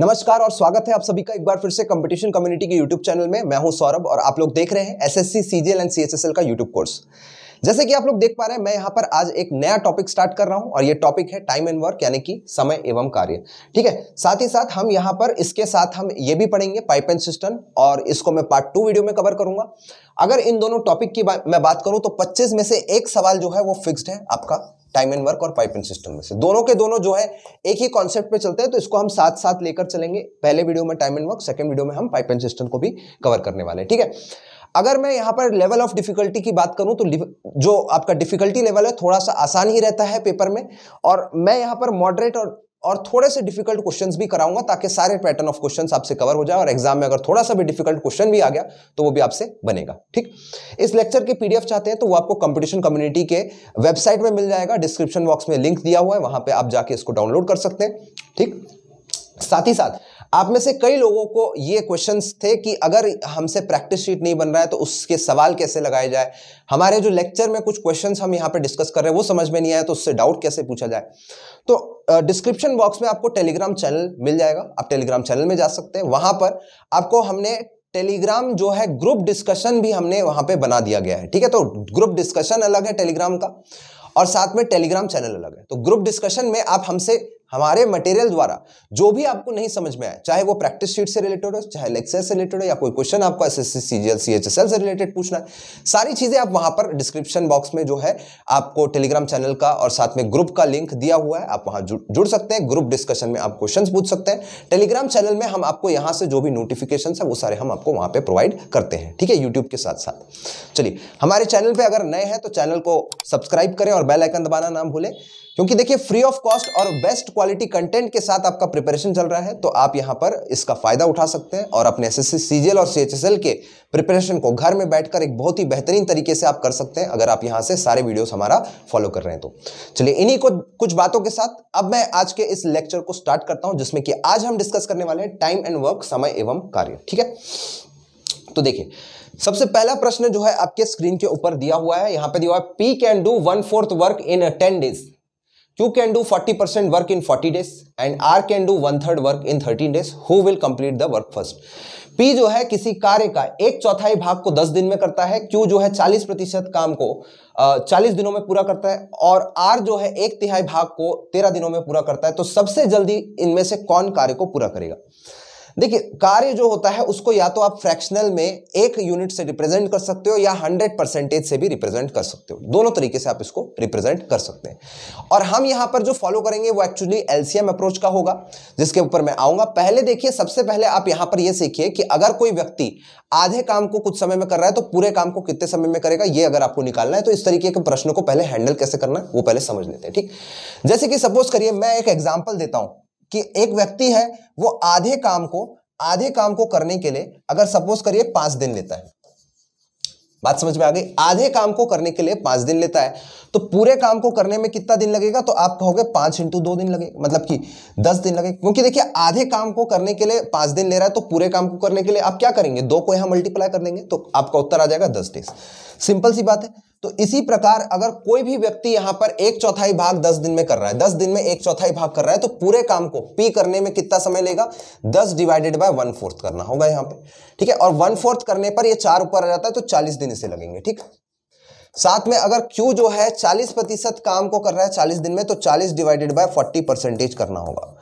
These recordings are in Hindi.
नमस्कार और स्वागत है आप सभी का एक बार फिर से कंपटीशन कम्युनिटी के यूट्यूब चैनल में मैं हूं सौरभ और आप लोग देख रहे हैं एसएससी सीजीएल एंड सीएसएसएल का यूट्यूब कोर्स जैसे कि आप लोग देख पा रहे हैं मैं यहाँ पर आज एक नया टॉपिक स्टार्ट कर रहा हूँ और ये टॉपिक है टाइम एंड वर्क यानी कि समय एवं कार्य ठीक है साथ ही साथ हम यहाँ पर इसके साथ हम ये भी पढ़ेंगे पाइप एंड सिस्टम और इसको मैं पार्ट टू वीडियो में कवर करूंगा अगर इन दोनों टॉपिक की बा, मैं बात करूं तो 25 में से एक सवाल जो है वो फिक्स्ड है आपका टाइम एंड वर्क और पाइप एंड सिस्टम में से दोनों के दोनों जो है एक ही कॉन्सेप्ट पे चलते हैं तो इसको हम साथ साथ लेकर चलेंगे पहले वीडियो में time and work second video में हम पाइप एंड सिस्टम को भी कवर करने वाले हैं ठीक है अगर मैं यहाँ पर लेवल ऑफ डिफिकल्टी की बात करूँ तो जो आपका डिफिकल्टी लेवल है थोड़ा सा आसान ही रहता है पेपर में और मैं यहाँ पर मॉडरेट और और थोड़े से डिफिकल्ट क्वेश्चन भी कराऊंगा ताकि सारे पैटर्न ऑफ क्वेश्चन आपसे कवर हो जाए और एग्जाम में अगर थोड़ा सा भी डिफिकल्ट क्वेश्चन भी आ गया तो वो भी आपसे बनेगा ठीक इस लेक्चर की पीडीएफ चाहते हैं तो वो आपको कंपटीशन कम्युनिटी के वेबसाइट में मिल जाएगा डिस्क्रिप्शन बॉक्स में लिंक दिया हुआ है वहां पर आप जाके इसको डाउनलोड कर सकते हैं ठीक साथ ही साथ आप में से कई लोगों को ये क्वेश्चंस थे कि अगर हमसे प्रैक्टिस शीट नहीं बन रहा है तो उसके सवाल कैसे लगाए जाए हमारे जो लेक्चर में कुछ क्वेश्चंस हम यहाँ पर डिस्कस कर रहे हैं वो समझ में नहीं आया तो उससे डाउट कैसे पूछा जाए तो डिस्क्रिप्शन बॉक्स में आपको टेलीग्राम चैनल मिल जाएगा आप टेलीग्राम चैनल में जा सकते हैं वहाँ पर आपको हमने टेलीग्राम जो है ग्रुप डिस्कशन भी हमने वहाँ पे बना दिया गया है ठीक है तो ग्रुप डिस्कशन अलग है टेलीग्राम का और साथ में टेलीग्राम चैनल अलग है तो ग्रुप डिस्कशन में आप हमसे हमारे मटेरियल द्वारा जो भी आपको नहीं समझ में आए चाहे वो प्रैक्टिस शीट से रिलेटेड हो चाहे लेक्चर से रिलेटेड हो या कोई क्वेश्चन आपको एस एस सी सी से रिलेटेड पूछना है सारी चीज़ें आप वहाँ पर डिस्क्रिप्शन बॉक्स में जो है आपको टेलीग्राम चैनल का और साथ में ग्रुप का लिंक दिया हुआ है आप वहाँ जुड़, जुड़ सकते हैं ग्रुप डिस्कशन में आप क्वेश्चन पूछ सकते हैं टेलीग्राम चैनल में हम आपको यहाँ से जो भी नोटिफिकेशन है वो सारे हम आपको वहाँ पर प्रोवाइड करते हैं ठीक है यूट्यूब के साथ साथ चलिए हमारे चैनल पर अगर नए हैं तो चैनल को सब्सक्राइब करें और बेलाइकन दबाना ना भूलें क्योंकि देखिए फ्री ऑफ कॉस्ट और बेस्ट क्वालिटी कंटेंट के साथ आपका प्रिपरेशन चल रहा है तो आप यहां पर इसका फायदा उठा सकते हैं और अपने एस एस और सी के प्रिपरेशन को घर में बैठकर एक बहुत ही बेहतरीन तरीके से आप कर सकते हैं अगर आप यहां से सारे वीडियोस हमारा फॉलो कर रहे हैं तो चलिए इन्हीं को कुछ बातों के साथ अब मैं आज के इस लेक्चर को स्टार्ट करता हूं जिसमें कि आज हम डिस्कस करने वाले हैं टाइम एंड वर्क समय एवं कार्य ठीक है तो देखिए सबसे पहला प्रश्न जो है आपके स्क्रीन के ऊपर दिया हुआ है यहां पे दिया हुआ है P can do one fourth work in ten days You can do 40% work in 40 days and R can do one third work in 13 days. Who will complete the work first? P जो है किसी कार्य का एक चौथाई भाग को 10 दिन में करता है Q जो है 40 प्रतिशत काम को चालीस दिनों में पूरा करता है और आर जो है एक तिहाई भाग को तेरह दिनों में पूरा करता है तो सबसे जल्दी इनमें से कौन कार्य को पूरा करेगा देखिए कार्य जो होता है उसको या तो आप फ्रैक्शनल में एक यूनिट से रिप्रेजेंट कर सकते हो या हंड्रेड परसेंटेज से भी रिप्रेजेंट कर सकते हो दोनों तरीके से आप इसको रिप्रेजेंट कर सकते हैं और हम यहां पर जो फॉलो करेंगे वो एक्चुअली एलसीएम अप्रोच का होगा जिसके ऊपर मैं आऊंगा पहले देखिए सबसे पहले आप यहां पर यह सीखिए कि अगर कोई व्यक्ति आधे काम को कुछ समय में कर रहा है तो पूरे काम को कितने समय में करेगा ये अगर आपको निकालना है तो इस तरीके के प्रश्नों को पहले हैंडल कैसे करना है वो पहले समझ लेते हैं ठीक जैसे कि सपोज करिए मैं एक एग्जाम्पल देता हूं कि एक व्यक्ति है वो आधे काम को आधे काम को करने के लिए अगर सपोज करिए पांच दिन लेता है बात समझ में आ गई आधे काम को करने के लिए पांच दिन लेता है तो पूरे काम को करने में कितना दिन लगेगा तो आप कहोगे पांच इंटू दो दिन लगे मतलब कि दस दिन लगे क्योंकि देखिए आधे काम को करने के लिए पांच दिन ले रहा है तो पूरे काम को करने के लिए आप क्या करेंगे दो को यहां मल्टीप्लाई कर देंगे तो आपका उत्तर आ जाएगा दस डेज सिंपल सी बात है तो इसी प्रकार अगर कोई भी व्यक्ति यहां पर एक चौथाई भाग दस दिन में कर रहा है दस दिन में एक चौथाई भाग कर रहा है तो पूरे काम को पी करने में कितना समय लेगा दस डिवाइडेड बाय वन फोर्थ करना होगा यहां पे ठीक है और वन फोर्थ करने पर ये चार ऊपर आ जाता है तो चालीस दिन इसे लगेंगे ठीक साथ में अगर क्यू जो है चालीस प्रतिशत काम को कर रहा है चालीस दिन में तो चालीस डिवाइडेड बाय फोर्टी परसेंटेज करना होगा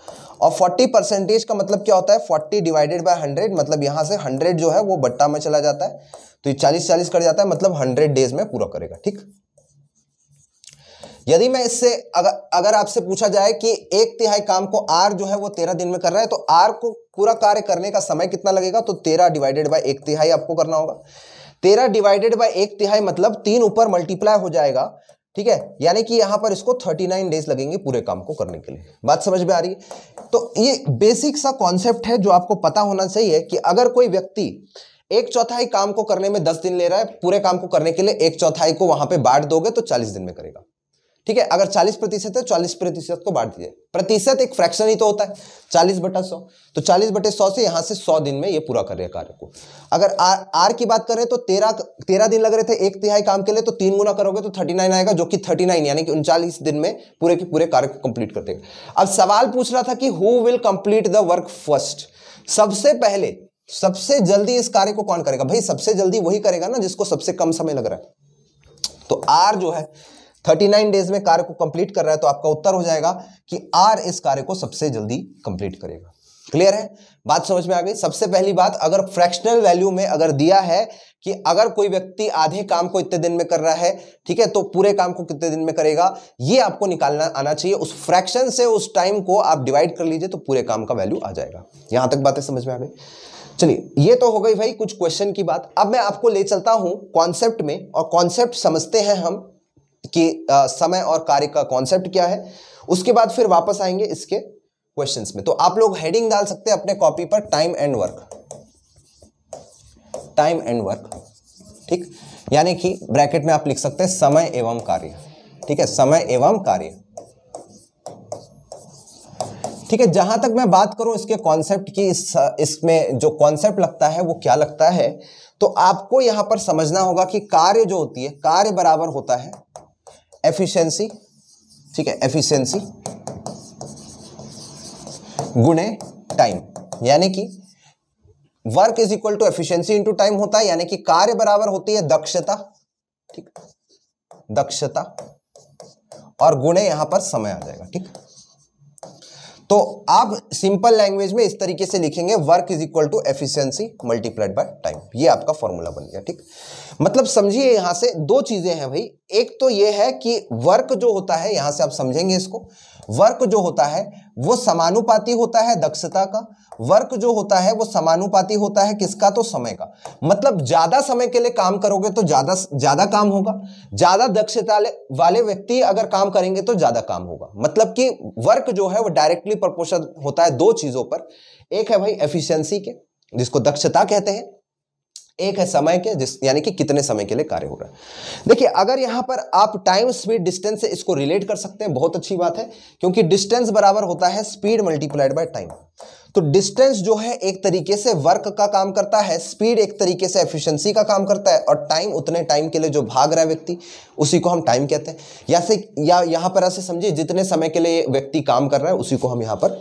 और फोर्टी परसेंटेज का मतलब क्या होता है फोर्टी डिवाइडेड बाय हंड्रेड मतलब यहां से हंड्रेड जो है वो बट्टा में चला जाता है तो ये चालीस चालीस कट जाता है मतलब हंड्रेड डेज में पूरा करेगा ठीक यदि मैं इससे अगर अगर आपसे पूछा जाए कि एक तिहाई काम को आर जो है वो तेरह दिन में कर रहा है तो आर को पूरा कार्य करने का समय कितना लगेगा तो तेरह डिवाइडेड बाय एक तिहाई आपको करना होगा तेरह डिवाइडेड बाय एक तिहाई मतलब तीन ऊपर मल्टीप्लाई हो जाएगा ठीक है यानी कि यहां पर इसको 39 डेज लगेंगे पूरे काम को करने के लिए बात समझ में आ रही है तो ये बेसिक सा कॉन्सेप्ट है जो आपको पता होना चाहिए कि अगर कोई व्यक्ति एक चौथाई काम को करने में दस दिन ले रहा है पूरे काम को करने के लिए एक चौथाई को वहां पे बांट दोगे तो चालीस दिन में करेगा ठीक है अगर चालीस प्रतिशत है तो चालीस प्रतिशत को बांट दीजिए प्रतिशत एक फ्रैक्शन ही तो होता है चालीस बटा सौ तो चालीस बटे सौ से यहां से सौ दिन में ये पूरा कर रहे कार्य को अगर आर आर की बात करें तो तेरह तेरह दिन लग रहे थे एक तिहाई काम के लिए तो तीन गुना करोगे तो थर्टी नाइन आएगा जो कि थर्टी नाइन यानी कि उनचालीस दिन में पूरे के पूरे कार्य को कंप्लीट कर देगा अब सवाल पूछ रहा था कि who will complete the work first सबसे पहले सबसे जल्दी इस कार्य को कौन करेगा भाई सबसे जल्दी वही करेगा ना जिसको सबसे कम समय लग रहा है तो आर जो है 39 डेज में कार्य को कंप्लीट कर रहा है तो आपका उत्तर हो जाएगा कि आर इस कार्य को सबसे जल्दी कंप्लीट करेगा क्लियर है बात समझ में आ गई सबसे पहली बात अगर फ्रैक्शनल वैल्यू में अगर दिया है कि अगर कोई व्यक्ति आधे काम को इतने दिन में कर रहा है ठीक है तो पूरे काम को कितने दिन में करेगा ये आपको निकालना आना चाहिए उस फ्रैक्शन से उस टाइम को आप डिवाइड कर लीजिए तो पूरे काम का वैल्यू आ जाएगा यहां तक बातें समझ में आ गई चलिए ये तो हो गई भाई कुछ क्वेश्चन की बात अब मैं आपको ले चलता हूं कॉन्सेप्ट में और कॉन्सेप्ट समझते हैं हम कि आ, समय और कार्य का कॉन्सेप्ट क्या है उसके बाद फिर वापस आएंगे इसके क्वेश्चंस में तो आप लोग हेडिंग डाल सकते हैं अपने कॉपी पर time and work time and work ठीक यानी कि ब्रैकेट में आप लिख सकते हैं समय एवं कार्य ठीक है समय एवं कार्य ठीक है जहां तक मैं बात करूं इसके कॉन्सेप्ट की इस इसमें जो कॉन्सेप्ट लगता है वो क्या लगता है तो आपको यहां पर समझना होगा कि कार्य जो होती है कार्य बराबर होता है एफिशिएंसी ठीक है एफिशिएंसी गुणे टाइम यानी कि work is equal to efficiency into time होता है यानी कि कार्य बराबर होती है दक्षता ठीक दक्षता और गुणे यहां पर समय आ जाएगा ठीक है तो आप सिंपल लैंग्वेज में इस तरीके से लिखेंगे work is equal to efficiency multiplied by time ये आपका फॉर्मूला बन गया ठीक मतलब समझिए यहां से दो चीज़ें हैं भाई एक तो ये है कि वर्क जो होता है यहां से आप समझेंगे इसको वर्क जो होता है वो समानुपाती होता है दक्षता का वर्क जो होता है वो समानुपाती होता है किसका तो समय का मतलब ज्यादा समय के लिए काम करोगे तो ज्यादा ज्यादा काम होगा ज्यादा दक्षता वाले व्यक्ति अगर काम करेंगे तो ज्यादा काम होगा मतलब कि वर्क जो है वो डायरेक्टली प्रपोर्शन होता है दो चीजों पर एक है भाई एफिशियंसी के जिसको दक्षता कहते हैं एक है समय के जिस यानी कि कितने समय के लिए कार्य हो रहा है देखिए अगर यहां पर आप टाइम स्पीड डिस्टेंस से इसको रिलेट कर सकते हैं बहुत अच्छी बात है क्योंकि डिस्टेंस बराबर होता है स्पीड मल्टीप्लाइड बाय टाइम तो डिस्टेंस जो है एक तरीके से वर्क का काम करता है स्पीड एक तरीके से एफिशिएंसी का काम करता है और टाइम उतने टाइम के लिए जो भाग रहा है व्यक्ति उसी को हम टाइम कहते हैं या से या यहाँ पर ऐसे समझिए जितने समय के लिए व्यक्ति काम कर रहा है उसी को हम यहाँ पर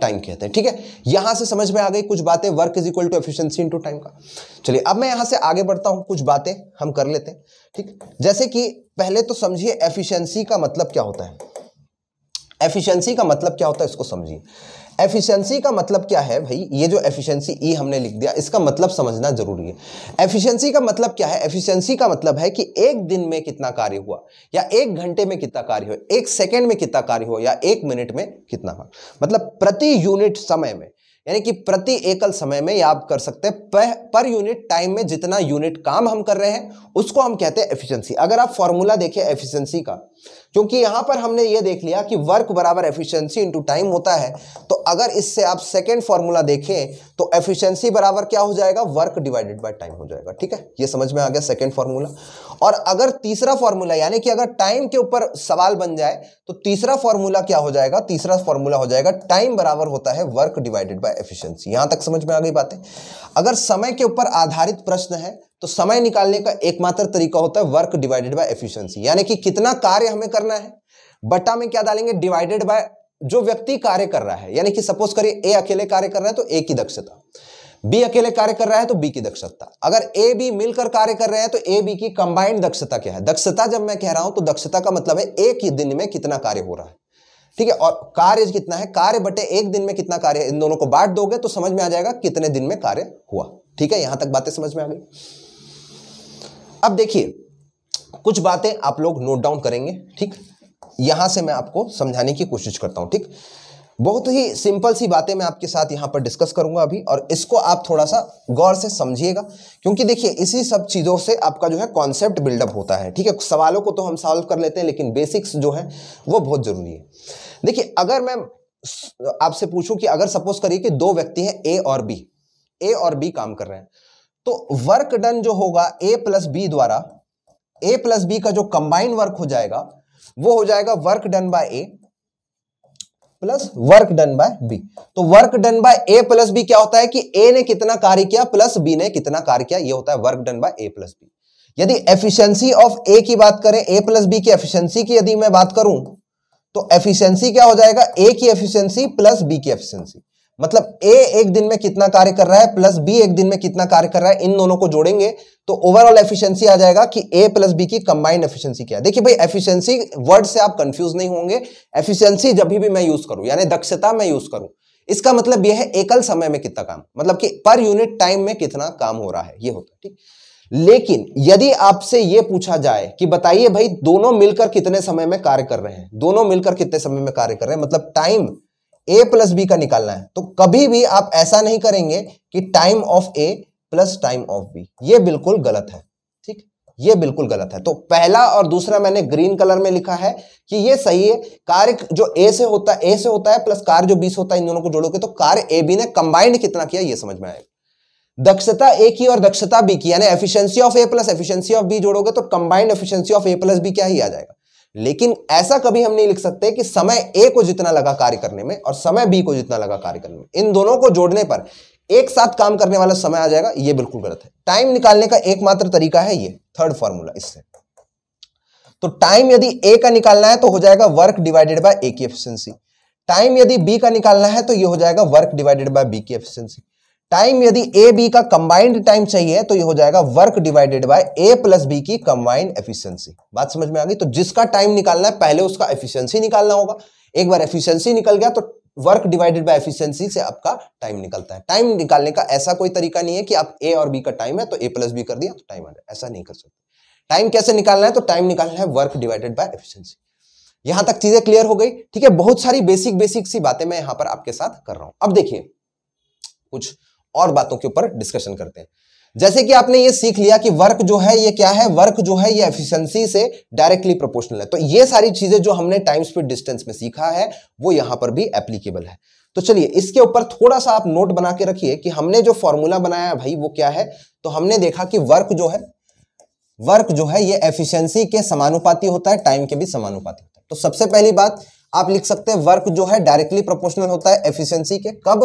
टाइम कहते हैं ठीक है यहाँ से समझ में आ गई कुछ बातें work is equal to efficiency into time का चलिए अब मैं यहाँ से आगे बढ़ता हूँ कुछ बातें हम कर लेते हैं ठीक जैसे कि पहले तो समझिए एफिशिएंसी का मतलब क्या होता है एफिशिएंसी का मतलब क्या होता है इसको समझिए एफिशिएंसी का मतलब क्या है भाई ये जो एफिशिएंसी ई e हमने लिख दिया इसका मतलब समझना जरूरी है एफिशिएंसी का मतलब क्या है एफिशिएंसी का मतलब है कि एक दिन में कितना कार्य हुआ या एक घंटे में कितना कार्य हुआ एक सेकेंड में कितना कार्य हुआ या एक मिनट में कितना हुआ मतलब प्रति यूनिट समय में यानी कि प्रति एकल समय में आप कर सकते हैं पर, पर यूनिट टाइम में जितना यूनिट काम हम कर रहे हैं उसको हम कहते हैं एफिशिएंसी अगर आप फॉर्मूला देखें एफिशिएंसी का क्योंकि यहां पर हमने ये देख लिया कि वर्क बराबर एफिशिएंसी इनटू टाइम होता है तो अगर इससे आप सेकेंड फॉर्मूला देखें तो एफिशियंसी बराबर क्या हो जाएगा वर्क डिवाइडेड बाय टाइम हो जाएगा ठीक है ये समझ में आ गया सेकेंड फॉर्मूला और अगर तीसरा फॉर्मूला यानी कि अगर टाइम के ऊपर सवाल बन जाए तो तीसरा फॉर्मूला क्या हो जाएगा तीसरा फॉर्मूला हो जाएगा टाइम बराबर होता है वर्क डिवाइडेड बाय एफिशिएंसी यहां तक समझ में आ गई बातें अगर समय के ऊपर आधारित प्रश्न है तो समय निकालने का एकमात्र तरीका होता है वर्क डिवाइडेड बाय एफिशियंसी यानी कि कितना कार्य हमें करना है बटा में क्या डालेंगे डिवाइडेड बाय जो व्यक्ति कार्य कर रहा है यानी कि सपोज करिए ए अकेले कार्य कर रहा है तो ए की दक्षता बी अकेले कार्य कर रहा है तो बी की दक्षता अगर ए बी मिलकर कार्य कर रहे हैं तो ए बी की कंबाइंड दक्षता क्या है दक्षता जब मैं कह रहा हूं तो दक्षता का मतलब है एक ही दिन में कितना कार्य हो रहा है ठीक है और कार्य कितना है कार्य बटे एक दिन में कितना कार्य इन दोनों को बांट दोगे तो समझ में आ जाएगा कितने दिन में कार्य हुआ ठीक है यहां तक बातें समझ में आ गई अब देखिए कुछ बातें आप लोग नोट डाउन करेंगे ठीक यहां से मैं आपको समझाने की कोशिश करता हूं ठीक बहुत ही सिंपल सी बातें मैं आपके साथ यहाँ पर डिस्कस करूंगा अभी और इसको आप थोड़ा सा गौर से समझिएगा क्योंकि देखिए इसी सब चीज़ों से आपका जो है कॉन्सेप्ट बिल्डअप होता है ठीक है सवालों को तो हम सॉल्व कर लेते हैं लेकिन बेसिक्स जो है वो बहुत ज़रूरी है देखिए अगर मैं आपसे पूछूं कि अगर सपोज करिए कि दो व्यक्ति हैं ए और बी ए और बी काम कर रहे हैं तो वर्क डन जो होगा ए प्लस बी द्वारा ए प्लस बी का जो कंबाइंड वर्क हो जाएगा वो हो जाएगा work done by A plus work done by B तो work done by A plus B क्या होता है कि ए ने कितना कार्य किया प्लस बी ने कितना कार्य किया ये होता है work done by A plus B यदि एफिशिएंसी ऑफ ए की बात करें ए प्लस बी की एफिशिएंसी की यदि मैं बात करूं तो एफिशिएंसी क्या हो जाएगा ए की एफिशिएंसी प्लस बी की एफिशिएंसी मतलब ए एक दिन में कितना कार्य कर रहा है प्लस बी एक दिन में कितना कार्य कर रहा है इन दोनों को जोड़ेंगे तो ओवरऑल एफिशिएंसी आ जाएगा कि ए प्लस बी की कंबाइंड एफिशिएंसी क्या है देखिए भाई एफिशिएंसी वर्ड से आप कंफ्यूज नहीं होंगे एफिशिएंसी जब भी मैं यूज करूं यानी दक्षता मैं यूज करूं इसका मतलब यह है एकल समय में कितना काम मतलब कि पर यूनिट टाइम में कितना काम हो रहा है यह होता है ठीक लेकिन यदि आपसे ये पूछा जाए कि बताइए भाई दोनों मिलकर कितने समय में कार्य कर रहे हैं दोनों मिलकर कितने समय में कार्य कर रहे हैं मतलब टाइम ए प्लस बी का निकालना है तो कभी भी आप ऐसा नहीं करेंगे कि time of A plus time of B ये बिल्कुल गलत है ठीक ये बिल्कुल गलत है तो पहला और दूसरा मैंने ग्रीन कलर में लिखा है कि ये सही है कार्य जो ए से होता है ए से होता है प्लस कार्य जो बी से होता है इन दोनों को जोड़ोगे तो कार्य ए बी ने कंबाइंड कितना किया ये समझ में आएगा दक्षता ए की और दक्षता बी की यानी efficiency of A plus efficiency of B जोड़ोगे तो combined efficiency of A plus B क्या ही आ जाएगा लेकिन ऐसा कभी हम नहीं लिख सकते कि समय ए को जितना लगा कार्य करने में और समय बी को जितना लगा कार्य करने में इन दोनों को जोड़ने पर एक साथ काम करने वाला समय आ जाएगा यह बिल्कुल गलत है टाइम निकालने का एकमात्र तरीका है ये थर्ड फॉर्मूला इससे तो टाइम यदि ए का निकालना है तो हो जाएगा वर्क डिवाइडेड बाय ए की एफिशियंसी टाइम यदि बी का निकालना है तो यह हो जाएगा वर्क डिवाइडेड बाय बी की एफिशियंसी टाइम यदि ए बी का कंबाइंड टाइम चाहिए तो ये हो जाएगा work divided by A plus B की कंबाइंड एफिशिएंसी बात समझ में आ गई तो जिसका टाइम निकालना है पहले उसका एफिशिएंसी निकालना होगा एक बार एफिशिएंसी निकल गया तो वर्क डिवाइडेड बाय एफिशिएंसी से आपका टाइम निकलता है टाइम निकालने का ऐसा कोई तरीका नहीं है कि आप ए और बी का टाइम है तो ए प्लस बी कर दिया तो टाइम आ जाए ऐसा नहीं कर सकते टाइम कैसे निकालना है तो टाइम निकालना है वर्क डिवाइडेड बाय एफिशिएंसी यहां तक चीजें क्लियर हो गई ठीक है बहुत सारी बेसिक बेसिक सी बातें मैं यहां पर आपके साथ कर रहा हूं अब देखिए कुछ और बातों के ऊपर डिस्कशन करते हैं जैसे कि आपने ये सीख लिया कि वर्क जो है ये क्या है वर्क जो है ये एफिशिएंसी से डायरेक्टली प्रोपोर्शनल है तो ये सारी चीजें जो हमने टाइम स्पीड डिस्टेंस में सीखा है वो यहां पर भी एप्लीकेबल है तो चलिए इसके ऊपर थोड़ा सा आप नोट बना के रखिए कि हमने जो फॉर्मूला बनाया है भाई वो क्या है तो हमने देखा कि वर्क जो है वर्क जो है ये एफिशियंसी के समानुपाती होता है टाइम के भी समानुपाती होता है तो सबसे पहली बात आप लिख सकते हैं वर्क जो है डायरेक्टली प्रोपोर्शनल होता है एफिशियंसी के कब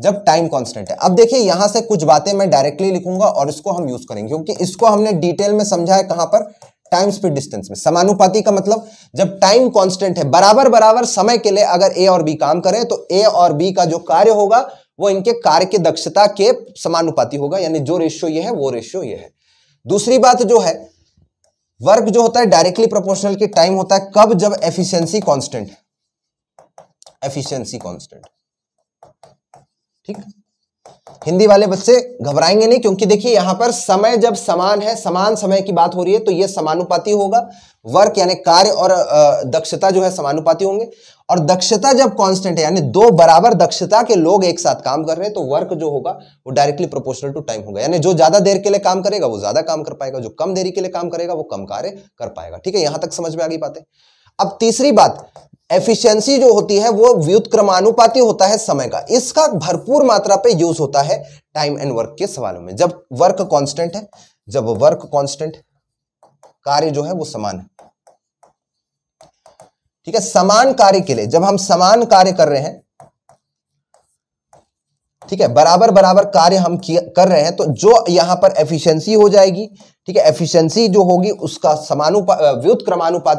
जब टाइम कांस्टेंट है अब देखिए यहां से कुछ बातें मैं डायरेक्टली लिखूंगा और इसको हम यूज करेंगे क्योंकि इसको हमने डिटेल में समझा है कहां पर टाइम स्पीड डिस्टेंस में समानुपाती का मतलब जब टाइम कांस्टेंट है बराबर बराबर समय के लिए अगर ए और बी काम करें तो ए और बी का जो कार्य होगा वो इनके कार्य की दक्षता के समानुपाति होगा यानी जो रेशियो ये है वो रेशियो ये है दूसरी बात जो है वर्क जो होता है डायरेक्टली प्रोपोर्शनल के टाइम होता है कब जब एफिशियंसी कॉन्स्टेंट एफिशियंसी कॉन्स्टेंट ठीक हिंदी वाले बच्चे घबराएंगे नहीं क्योंकि देखिए यहां पर समय जब समान है समान समय की बात हो रही है तो यह समानुपाती होगा वर्क यानी कार्य और दक्षता जो है समानुपाती होंगे और दक्षता जब कांस्टेंट है यानी दो बराबर दक्षता के लोग एक साथ काम कर रहे हैं तो वर्क जो होगा वो डायरेक्टली प्रोपोर्शनल टू टाइम होगा यानी जो ज्यादा देर के लिए काम करेगा वो ज्यादा काम कर पाएगा जो कम देरी के लिए काम करेगा वो कम कार्य कर पाएगा ठीक है यहां तक समझ में आ गई बातें अब तीसरी बात एफिशिएंसी जो होती है वो व्युतक्रमानुपाती होता है समय का इसका भरपूर मात्रा पे यूज होता है टाइम एंड वर्क के सवालों में जब वर्क कांस्टेंट है जब वर्क कांस्टेंट कार्य जो है वो समान है ठीक है समान कार्य के लिए जब हम समान कार्य कर रहे हैं ठीक है बराबर बराबर कार्य हम कर रहे हैं तो जो यहां पर एफिशियंसी हो जाएगी ठीक है एफिशियंसी जो होगी उसका समानुपा व्युत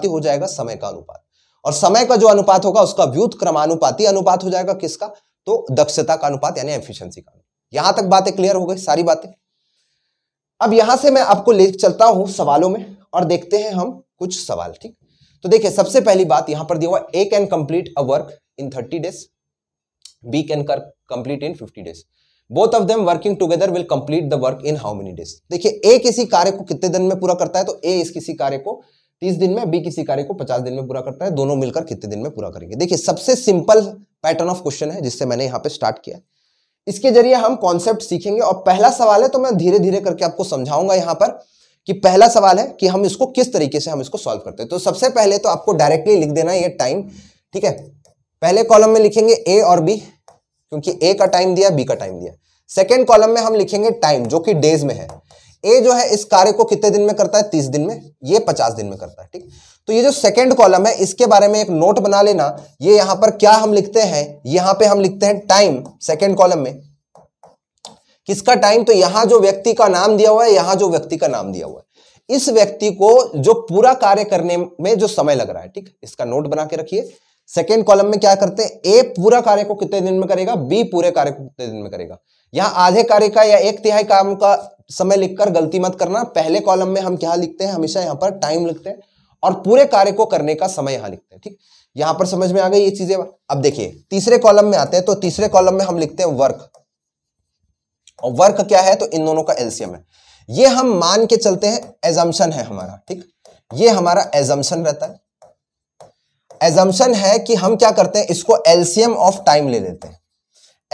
हो जाएगा समय का अनुपात और समय का जो अनुपात होगा उसका व्युत क्रमानुपाती अनुपात हो जाएगा किसका तो दक्षता का अनुपात यानी एफिशिएंसी का यहां तक बातें क्लियर हो गई सारी बातें अब यहां से मैं आपको ले चलता हूं सवालों में और देखते हैं हम कुछ सवाल ठीक तो देखिए सबसे पहली बात यहां पर दिया हुआ A can complete a work in thirty days B can कर complete in fifty days both of them working together will complete the work in how many days देखिए ए किसी कार्य को कितने दिन में पूरा करता है तो ए इस किसी कार्य को तीस दिन में बी किसी कार्य को पचास दिन में पूरा करता है दोनों मिलकर कितने दिन में पूरा करेंगे देखिए सबसे सिंपल पैटर्न ऑफ क्वेश्चन है जिससे मैंने यहाँ पे स्टार्ट किया इसके जरिए हम कॉन्सेप्ट सीखेंगे और पहला सवाल है तो मैं धीरे धीरे करके आपको समझाऊंगा यहाँ पर कि पहला सवाल है कि हम इसको किस तरीके से हम इसको सॉल्व करते हैं तो सबसे पहले तो आपको डायरेक्टली लिख देना है ये टाइम ठीक है पहले कॉलम में लिखेंगे ए और बी क्योंकि ए का टाइम दिया बी का टाइम दिया सेकेंड कॉलम में हम लिखेंगे टाइम जो कि डेज में है ए जो है इस कार्य को कितने दिन में करता है तीस दिन में ये पचास दिन में करता है ठीक तो ये जो सेकेंड कॉलम है इसके बारे में एक नोट बना लेना ये यहां पर क्या हम लिखते हैं यहां पे हम लिखते हैं टाइम सेकेंड कॉलम में किसका टाइम तो यहां जो व्यक्ति का नाम दिया हुआ है यहां जो व्यक्ति का नाम दिया हुआ है इस व्यक्ति को जो पूरा कार्य करने में जो समय लग रहा है ठीक इसका नोट बना के रखिए सेकेंड कॉलम में क्या करते हैं ए पूरा कार्य को कितने दिन में करेगा बी पूरे कार्य को कितने दिन में करेगा यहां आधे कार्य का या एक तिहाई काम का समय लिखकर गलती मत करना पहले कॉलम में हम क्या लिखते हैं हमेशा यहाँ पर टाइम लिखते हैं और पूरे कार्य को करने का समय यहाँ लिखते हैं ठीक यहाँ पर समझ में आ गई ये चीजें अब देखिए तीसरे कॉलम में आते हैं तो तीसरे कॉलम में हम लिखते हैं वर्क और वर्क क्या है तो इन दोनों का एल्सियम है ये हम मान के चलते हैं एजम्सन है हमारा ठीक ये हमारा एजम्सन रहता है एजम्पन है कि हम क्या करते हैं इसको एल्सियम ऑफ टाइम ले लेते हैं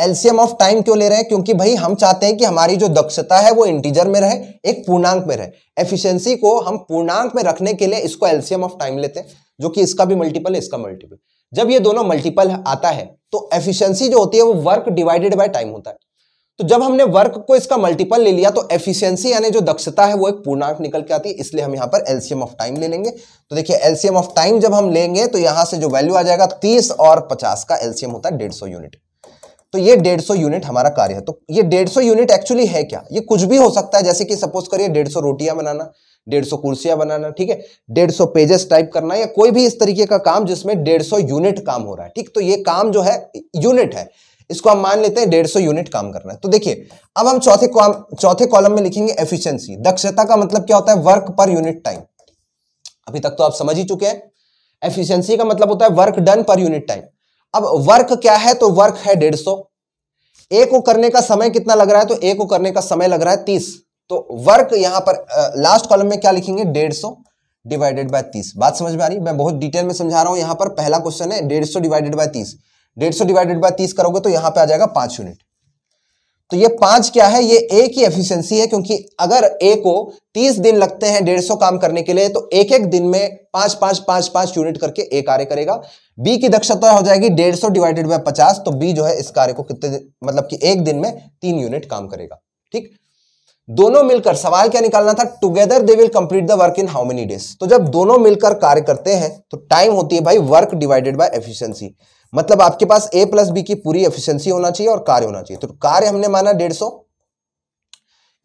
एलसीएम ऑफ टाइम क्यों ले रहे हैं क्योंकि भाई हम चाहते हैं कि हमारी जो दक्षता है वो इंटीजर में रहे एक पूर्णांक में रहे एफिशिएंसी को हम पूर्णांक में रखने के लिए इसको एलसीएम ऑफ टाइम लेते हैं जो कि इसका भी मल्टीपल है इसका मल्टीपल जब ये दोनों मल्टीपल आता है तो एफिशियंसी जो होती है वो वर्क डिवाइडेड बाय टाइम होता है तो जब हमने वर्क को इसका मल्टीपल ले लिया तो एफिशियंसी यानी जो दक्षता है वो एक पूर्णांक निकल के आती है इसलिए हम यहाँ पर एलसीएम ऑफ टाइम ले लेंगे तो देखिए एलसीएम ऑफ टाइम जब हम लेंगे तो यहाँ से जो वैल्यू आ जाएगा तीस और पचास का एलसीएम होता है डेढ़ यूनिट तो ये डेढ़ सौ यूनिट हमारा कार्य है तो ये डेढ़ सौ यूनिट एक्चुअली है क्या ये कुछ भी हो सकता है जैसे कि सपोज करिए डेढ़ सौ रोटियां बनाना डेढ़ सौ कुर्सियां बनाना ठीक है डेढ़ सौ पेजेस टाइप करना या कोई भी इस तरीके का काम जिसमें डेढ़ सौ यूनिट काम हो रहा है ठीक तो ये काम जो है यूनिट है इसको हम मान लेते हैं डेढ़ सौ यूनिट काम करना है तो देखिए अब हम चौथे चौथे कॉलम में लिखेंगे एफिशिएंसी दक्षता का मतलब क्या होता है वर्क पर यूनिट टाइम अभी तक तो आप समझ ही चुके हैं एफिशिएंसी का मतलब होता है work done per unit time अब वर्क क्या है तो वर्क है डेढ़ सौ ए को करने का समय कितना लग रहा है तो ए को करने का समय लग रहा है तीस तो वर्क यहां पर लास्ट कॉलम में क्या लिखेंगे डेढ़ सौ डिवाइडेड बाय तीस बात समझ में आ रही मैं बहुत डिटेल में समझा रहा हूं यहां पर पहला क्वेश्चन है डेढ़ सौ डिवाइडेड बाय तीस डेढ़ सौ डिवाइडेड बाय तीस करोगे तो यहां पर आ जाएगा पांच यूनिट तो ये पांच क्या है ये ए की एफिशिएंसी है क्योंकि अगर ए को तीस दिन लगते हैं डेढ़ सौ काम करने के लिए तो एक एक दिन में पांच पांच पांच पांच यूनिट करके ए कार्य करेगा बी की दक्षता हो जाएगी डेढ़ सौ डिवाइडेड बाय पचास तो बी जो है इस कार्य को कितने मतलब कि एक दिन में तीन यूनिट काम करेगा ठीक दोनों मिलकर सवाल क्या निकालना था together they will complete the work in how many days तो जब दोनों मिलकर कार्य करते हैं तो टाइम होती है भाई वर्क डिवाइडेड बाय एफिशिएंसी मतलब आपके पास ए प्लस बी की पूरी एफिशिएंसी होना चाहिए और कार्य होना चाहिए तो कार्य हमने माना डेढ़ सौ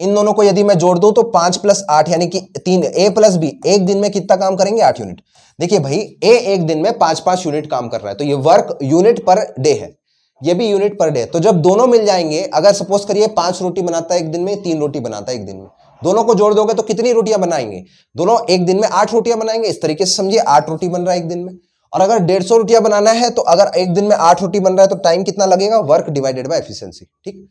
इन दोनों को यदि मैं जोड़ दूं तो पांच प्लस आठ यानी कि तीन ए प्लस बी एक दिन में कितना काम करेंगे आठ यूनिट देखिए भाई ए एक दिन में पांच पांच यूनिट काम कर रहा है तो ये वर्क यूनिट पर डे है ये भी यूनिट पर डे तो जब दोनों मिल जाएंगे अगर सपोज करिए पांच रोटी बनाता है एक दिन में तीन रोटी बनाता है एक दिन में दोनों को जोड़ दोगे तो कितनी रोटियां बनाएंगे दोनों एक दिन में आठ रोटियां बनाएंगे इस तरीके से समझिए आठ रोटी बन रहा है एक दिन में और अगर डेढ़ सौ रोटियां बनाना है तो अगर एक दिन में आठ रोटी बन रहा है तो टाइम कितना लगेगा वर्क डिवाइडेड बाई एफिशियंसी ठीक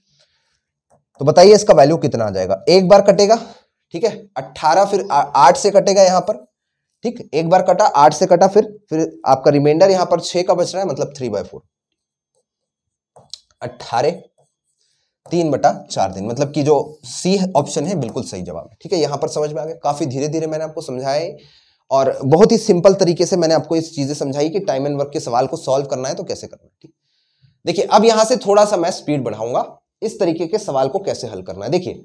तो बताइए इसका वैल्यू कितना आ जाएगा एक बार कटेगा ठीक है अट्ठारह फिर आठ से कटेगा यहां पर ठीक एक बार कटा आठ से कटा फिर फिर आपका रिमाइंडर यहां पर छः का बच रहा है मतलब थ्री बाय फोर अट्ठारह तीन बटा चार दिन मतलब कि जो सी ऑप्शन है बिल्कुल सही जवाब है ठीक है यहां पर समझ में आ गया काफ़ी धीरे धीरे मैंने आपको समझाए और बहुत ही सिंपल तरीके से मैंने आपको इस चीज़ें समझाई कि टाइम एंड वर्क के सवाल को सॉल्व करना है तो कैसे करना है ठीक देखिए अब यहां से थोड़ा सा मैं स्पीड बढ़ाऊंगा इस तरीके के सवाल को कैसे हल करना है देखिए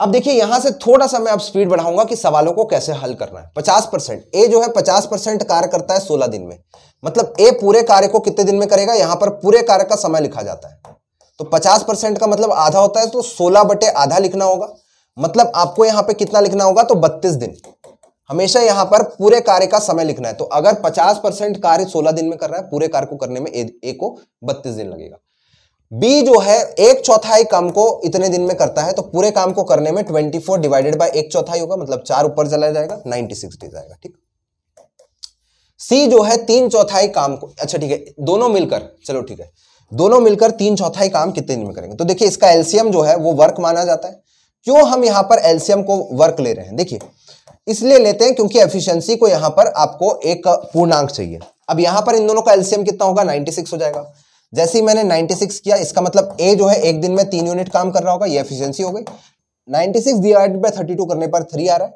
अब देखिए यहां से थोड़ा सा मैं अब स्पीड बढ़ाऊंगा कि सवालों को कैसे हल करना है 50 परसेंट ए जो है 50 परसेंट कार्य करता है 16 दिन में मतलब ए पूरे कार्य को कितने दिन में करेगा यहां पर पूरे कार्य का समय लिखा जाता है तो 50 परसेंट का मतलब आधा होता है तो 16 बटे आधा लिखना होगा मतलब आपको यहां पर कितना लिखना होगा तो बत्तीस दिन हमेशा यहां पर पूरे कार्य का समय लिखना है तो अगर पचास परसेंट कार्य सोलह दिन में कर रहा है पूरे कार्य को करने में ए, को बत्तीस दिन लगेगा बी जो है एक चौथाई काम को इतने दिन में करता है तो पूरे काम को करने में 24 डिवाइडेड बाई एक चौथाई होगा मतलब चार ऊपर चला जाएगा 96 डेज आएगा ठीक सी जो है तीन चौथाई काम को अच्छा ठीक है दोनों मिलकर चलो ठीक है दोनों मिलकर तीन चौथाई काम कितने दिन में करेंगे तो देखिए इसका एलसीएम जो है वो वर्क माना जाता है क्यों हम यहां पर एलसीएम को वर्क ले रहे हैं देखिए इसलिए लेते हैं क्योंकि एफिशिएंसी को यहां पर आपको एक पूर्णांक चाहिए अब यहां पर इन दोनों का एलसीएम कितना होगा सिक्स हो जाएगा जैसे ही मैंने 96 किया इसका मतलब ए जो है एक दिन में तीन यूनिट काम कर रहा होगा ये एफिशिएंसी हो गई 96 सिक्स डिवाइड बाई थर्टी करने पर थ्री आ रहा है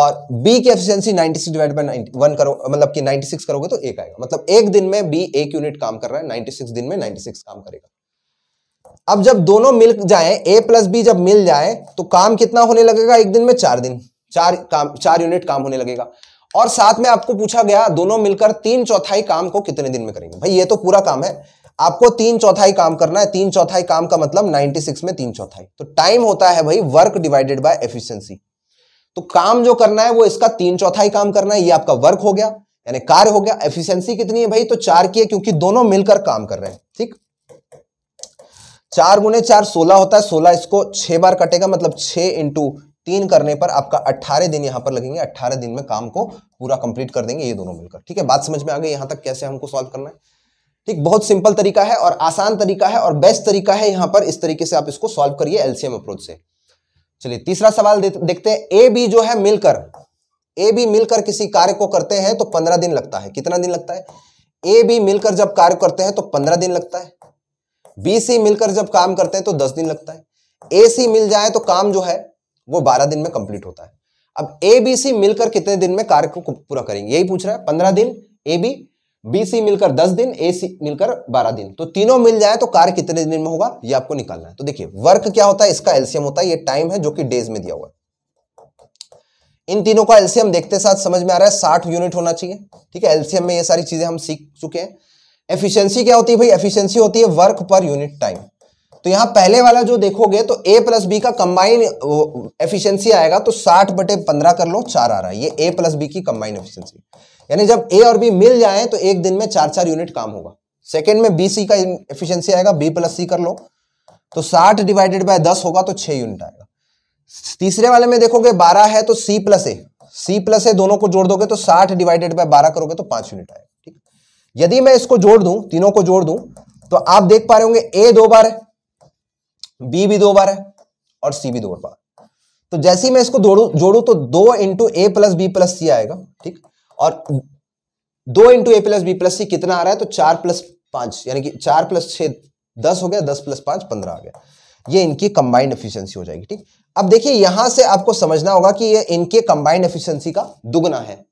और बी की efficiency 96 six divide by one करो मतलब कि 96 करोगे तो एक आएगा मतलब एक दिन में बी एक यूनिट काम कर रहा है 96 दिन में 96 काम करेगा अब जब दोनों मिल जाए ए प्लस बी जब मिल जाए तो काम कितना होने लगेगा एक दिन में चार दिन चार काम चार यूनिट काम होने लगेगा और साथ में आपको पूछा गया दोनों मिलकर तीन चौथाई काम को कितने दिन में करेंगे भाई ये तो पूरा काम है आपको तीन चौथाई काम करना है तीन चौथाई काम का मतलब 96 में तीन चौथाई तो टाइम होता है भाई वर्क डिवाइडेड बाय एफिशिएंसी तो काम जो करना है वो इसका तीन चौथाई काम करना है ये आपका वर्क हो गया यानी कार्य हो गया एफिशिएंसी कितनी है भाई तो चार की है क्योंकि दोनों मिलकर काम कर रहे हैं ठीक चार गुने चार सोलह होता है सोलह इसको छह बार कटेगा मतलब छह इंटू तीन करने पर आपका अट्ठारह दिन यहां पर लगेंगे अट्ठारह दिन में काम को पूरा कंप्लीट कर देंगे ये दोनों मिलकर ठीक है बात समझ में आ गई यहां तक कैसे हमको सॉल्व करना है ठीक बहुत सिंपल तरीका है और आसान तरीका है और बेस्ट तरीका है यहां पर इस तरीके से आप इसको सॉल्व करिए एलसीएम अप्रोच से चलिए तीसरा सवाल देखते हैं ए बी जो है मिलकर ए बी मिलकर किसी कार्य को करते हैं तो पंद्रह दिन लगता है कितना दिन लगता है ए बी मिलकर जब कार्य करते हैं तो पंद्रह दिन लगता है बी सी मिलकर जब काम करते हैं तो दस दिन लगता है ए सी मिल जाए तो काम जो है वो बारह दिन में कंप्लीट होता है अब ए बी सी मिलकर कितने दिन में कार्य को पूरा करेंगे यही पूछ रहा है पंद्रह दिन ए बी बीसी मिलकर दस दिन एसी मिलकर बारह दिन तो तीनों मिल जाए तो कार्य कितने दिन में होगा ये आपको निकालना है तो देखिए वर्क क्या होता है इसका एल्सियम होता है ये टाइम है जो कि डेज में दिया हुआ है इन तीनों का एल्सियम देखते साथ समझ में आ रहा है साठ यूनिट होना चाहिए ठीक है एल्सियम में ये सारी चीजें हम सीख चुके हैं एफिशियंसी क्या होती है भाई एफिशियंसी होती है वर्क पर यूनिट टाइम तो यहां पहले वाला जो देखोगे तो ए प्लस बी का कंबाइन एफिशिएंसी आएगा तो 60 बटे 15 कर लो चार आ रहा है ये ए प्लस बी की कंबाइन एफिशिएंसी यानी जब ए और बी मिल जाए तो एक दिन में चार चार यूनिट काम होगा सेकेंड में बी सी का एफिशियंसी आएगा बी प्लस सी कर लो तो साठ डिवाइडेड बाय दस होगा तो छह यूनिट आएगा तीसरे वाले में देखोगे बारह है तो सी प्लस ए सी प्लस ए दोनों को जोड़ दोगे तो साठ डिवाइडेड बाय बारह करोगे तो पांच यूनिट आएगा ठीक यदि मैं इसको जोड़ दूं तीनों को जोड़ दूं तो आप देख पा रहे होंगे ए दो बार है बी भी दो बार है और सी भी दो बार तो जैसे ही मैं इसको जोड़ू जोड़ू तो दो into A plus B plus C आएगा ठीक और दो into A plus B plus C कितना आ रहा है तो चार प्लस पांच यानी कि चार प्लस छह दस हो गया दस प्लस पांच पंद्रह आ गया ये इनकी कंबाइंड एफिशिएंसी हो जाएगी ठीक अब देखिए यहां से आपको समझना होगा कि ये इनके कंबाइंड एफिशिएंसी का दुगना है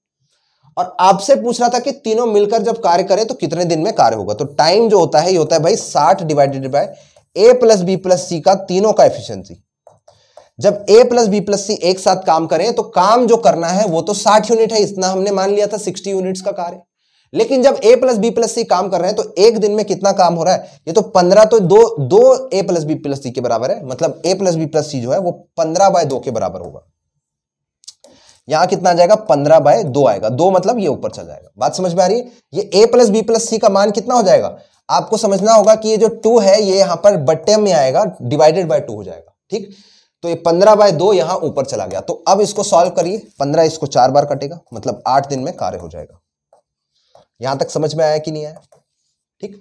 और आपसे पूछ रहा था कि तीनों मिलकर जब कार्य करें तो कितने दिन में कार्य होगा तो टाइम जो होता है ये होता है भाई साठ divided by A plus B plus C का तीनों का एफिशिएंसी जब A plus B plus C एक साथ काम करें तो काम जो करना है वो तो साठ यूनिट है इतना हमने मान लिया था सिक्सटी यूनिट्स का कार्य लेकिन जब A plus B plus C काम कर रहे हैं तो एक दिन में कितना काम हो रहा है ये तो पंद्रह तो दो दो A plus B plus C के बराबर है मतलब A plus B plus C जो है वो पंद्रह बाय दो के बराबर होगा यहां कितना आ जाएगा पंद्रह बाय दो आएगा दो मतलब ये ऊपर चल जाएगा बात समझ में आ रही है ये A plus B plus C का मान कितना हो जाएगा आपको समझना होगा कि ये जो टू है ये यहां पर बट्टे में आएगा डिवाइडेड बाय टू हो जाएगा ठीक तो ये पंद्रह बाय दो यहां ऊपर चला गया तो अब इसको सॉल्व करिए पंद्रह इसको चार बार कटेगा मतलब आठ दिन में कार्य हो जाएगा यहां तक समझ में आया कि नहीं आया ठीक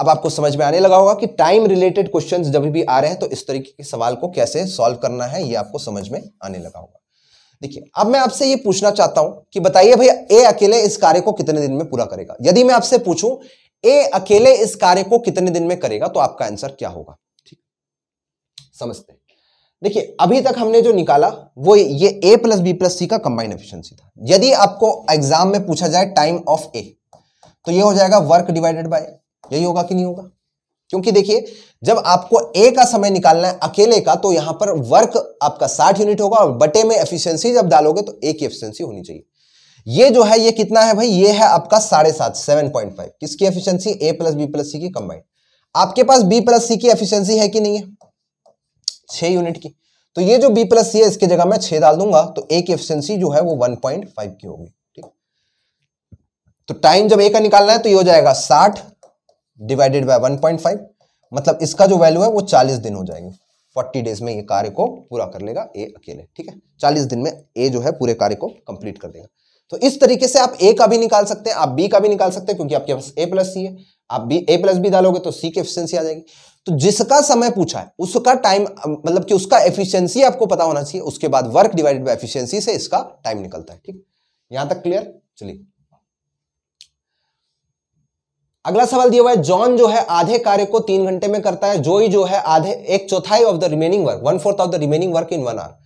अब आपको समझ में आने लगा होगा कि टाइम रिलेटेड क्वेश्चंस जब भी आ रहे हैं तो इस तरीके के सवाल को कैसे सॉल्व करना है ये आपको समझ में आने लगा होगा देखिए अब मैं आपसे ये पूछना चाहता हूं कि बताइए भैया ए अकेले इस कार्य को कितने दिन में पूरा करेगा यदि मैं आपसे पूछूं ए अकेले इस कार्य को कितने दिन में करेगा तो आपका आंसर क्या होगा ठीक समझते हैं देखिए अभी तक हमने जो निकाला वो ये A plus B plus C का कंबाइंड एफिशिएंसी था यदि आपको एग्जाम में पूछा जाए टाइम ऑफ ए तो ये हो जाएगा वर्क डिवाइडेड बाय यही होगा कि नहीं होगा क्योंकि देखिए जब आपको ए का समय निकालना है अकेले का तो यहां पर वर्क आपका 60 यूनिट होगा और बटे में एफिशियंसी जब डालोगे तो ए की एफिशियंसी होनी चाहिए ये जो है ये कितना है भाई ये है आपका साढ़े सात सेवन पॉइंट फाइव किसकी efficiency A plus B plus C की कंबाइंड आपके पास बी प्लस सी की एफिशियंसी है कि नहीं है छह यूनिट की तो ये जो बी प्लस सी है इसके जगह मैं छह डाल दूंगा तो ए की एफिशिएंसी जो है वो वन पॉइंट फाइव की होगी ठीक तो टाइम जब ए का निकालना है तो ये हो जाएगा साठ divided by one point five मतलब इसका जो वैल्यू है वो चालीस दिन हो जाएगी फोर्टी डेज में ये कार्य को पूरा कर लेगा ए अकेले ठीक है चालीस दिन में ए जो है पूरे कार्य को कंप्लीट कर देगा तो इस तरीके से आप ए का भी निकाल सकते हैं आप बी का भी निकाल सकते हैं क्योंकि आपके पास ए प्लस सी है आप बी ए प्लस बी डालोगे तो सी की एफिशिएंसी आ जाएगी तो जिसका समय पूछा है उसका टाइम मतलब कि उसका एफिशिएंसी आपको पता होना चाहिए उसके बाद वर्क डिवाइडेड बाय एफिशिएंसी से इसका टाइम निकलता है ठीक यहां तक क्लियर चलिए अगला सवाल दिया हुआ है जॉन जो है आधे कार्य को तीन घंटे में करता है जोई जो है आधे एक चौथाई of the remaining work one fourth of the remaining work in one hour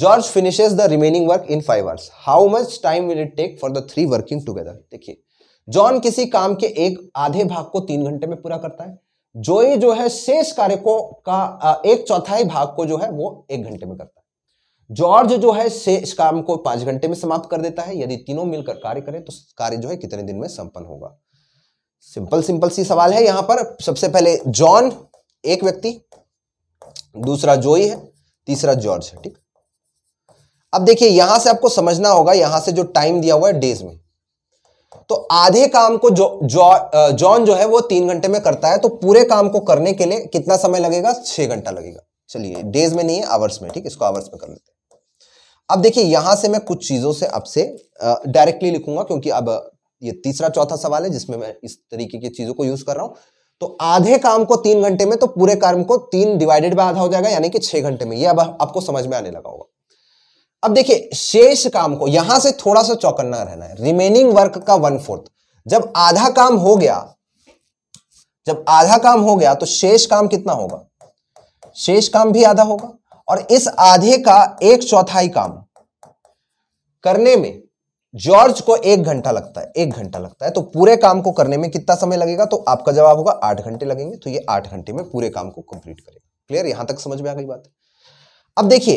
George finishes the remaining work in five hours how much time will it take for the three working together देखिए जॉन किसी काम के एक आधे भाग को तीन घंटे में पूरा करता है जोई जो है शेष कार्य को का एक चौथाई भाग को जो है वो एक घंटे में करता है जॉर्ज जो है शेष काम को पांच घंटे में समाप्त कर देता है यदि तीनों मिलकर कार्य करें तो कार्य जो है कितने दिन में संपन्न होगा सिंपल सिंपल सी सवाल है यहां पर सबसे पहले जॉन एक व्यक्ति दूसरा जोई है तीसरा जॉर्ज है ठीक अब देखिए यहां से आपको समझना होगा यहां से जो टाइम दिया हुआ है डेज में तो आधे काम को जो जॉन जो, जो है वो तीन घंटे में करता है तो पूरे काम को करने के लिए कितना समय लगेगा छह घंटा लगेगा चलिए डेज में नहीं है आवर्स में ठीक इसको आवर्स में कर लेते हैं अब देखिए यहां से मैं कुछ चीजों से आपसे डायरेक्टली लिखूंगा क्योंकि अब ये तीसरा चौथा सवाल है जिसमें मैं इस तरीके की चीजों को यूज कर रहा हूं तो आधे काम को तीन घंटे में तो पूरे काम को तीन डिवाइडेड बाय आधा हो जाएगा यानी कि छह घंटे में ये अब आपको समझ में आने लगा होगा अब देखिए शेष काम को यहां से थोड़ा सा चौकन्ना रहना है रिमेनिंग वर्क का वन फोर्थ जब आधा काम हो गया जब आधा काम हो गया तो शेष काम कितना होगा शेष काम भी आधा होगा और इस आधे का एक चौथाई काम करने में जॉर्ज को एक घंटा लगता है एक घंटा लगता है तो पूरे काम को करने में कितना समय लगेगा तो आपका जवाब होगा आठ घंटे लगेंगे तो ये आठ घंटे में पूरे काम को कंप्लीट करेगा क्लियर यहां तक समझ में आ गई बात अब देखिए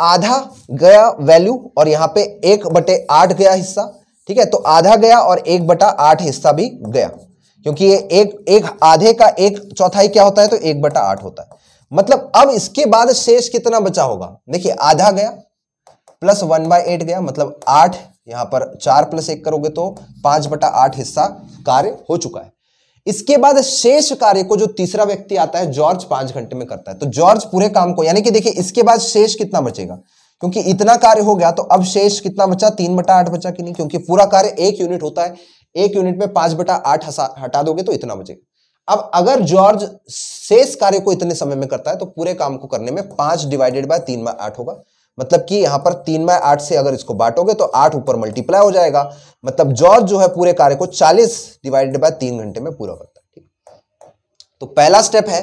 आधा गया वैल्यू और यहाँ पे एक बटे आठ गया हिस्सा ठीक है तो आधा गया और एक बटा आठ हिस्सा भी गया क्योंकि ये एक एक आधे का एक चौथाई क्या होता है तो एक बटा आठ होता है मतलब अब इसके बाद शेष कितना बचा होगा देखिए आधा गया प्लस वन बाय एट गया मतलब आठ यहां पर चार प्लस एक करोगे तो पांच बटा आठ हिस्सा कार्य हो चुका है इसके बाद शेष कार्य को जो तीसरा व्यक्ति आता है जॉर्ज पांच घंटे में करता है तो जॉर्ज पूरे काम को यानी कि देखिए इसके बाद शेष कितना बचेगा क्योंकि इतना कार्य हो गया तो अब शेष कितना बचा तीन बटा आठ बचा कि नहीं क्योंकि पूरा कार्य एक यूनिट होता है एक यूनिट में पांच बटा आठ हटा दोगे तो इतना बचेगा अब अगर जॉर्ज शेष कार्य को इतने समय में करता है तो पूरे काम को करने में पांच डिवाइडेड बाय तीन बाय आठ होगा मतलब कि यहाँ पर तीन बाय आठ से अगर इसको बांटोगे तो आठ ऊपर मल्टीप्लाई हो जाएगा मतलब जॉर्ज जो है पूरे कार्य को चालीस डिवाइडेड बाय तीन घंटे में पूरा करता है तो पहला स्टेप है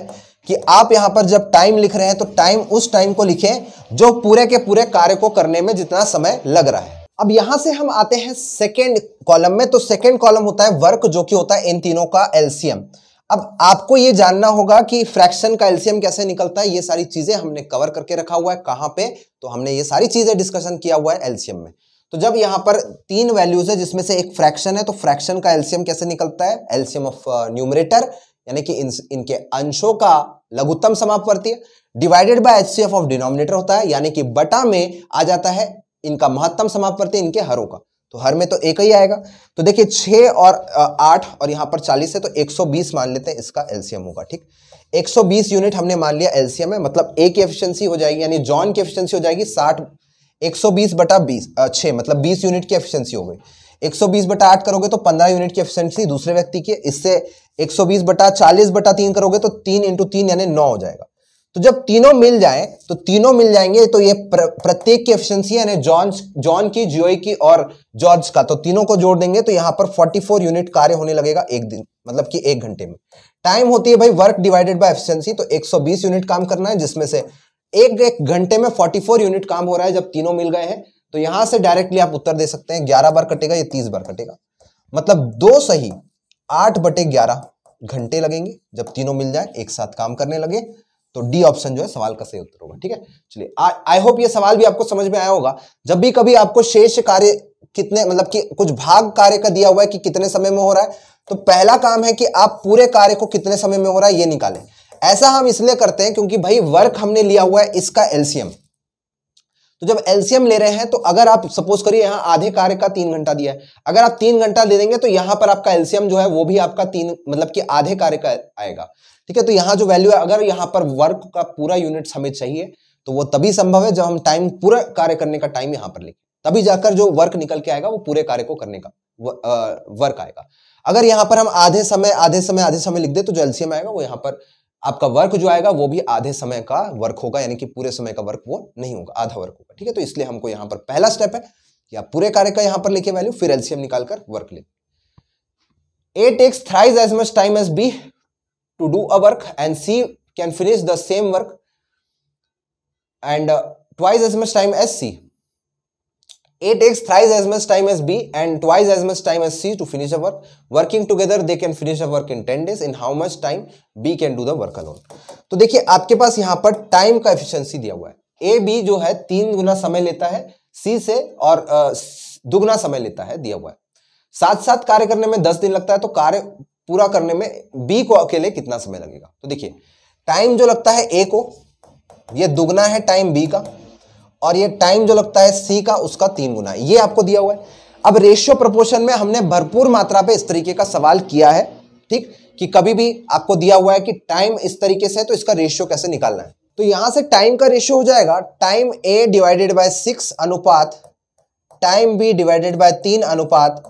कि आप यहाँ पर जब टाइम लिख रहे हैं तो टाइम उस टाइम को लिखें जो पूरे के पूरे कार्य को करने में जितना समय लग रहा है अब यहां से हम आते हैं सेकेंड कॉलम में तो सेकेंड कॉलम होता है वर्क जो कि होता है इन तीनों का एल्सियम अब आपको ये जानना होगा कि फ्रैक्शन का एलसीएम कैसे निकलता है ये सारी चीजें हमने कवर करके रखा हुआ है कहां पे तो हमने ये सारी चीजें डिस्कशन किया हुआ है एलसीएम में तो जब यहां पर तीन वैल्यूज है जिसमें से एक फ्रैक्शन है तो फ्रैक्शन का एल्सियम कैसे निकलता है एल्सियम ऑफ न्यूमरेटर यानी कि इन, इनके अंशों का लघुत्तम है divided by H of denominator होता है यानी कि बटा में आ जाता है इनका महत्तम समापवर्ती इनके हरों का तो हर में तो एक ही आएगा तो देखिए छः और आठ और यहाँ पर चालीस है तो 120 मान लेते हैं इसका एलसीएम होगा ठीक 120 यूनिट हमने मान लिया एलसीएम है मतलब ए की एफिशिएंसी हो जाएगी यानी जॉन की एफिशिएंसी हो जाएगी 60 120 बटा बीस छः मतलब 20 यूनिट की एफिशियंसी हो गई 120 बटा आठ करोगे तो 15 यूनिट की एफिशियंसी दूसरे व्यक्ति की इससे 120 बटा 40 बटा तीन करोगे तो तीन इंटू तीन यानी नौ हो जाएगा तो जब तीनों मिल जाए तो तीनों मिल जाएंगे तो ये प्र, प्रत्येक की एफिशिएंसी यानी जॉन जॉन की जियो की और जॉर्ज का तो तीनों को जोड़ देंगे तो यहां पर 44 यूनिट कार्य होने लगेगा एक दिन मतलब कि एक घंटे में टाइम होती है भाई वर्क डिवाइडेड बाय एफिशिएंसी तो 120 यूनिट काम करना है जिसमें से एक एक घंटे में फोर्टी यूनिट काम हो रहा है जब तीनों मिल गए हैं तो यहां से डायरेक्टली आप उत्तर दे सकते हैं ग्यारह बार कटेगा या तीस बार कटेगा मतलब दो सही आठ बटे ग्यारह घंटे लगेंगे जब तीनों मिल जाए एक साथ काम करने लगे तो डी ऑप्शन जो है सवाल का सही उत्तर होगा ठीक है चलिए आई होप ये सवाल भी आपको समझ में आया होगा जब भी कभी आपको शेष कार्य कितने मतलब कि कुछ भाग कार्य का दिया हुआ है कि कितने समय में हो रहा है तो पहला काम है कि आप पूरे कार्य को कितने समय में हो रहा है ये निकालें ऐसा हम इसलिए करते हैं क्योंकि भाई वर्क हमने लिया हुआ है इसका एलसीएम तो जब एलसीएम ले रहे हैं तो अगर आप सपोज करिए यहां आधे कार्य का तीन घंटा दिया है अगर आप तीन घंटा दे देंगे तो यहां पर आपका एलसीएम जो है वो भी आपका तीन मतलब कि आधे कार्य का आएगा ठीक है तो यहाँ जो वैल्यू है अगर यहाँ पर वर्क का पूरा यूनिट हमें चाहिए तो वो तभी संभव है जब हम टाइम पूरा कार्य करने का टाइम यहाँ पर लिखें तभी जाकर जो वर्क निकल के आएगा वो पूरे कार्य को करने का वर्क आएगा अगर यहाँ पर हम आधे समय आधे समय आधे समय लिख दे तो जो एलसीएम आएगा वो यहाँ पर आपका वर्क जो आएगा वो भी आधे समय का वर्क होगा यानी कि पूरे समय का वर्क वो नहीं होगा आधा वर्क होगा ठीक है तो इसलिए हमको यहाँ पर पहला स्टेप है कि आप पूरे कार्य का यहाँ पर लिखे वैल्यू फिर एलसीएम निकालकर वर्क लिखे A takes thrice as much time as B to do a work and C can finish the same work and uh, twice as much time as C. A takes thrice as much time as B and twice as much time as C to finish a work. Working together they can finish a work in 10 days. In how much time B can do the work alone. तो देखिए आपके पास यहाँ पर टाइम का एफिशिएंसी दिया हुआ है ए बी जो है तीन गुना समय लेता है सी से और दुगना समय लेता है दिया हुआ है साथ साथ कार्य करने में दस दिन लगता है तो कार्य पूरा करने में बी को अकेले कितना समय लगेगा तो देखिए टाइम जो लगता है ए को ये दुगना है टाइम बी का और ये टाइम जो लगता है सी का उसका तीन गुना है ये आपको दिया हुआ है अब रेशियो प्रपोर्शन में हमने भरपूर मात्रा पे इस तरीके का सवाल किया है ठीक कि कभी भी आपको दिया हुआ है कि टाइम इस तरीके से है तो इसका रेशियो कैसे निकालना है तो यहां से टाइम का रेशियो हो जाएगा time A divided by six अनुपात टाइम बी डिवाइडेड बाय तीन अनुपात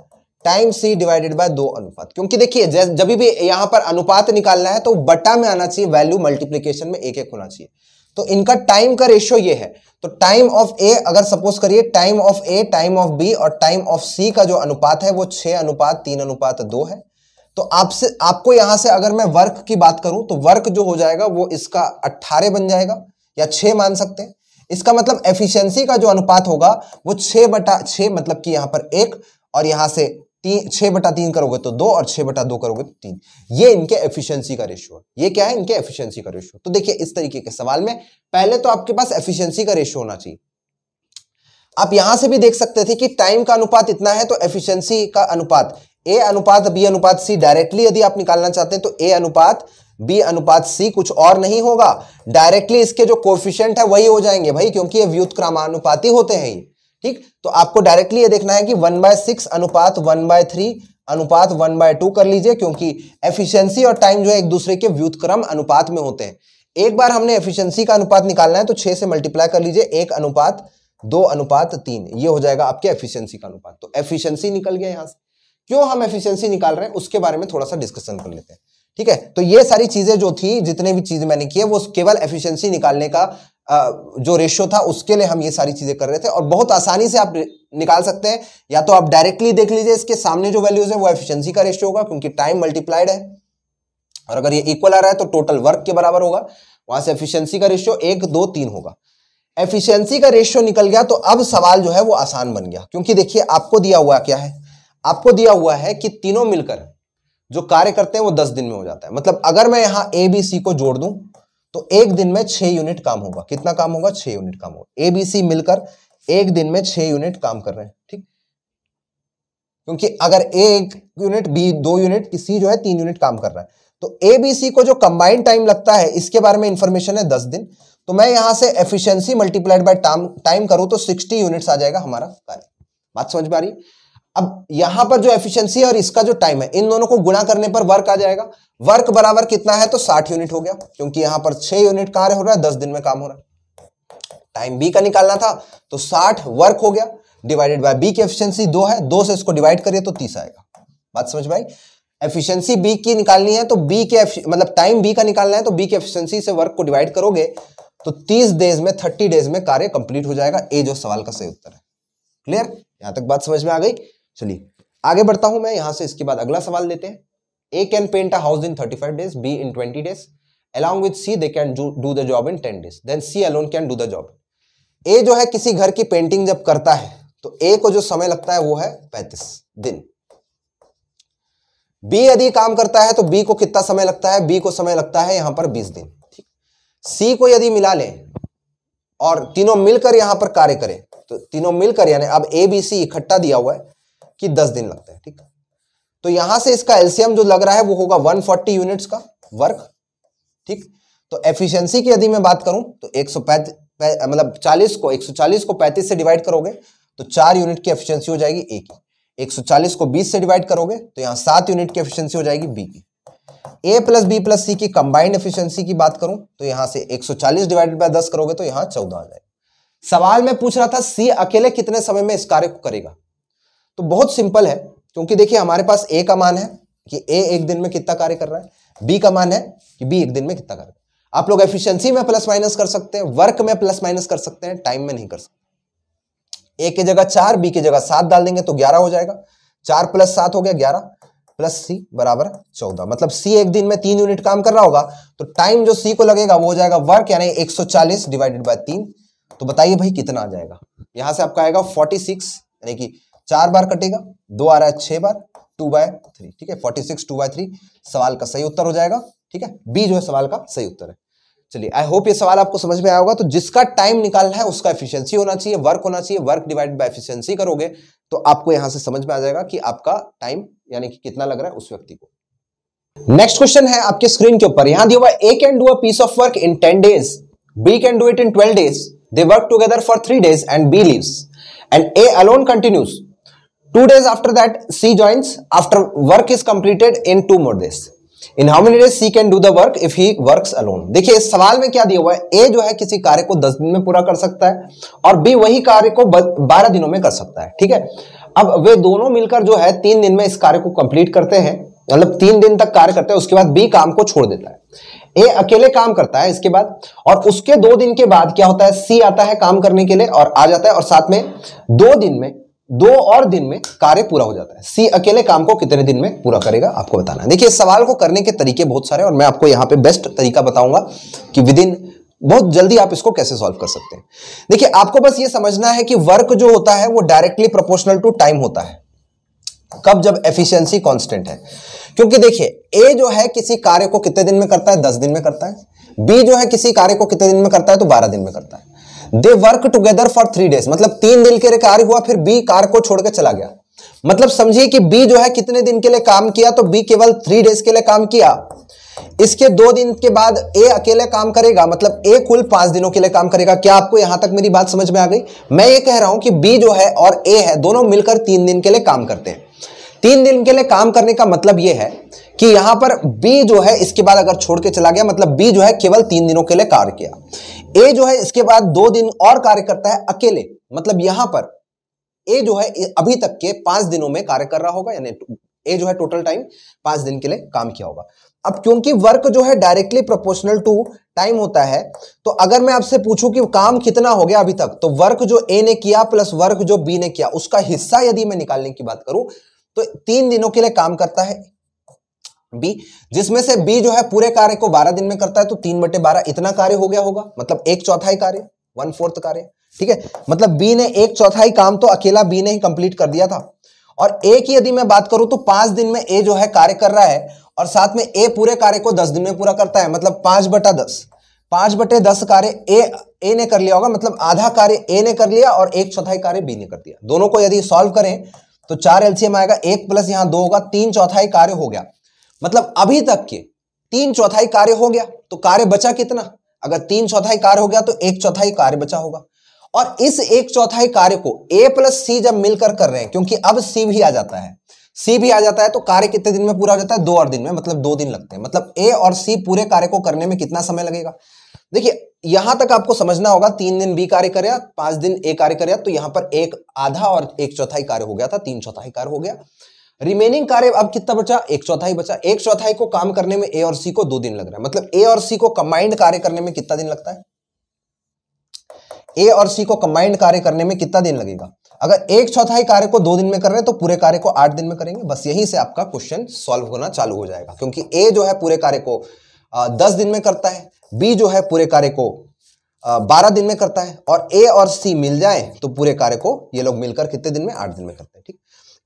टाइम सी डिवाइडेड बाय दो अनुपात क्योंकि देखिए जब भी यहां पर अनुपात निकालना है तो बटा में आना चाहिए वैल्यू मल्टीप्लीकेशन में एक एक होना चाहिए तो इनका टाइम का रेशियो ये है तो टाइम ऑफ ए अगर सपोज करिए time of A time of B और टाइम ऑफ सी का जो अनुपात है वो छह अनुपात तीन अनुपात दो है तो आपसे आपको यहां से अगर मैं वर्क की बात करूं तो वर्क जो हो जाएगा वो इसका अट्ठारह बन जाएगा या छह मान सकते हैं इसका मतलब एफिशिएंसी का जो अनुपात होगा वो छह बटा छः मतलब कि यहां पर एक और यहां से तीन छः बटा तीन करोगे तो दो और छः बटा दो करोगे तो तीन ये इनके एफिशिएंसी का रेशियो है ये क्या है इनके एफिशिएंसी का रेशियो तो देखिए इस तरीके के सवाल में पहले तो आपके पास एफिशिएंसी का रेशियो होना चाहिए आप यहां से भी देख सकते थे कि टाइम का अनुपात इतना है तो एफिशिएंसी का अनुपात ए अनुपात बी अनुपात सी डायरेक्टली यदि आप निकालना चाहते हैं तो ए अनुपात बी अनुपात सी कुछ और नहीं होगा डायरेक्टली इसके जो कोफिशियंट है वही हो जाएंगे भाई क्योंकि ये व्युत होते हैं ये ठीक तो आपको डायरेक्टली ये देखना है कि वन बाय सिक्स अनुपात वन बाय थ्री अनुपात वन बाय टू कर लीजिए क्योंकि एफिशिएंसी और टाइम जो है एक दूसरे के व्युतक्रम अनुपात में होते हैं एक बार हमने एफिशिएंसी का अनुपात निकालना है तो छह से मल्टीप्लाई कर लीजिए एक अनुपात दो अनुपात तीन ये हो जाएगा आपके एफिशियंसी का अनुपात तो एफिशियंसी निकल गया यहां से क्यों हम एफिशियंसी निकाल रहे हैं उसके बारे में थोड़ा सा डिस्कशन कर लेते हैं ठीक है तो ये सारी चीजें जो थी जितने भी चीजें मैंने की है वो केवल एफिशिएंसी निकालने का जो रेशियो था उसके लिए हम ये सारी चीज़ें कर रहे थे और बहुत आसानी से आप निकाल सकते हैं या तो आप डायरेक्टली देख लीजिए इसके सामने जो वैल्यूज है वो एफिशिएंसी का रेशियो होगा क्योंकि टाइम मल्टीप्लाइड है और अगर ये इक्वल आ रहा है तो टोटल वर्क के बराबर होगा वहां से एफिशियंसी का रेशियो एक दो तीन होगा एफिशियंसी का रेशियो निकल गया तो अब सवाल जो है वो आसान बन गया क्योंकि देखिए आपको दिया हुआ क्या है आपको दिया हुआ है कि तीनों मिलकर जो कार्य करते हैं वो दस दिन में हो जाता है मतलब अगर मैं यहां ए बी सी को जोड़ दूं तो एक दिन में छह यूनिट काम होगा कितना काम होगा छह यूनिट काम होगा एबीसी मिलकर एक दिन में छह यूनिट काम कर रहे हैं ठीक क्योंकि अगर एक यूनिट बी दो यूनिट सी जो है तीन यूनिट काम कर रहा है तो एबीसी को जो कंबाइंड टाइम लगता है इसके बारे में इंफॉर्मेशन है दस दिन तो मैं यहां से एफिशिएंसी मल्टीप्लाइड बाय टाइम करूं तो सिक्सटी यूनिट्स आ जाएगा हमारा कार्य बात समझ में आ रही अब यहां पर जो एफिशिएंसी है और इसका जो टाइम है इन दोनों को गुणा करने पर वर्क आ जाएगा वर्क बराबर कितना है तो साठ यूनिट हो गया क्योंकि यहां पर छह यूनिट कार्य हो रहा है दस दिन में काम हो रहा है टाइम बी का निकालना था तो साठ वर्क हो गया डिवाइडेड बाय बी की एफिशियंसी दो है दो से इसको डिवाइड करिए तो तीस आएगा बात समझ भाई एफिशिएंसी बी की निकालनी है तो बी के मतलब टाइम बी का निकालना है तो बी की एफिशिएंसी से वर्क को डिवाइड करोगे तो तीस डेज में थर्टी डेज में कार्य कंप्लीट हो जाएगा ए जो सवाल का सही उत्तर है क्लियर यहां तक बात समझ में आ गई चलिए आगे बढ़ता हूं मैं यहां से इसके बाद अगला सवाल लेते हैं A can paint a house in thirty five days B in twenty days along with C they can do the job in ten days then C alone can do the job A जो है किसी घर की पेंटिंग जब करता है तो ए को जो समय लगता है वो है पैंतीस दिन बी यदि काम करता है तो बी को कितना समय लगता है बी को समय लगता है यहां पर बीस दिन ठीक सी को यदि मिला ले और तीनों मिलकर यहां पर कार्य करें तो तीनों मिलकर यानी अब ए बी सी इकट्ठा दिया हुआ है कि दस दिन लगते हैं ठीक है तो यहां से इसका एलसीएम जो लग रहा है वो होगा 140 यूनिट्स का वर्क ठीक तो एफिशिएंसी की यदि मैं बात करूं तो एक मतलब 40 को 140 को 35 से डिवाइड करोगे तो चार यूनिट की एफिशिएंसी हो जाएगी ए की 140 को 20 से डिवाइड करोगे तो यहां सात यूनिट की एफिशिएंसी हो जाएगी बी की A plus B plus C की कंबाइंड एफिशियंसी की बात करूं तो यहां से 140 डिवाइडेड बाय दस करोगे तो यहां चौदह आ जाएगा सवाल में पूछ रहा था सी अकेले कितने समय में इस कार्य को करेगा तो बहुत सिंपल है क्योंकि देखिए हमारे पास ए का मान है कि ए एक दिन में कितना कार्य कर रहा है बी का मान है कि बी एक दिन में कितना कार्य आप लोग एफिशिएंसी में प्लस माइनस कर सकते हैं वर्क में प्लस माइनस कर सकते हैं टाइम में नहीं कर सकते ए के जगह चार बी की जगह सात डाल देंगे तो ग्यारह हो जाएगा चार प्लस सात हो गया ग्यारह प्लस सी बराबर चौदह मतलब सी एक दिन में तीन यूनिट काम कर रहा होगा तो टाइम जो सी को लगेगा वो हो जाएगा वर्क यानी चालीस डिवाइडेड बाय तीन तो बताइए भाई कितना आ जाएगा यहां से आपका आएगा सिक्स यानी कि चार बार कटेगा दो आ रहा है छह बार टू बाय थ्री ठीक है forty six two by three सवाल का सही उत्तर हो जाएगा ठीक है बी जो है सवाल का सही उत्तर है चलिए आई होप ये सवाल आपको समझ में आया होगा तो जिसका टाइम निकालना है उसका एफिशिएंसी होना चाहिए वर्क होना चाहिए वर्क डिवाइडेड बाय एफिशिएंसी करोगे तो आपको यहां से समझ में आ जाएगा कि आपका टाइम यानी कि कितना लग रहा है उस व्यक्ति को नेक्स्ट क्वेश्चन है आपके स्क्रीन के ऊपर यहां दिया हुआ A can do a piece of work in ten days B can do it in twelve days they work together for three days and B leaves and A alone continues Two days after that, C joins. After work is completed in two more days. In how many days C can do the work if he works alone देखिए इस सवाल में क्या दिया हुआ है ए जो है किसी कार्य को दस दिन में पूरा कर सकता है और बी वही कार्य को बारह दिनों में कर सकता है ठीक है अब वे दोनों मिलकर जो है तीन दिन में इस कार्य को कंप्लीट करते हैं मतलब तीन दिन तक कार्य करते हैं उसके बाद बी काम को छोड़ देता है ए अकेले काम करता है इसके बाद और उसके दो दिन के बाद क्या होता है सी आता है काम करने के लिए और आ जाता है और साथ में दो दिन में दो और दिन में कार्य पूरा हो जाता है सी अकेले काम को कितने दिन में पूरा करेगा आपको बताना है देखिए सवाल को करने के तरीके बहुत सारे और मैं आपको यहाँ पे बेस्ट तरीका बताऊंगा कि विद इन बहुत जल्दी आप इसको कैसे सॉल्व कर सकते हैं देखिए आपको बस ये समझना है कि वर्क जो होता है वो डायरेक्टली प्रोपोर्शनल टू टाइम होता है कब जब एफिशिएंसी कांस्टेंट है क्योंकि देखिए ए जो है किसी कार्य को कितने दिन में करता है दस दिन में करता है बी जो है किसी कार्य को कितने दिन में करता है तो बारह दिन में करता है they work together for three days मतलब तीन दिन के लिए कार्य हुआ फिर बी कार को छोड़कर चला गया मतलब समझिए कि बी जो है कितने दिन के लिए काम किया तो बी केवल थ्री डेज के लिए काम किया इसके दो दिन के बाद ए अकेले काम करेगा मतलब ए कुल पांच दिनों के लिए काम करेगा क्या आपको यहां तक मेरी बात समझ में आ गई मैं ये कह रहा हूं कि बी जो है और ए है दोनों मिलकर तीन दिन के लिए काम करते हैं तीन दिन के लिए काम करने का मतलब यह है कि यहां पर बी जो है इसके बाद अगर छोड़ के चला गया मतलब बी जो है केवल तीन दिनों के लिए कार्य किया ए जो है इसके बाद दो दिन और कार्य करता है अकेले मतलब यहां पर ए जो है अभी तक के पांच दिनों में कार्य कर रहा होगा यानी ए जो है टोटल टाइम पांच दिन के लिए काम किया होगा अब क्योंकि वर्क जो है डायरेक्टली प्रोपोर्शनल टू टाइम होता है तो अगर मैं आपसे पूछूं कि काम कितना हो गया अभी तक तो वर्क जो ए ने किया प्लस वर्क जो बी ने किया उसका हिस्सा यदि मैं निकालने की बात करूं तो तीन दिनों के लिए काम करता है बी जिसमें से बी जो है पूरे कार्य को बारह दिन में करता है तो तीन बटे बारह इतना कार्य हो गया होगा मतलब एक चौथाई कार्य वन फोर्थ कार्य ठीक है मतलब बी ने एक चौथाई काम तो अकेला बी ने ही कंप्लीट कर दिया था और ए की यदि मैं बात करूं तो पांच दिन में ए जो है कार्य कर रहा है और साथ में ए पूरे कार्य को दस दिन में पूरा करता है मतलब पांच बटा दस पांच बटे दस कार्य ए ए ने कर लिया होगा मतलब आधा कार्य ए ने कर लिया और एक चौथाई कार्य बी ने कर दिया दोनों को यदि सॉल्व करें तो चार एलसीएम आएगा एक प्लस यहां दो होगा तीन चौथाई कार्य हो गया मतलब अभी तक के तीन चौथाई कार्य हो गया तो कार्य बचा कितना अगर तीन चौथाई कार्य हो गया तो एक चौथाई कार्य बचा होगा और इस एक चौथाई कार्य को ए प्लस सी जब मिलकर कर रहे हैं क्योंकि अब सी भी आ जाता है सी भी आ जाता है तो कार्य कितने दिन में पूरा हो जाता है दो और दिन में मतलब दो दिन लगते हैं मतलब ए और सी पूरे कार्य को करने में कितना समय लगेगा देखिए यहां तक आपको समझना होगा तीन दिन बी कार्य कर पांच दिन ए कार्य कर तो यहां पर एक आधा और एक चौथाई कार्य हो गया था तीन चौथाई कार्य हो गया रिमेनिंग कार्य अब कितना बचा एक चौथाई बचा एक चौथाई को काम करने में ए और सी को दो दिन लग रहा है मतलब ए और सी को कंबाइंड कार्य करने में कितना दिन लगता है ए और सी को कंबाइंड कार्य करने में कितना दिन लगेगा अगर एक चौथाई कार्य को दो दिन में कर रहे हैं तो पूरे कार्य को आठ दिन में करेंगे बस यहीं से आपका क्वेश्चन सॉल्व होना चालू हो जाएगा क्योंकि ए जो है पूरे कार्य को दस दिन में करता है बी जो है पूरे कार्य को बारह दिन में करता है और ए और सी मिल जाए तो पूरे कार्य को ये लोग मिलकर कितने दिन में आठ दिन में करते हैं ठीक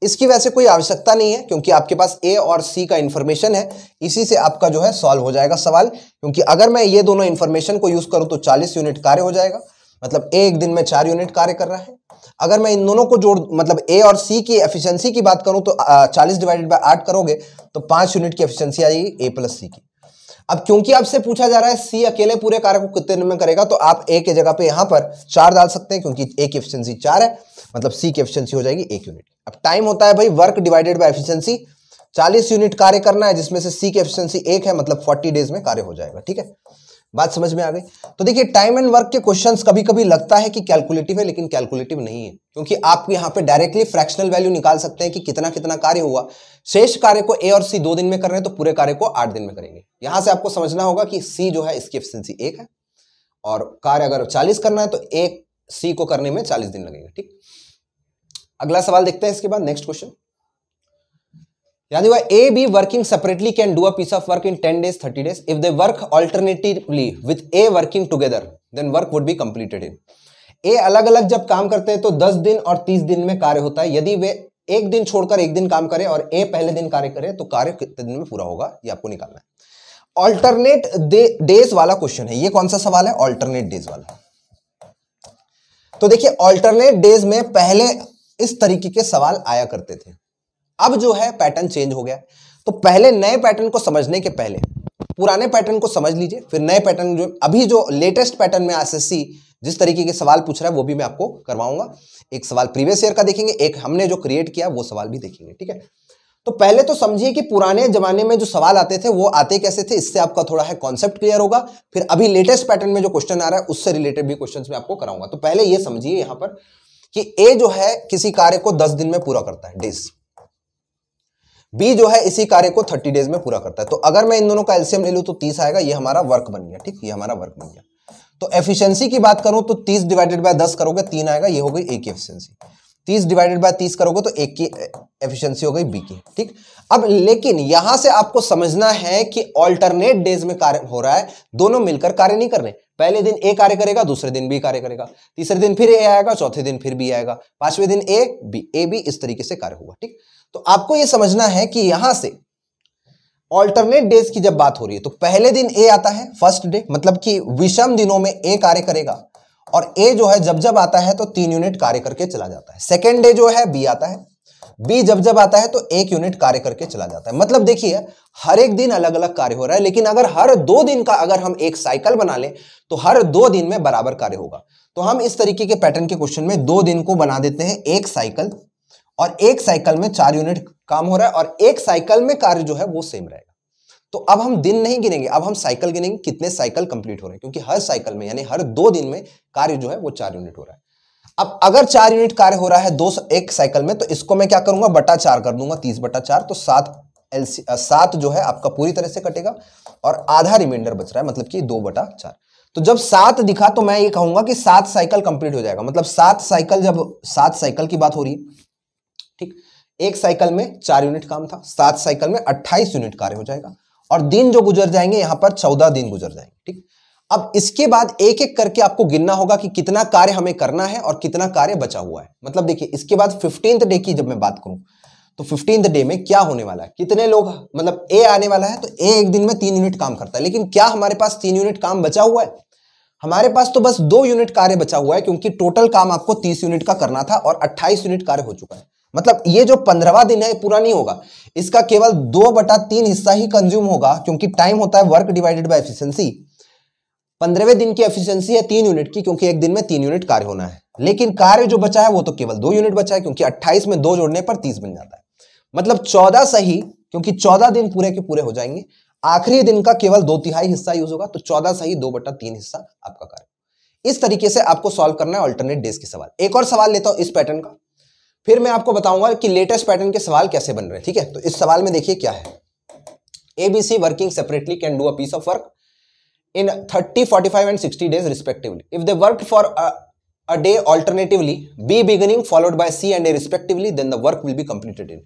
इसकी वैसे कोई आवश्यकता नहीं है क्योंकि आपके पास ए और सी का इन्फॉर्मेशन है इसी से आपका जो है सॉल्व हो जाएगा सवाल क्योंकि अगर मैं ये दोनों इन्फॉर्मेशन को यूज़ करूँ तो चालीस यूनिट कार्य हो जाएगा मतलब ए एक दिन में चार यूनिट कार्य कर रहा है अगर मैं इन दोनों को जोड़ मतलब ए और सी की एफिशिएंसी की बात करूं तो चालीस डिवाइडेड बाय आठ करोगे तो पाँच यूनिट की एफिशिएंसी आएगी ए प्लस सी की अब क्योंकि आपसे पूछा जा रहा है सी अकेले पूरे कार्य को कितने दिन में करेगा तो आप ए के जगह पे यहां पर चार डाल सकते हैं क्योंकि ए की एफिशियंसी चार है मतलब सी की एफिशियंसी हो जाएगी एक यूनिट अब टाइम होता है भाई work divided by efficiency 40 unit कार्य करना है जिसमें से सी की एफिशिएंसी एक है मतलब 40 डेज में कार्य हो जाएगा ठीक है बात समझ में आ गई तो देखिए टाइम एंड वर्क के क्वेश्चंस कभी कभी लगता है कि कैलकुलेटिव है लेकिन कैलकुलेटिव नहीं है क्योंकि आप यहाँ पे डायरेक्टली फ्रैक्शनल वैल्यू निकाल सकते हैं कि कितना कितना कार्य हुआ शेष कार्य को ए और सी दो दिन में कर रहे हैं तो पूरे कार्य को आठ दिन में करेंगे यहां से आपको समझना होगा कि सी जो है इसकी एफिशियंसी एक है और कार्य अगर चालीस करना है तो एक सी को करने में चालीस दिन लगेगा ठीक अगला सवाल देखते हैं इसके बाद नेक्स्ट क्वेश्चन यानी हुआ A B working separately can do a piece of work in ten days thirty days if they work alternatively with A working together then work would be completed in A अलग अलग जब काम करते हैं तो दस दिन और तीस दिन में कार्य होता है यदि वे एक दिन छोड़कर एक दिन काम करें और ए पहले दिन कार्य करे तो कार्य कितने दिन में पूरा होगा ये आपको निकालना है ऑल्टरनेट डेज वाला क्वेश्चन है ये कौन सा सवाल है ऑल्टरनेट डेज वाला तो देखिए ऑल्टरनेट डेज में पहले इस तरीके के सवाल आया करते थे अब जो है पैटर्न चेंज हो गया तो पहले नए पैटर्न को समझने के पहले पुराने पैटर्न को समझ लीजिए फिर नए पैटर्न जो अभी जो लेटेस्ट पैटर्न में एसएससी जिस तरीके के सवाल पूछ रहा है वो भी मैं आपको करवाऊंगा एक सवाल प्रीवियस ईयर का देखेंगे एक हमने जो क्रिएट किया वो सवाल भी देखेंगे ठीक है तो पहले तो समझिए कि पुराने जमाने में जो सवाल आते थे वो आते कैसे थे इससे आपका थोड़ा है कॉन्सेप्ट क्लियर होगा फिर अभी लेटेस्ट पैटर्न में जो क्वेश्चन आ रहा है उससे रिलेटेड भी क्वेश्चन में आपको कराऊंगा तो पहले ये समझिए यहाँ पर कि ए जो है किसी कार्य को दस दिन में पूरा करता है डेज बी जो है इसी कार्य को थर्टी डेज में पूरा करता है तो अगर मैं इन दोनों का एल्सियम ले लू तो तीस आएगा ये हमारा वर्क बन गया ठीक ये हमारा वर्क बन गया तो एफिशिएंसी की बात करूं तो 30 डिवाइडेड बाय 10 करोगे तीन आएगा ये हो गई ए की एफिशिएंसी 30 डिवाइडेड बाय 30 करोगे तो एक की एफिशिएंसी हो गई बी की ठीक अब लेकिन यहां से आपको समझना है कि ऑल्टरनेट डेज में कार्य हो रहा है दोनों मिलकर कार्य नहीं कर रहे पहले दिन ए कार्य करेगा दूसरे दिन बी कार्य करेगा तीसरे दिन फिर ए आएगा चौथे दिन फिर बी आएगा पांचवें दिन ए बी ए बी इस तरीके से कार्य होगा ठीक तो आपको यह समझना है कि यहां से ऑल्टरनेट डेज की जब बात हो रही है तो पहले दिन ए आता है फर्स्ट डे मतलब कि विषम दिनों में ए कार्य करेगा और ए जो है जब जब आता है तो तीन यूनिट कार्य करके चला जाता है सेकेंड डे जो है बी आता है बी जब जब आता है तो एक यूनिट कार्य करके चला जाता है मतलब देखिए हर एक दिन अलग अलग कार्य हो रहा है लेकिन अगर हर दो दिन का अगर हम एक साइकिल बना लें तो हर दो दिन में बराबर कार्य होगा तो हम इस तरीके के पैटर्न के क्वेश्चन में दो दिन को बना देते हैं एक साइकिल और एक साइकिल में चार यूनिट काम हो रहा है और एक साइकिल में कार्य जो है वो सेम रहेगा तो अब हम दिन नहीं गिनेंगे अब हम साइकिल गिनेंगे कितने साइकिल कंप्लीट हो रहे हैं क्योंकि हर साइकिल में यानी हर दो दिन में कार्य जो है वो चार यूनिट हो रहा है अब अगर चार यूनिट कार्य हो रहा है दो एक साइकिल में तो इसको मैं क्या करूंगा बटा चार कर दूंगा तीस बटा चार तो सात एल सात जो है आपका पूरी तरह से कटेगा और आधा रिमाइंडर बच रहा है मतलब कि दो बटा चार तो जब सात दिखा तो मैं ये कहूंगा कि सात साइकिल कंप्लीट हो जाएगा मतलब सात साइकिल जब सात साइकिल की बात हो रही है ठीक एक साइकिल में चार यूनिट काम था सात साइकिल में अट्ठाईस यूनिट कार्य हो जाएगा और दिन जो गुजर जाएंगे यहां पर चौदह दिन गुजर जाएंगे ठीक अब इसके बाद एक एक करके आपको गिनना होगा कि कितना कार्य हमें करना है और कितना कार्य बचा हुआ है मतलब देखिए इसके बाद फिफ्टींथ डे की जब मैं बात करूं तो फिफ्टींथ डे में क्या होने वाला है कितने लोग मतलब ए आने वाला है तो ए एक दिन में तीन यूनिट काम करता है लेकिन क्या हमारे पास तीन यूनिट काम बचा हुआ है हमारे पास तो बस दो यूनिट कार्य बचा हुआ है क्योंकि टोटल काम आपको तीस यूनिट का करना था और अट्ठाईस यूनिट कार्य हो चुका है मतलब ये जो पंद्रहवा दिन है पूरा नहीं होगा इसका केवल दो बटा तीन हिस्सा ही कंज्यूम होगा क्योंकि टाइम होता है वर्क डिवाइडेड बाय एफिशिएंसी पंद्रहवें दिन की एफिशिएंसी है तीन यूनिट की क्योंकि एक दिन में तीन यूनिट कार्य होना है लेकिन कार्य जो बचा है वो तो केवल दो यूनिट बचा है क्योंकि 28 में दो जोड़ने पर 30 बन जाता है मतलब 14 सही क्योंकि 14 दिन पूरे के पूरे हो जाएंगे आखिरी दिन का केवल दो तिहाई हिस्सा यूज होगा तो चौदह सही दो बटा तीन हिस्सा आपका कार्य इस तरीके से आपको सॉल्व करना है ऑल्टरनेट डेज के सवाल एक और सवाल लेता हूं इस पैटर्न का फिर मैं आपको बताऊंगा कि लेटेस्ट पैटर्न के सवाल कैसे बन रहे हैं ठीक है तो इस सवाल में देखिए क्या है ABC working separately can do a piece of work in 30, 45 and 60 days respectively. If they worked for a, a day alternatively, B beginning followed by C and A respectively, then the work will be completed in.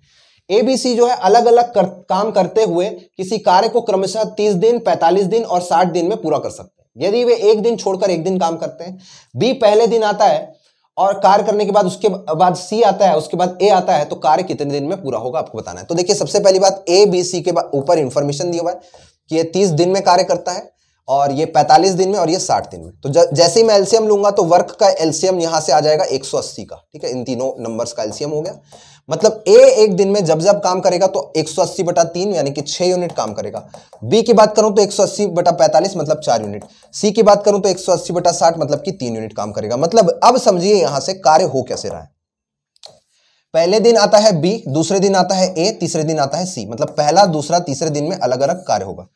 A B C जो है अलग अलग कर, काम करते हुए किसी कार्य को क्रमशः 30 दिन 45 दिन और 60 दिन में पूरा कर सकते हैं यदि वे एक दिन छोड़कर एक दिन काम करते हैं बी पहले दिन आता है और कार्य करने के बाद उसके बाद सी आता है उसके बाद ए आता है तो कार्य कितने दिन में पूरा होगा आपको बताना है तो देखिए सबसे पहली बात ए बी सी के ऊपर इंफॉर्मेशन दिया हुआ है कि ये तीस दिन में कार्य करता है और ये 45 दिन में और ये 60 दिन में तो जैसे ही मैं एल्सियम लूंगा तो वर्क का एल्सियम यहां से आ जाएगा 180 का ठीक है इन तीनों नंबर्स का एल्सियम हो गया मतलब ए एक दिन में जब जब काम करेगा तो 180 बटा तीन यानी कि 6 यूनिट काम करेगा बी की बात करूं तो 180 बटा पैंतालीस मतलब 4 यूनिट सी की बात करूं तो 180 बटा साठ मतलब कि 3 यूनिट काम करेगा मतलब अब समझिए यहां से कार्य हो कैसे रहा है पहले दिन आता है बी दूसरे दिन आता है ए तीसरे दिन आता है सी मतलब पहला दूसरा तीसरे दिन में अलग अलग कार्य होगा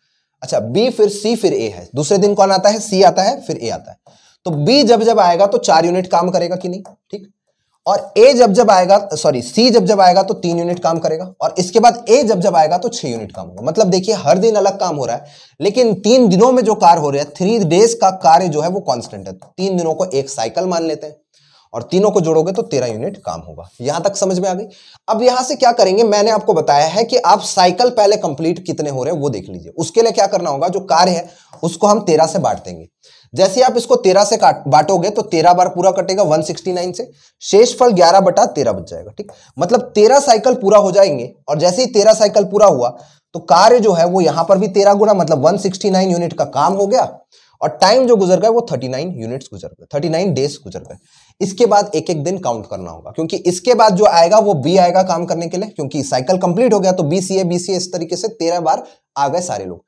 अच्छा बी फिर सी फिर ए है दूसरे दिन कौन आता है सी आता है फिर ए आता है तो बी जब जब आएगा तो चार यूनिट काम करेगा कि नहीं ठीक और ए जब जब आएगा सॉरी सी जब जब आएगा तो तीन यूनिट काम करेगा और इसके बाद ए जब जब आएगा तो छह यूनिट काम होगा मतलब देखिए हर दिन अलग काम हो रहा है लेकिन तीन दिनों में जो कार्य हो रहा है थ्री डेज का कार्य जो है वो कांस्टेंट है तीन दिनों को एक साइकिल मान लेते हैं और तीनों को जोड़ोगे तो तेरह यूनिट काम होगा यहां तक समझ में आ गई अब यहां से क्या करेंगे मैंने आपको बताया है कि आप साइकिल पहले कंप्लीट कितने हो रहे हैं वो देख लीजिए उसके लिए क्या करना होगा जो कार्य है उसको हम तेरह से बांट देंगे जैसे आप इसको तेरह से काट बांटोगे तो तेरह बार पूरा कटेगा वन सिक्सटी नाइन से शेष फल ग्यारह बटा तेरह बच जाएगा ठीक मतलब तेरह साइकिल पूरा हो जाएंगे और जैसे ही तेरह साइकिल पूरा हुआ तो कार्य जो है वो यहां पर भी तेरह गुना मतलब वन सिक्सटी नाइन यूनिट का काम हो गया और टाइम जो गुजर गया वो 39 यूनिट्स गुजर गए 39 डेज गुजर गए इसके बाद एक एक दिन काउंट करना होगा क्योंकि इसके बाद जो आएगा वो बी आएगा काम करने के लिए क्योंकि साइकिल कंप्लीट हो गया तो बी सी ए बी सी इस तरीके से तेरह बार आ गए सारे लोग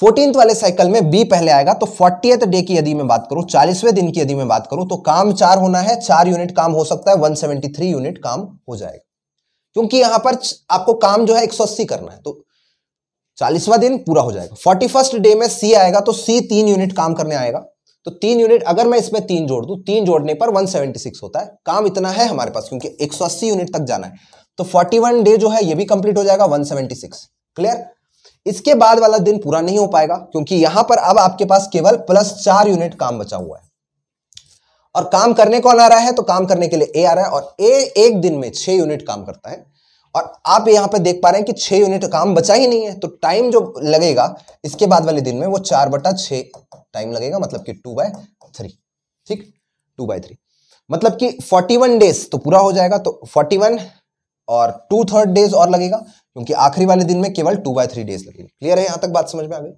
फोर्टीन वाले साइकिल में बी पहले आएगा तो फोर्टी डे की यदि मैं बात करूं चालीसवें दिन की यदि मैं बात करूं तो काम चार होना है चार यूनिट काम हो सकता है 173 यूनिट काम हो जाएगा क्योंकि यहां पर आपको काम जो है 180 करना है तो चालीसवा दिन पूरा हो जाएगा फोर्टी फर्स्ट डे में सी आएगा तो सी तीन यूनिट काम करने आएगा तो तीन यूनिट अगर मैं इसमें तीन जोड़ दू तीन जोड़ने पर 176 होता है काम इतना है हमारे पास क्योंकि 180 यूनिट तक जाना है तो 41 डे जो है ये भी कंप्लीट हो जाएगा 176 क्लियर इसके बाद वाला दिन पूरा नहीं हो पाएगा क्योंकि यहां पर अब आपके पास केवल प्लस चार यूनिट काम बचा हुआ है और काम करने कौन आ रहा है तो काम करने के लिए ए आ रहा है और ए एक दिन में छह यूनिट काम करता है और आप यहाँ पे देख पा रहे हैं कि छः यूनिट काम बचा ही नहीं है तो टाइम जो लगेगा इसके बाद वाले दिन में वो चार बटा छः टाइम लगेगा मतलब कि टू बाय थ्री ठीक टू बाय थ्री मतलब कि फोर्टी वन डेज तो पूरा हो जाएगा तो फोर्टी वन और टू थर्ड डेज और लगेगा क्योंकि आखिरी वाले दिन में केवल टू बाय थ्री डेज लगेगी क्लियर है यहाँ तक बात समझ में आ गई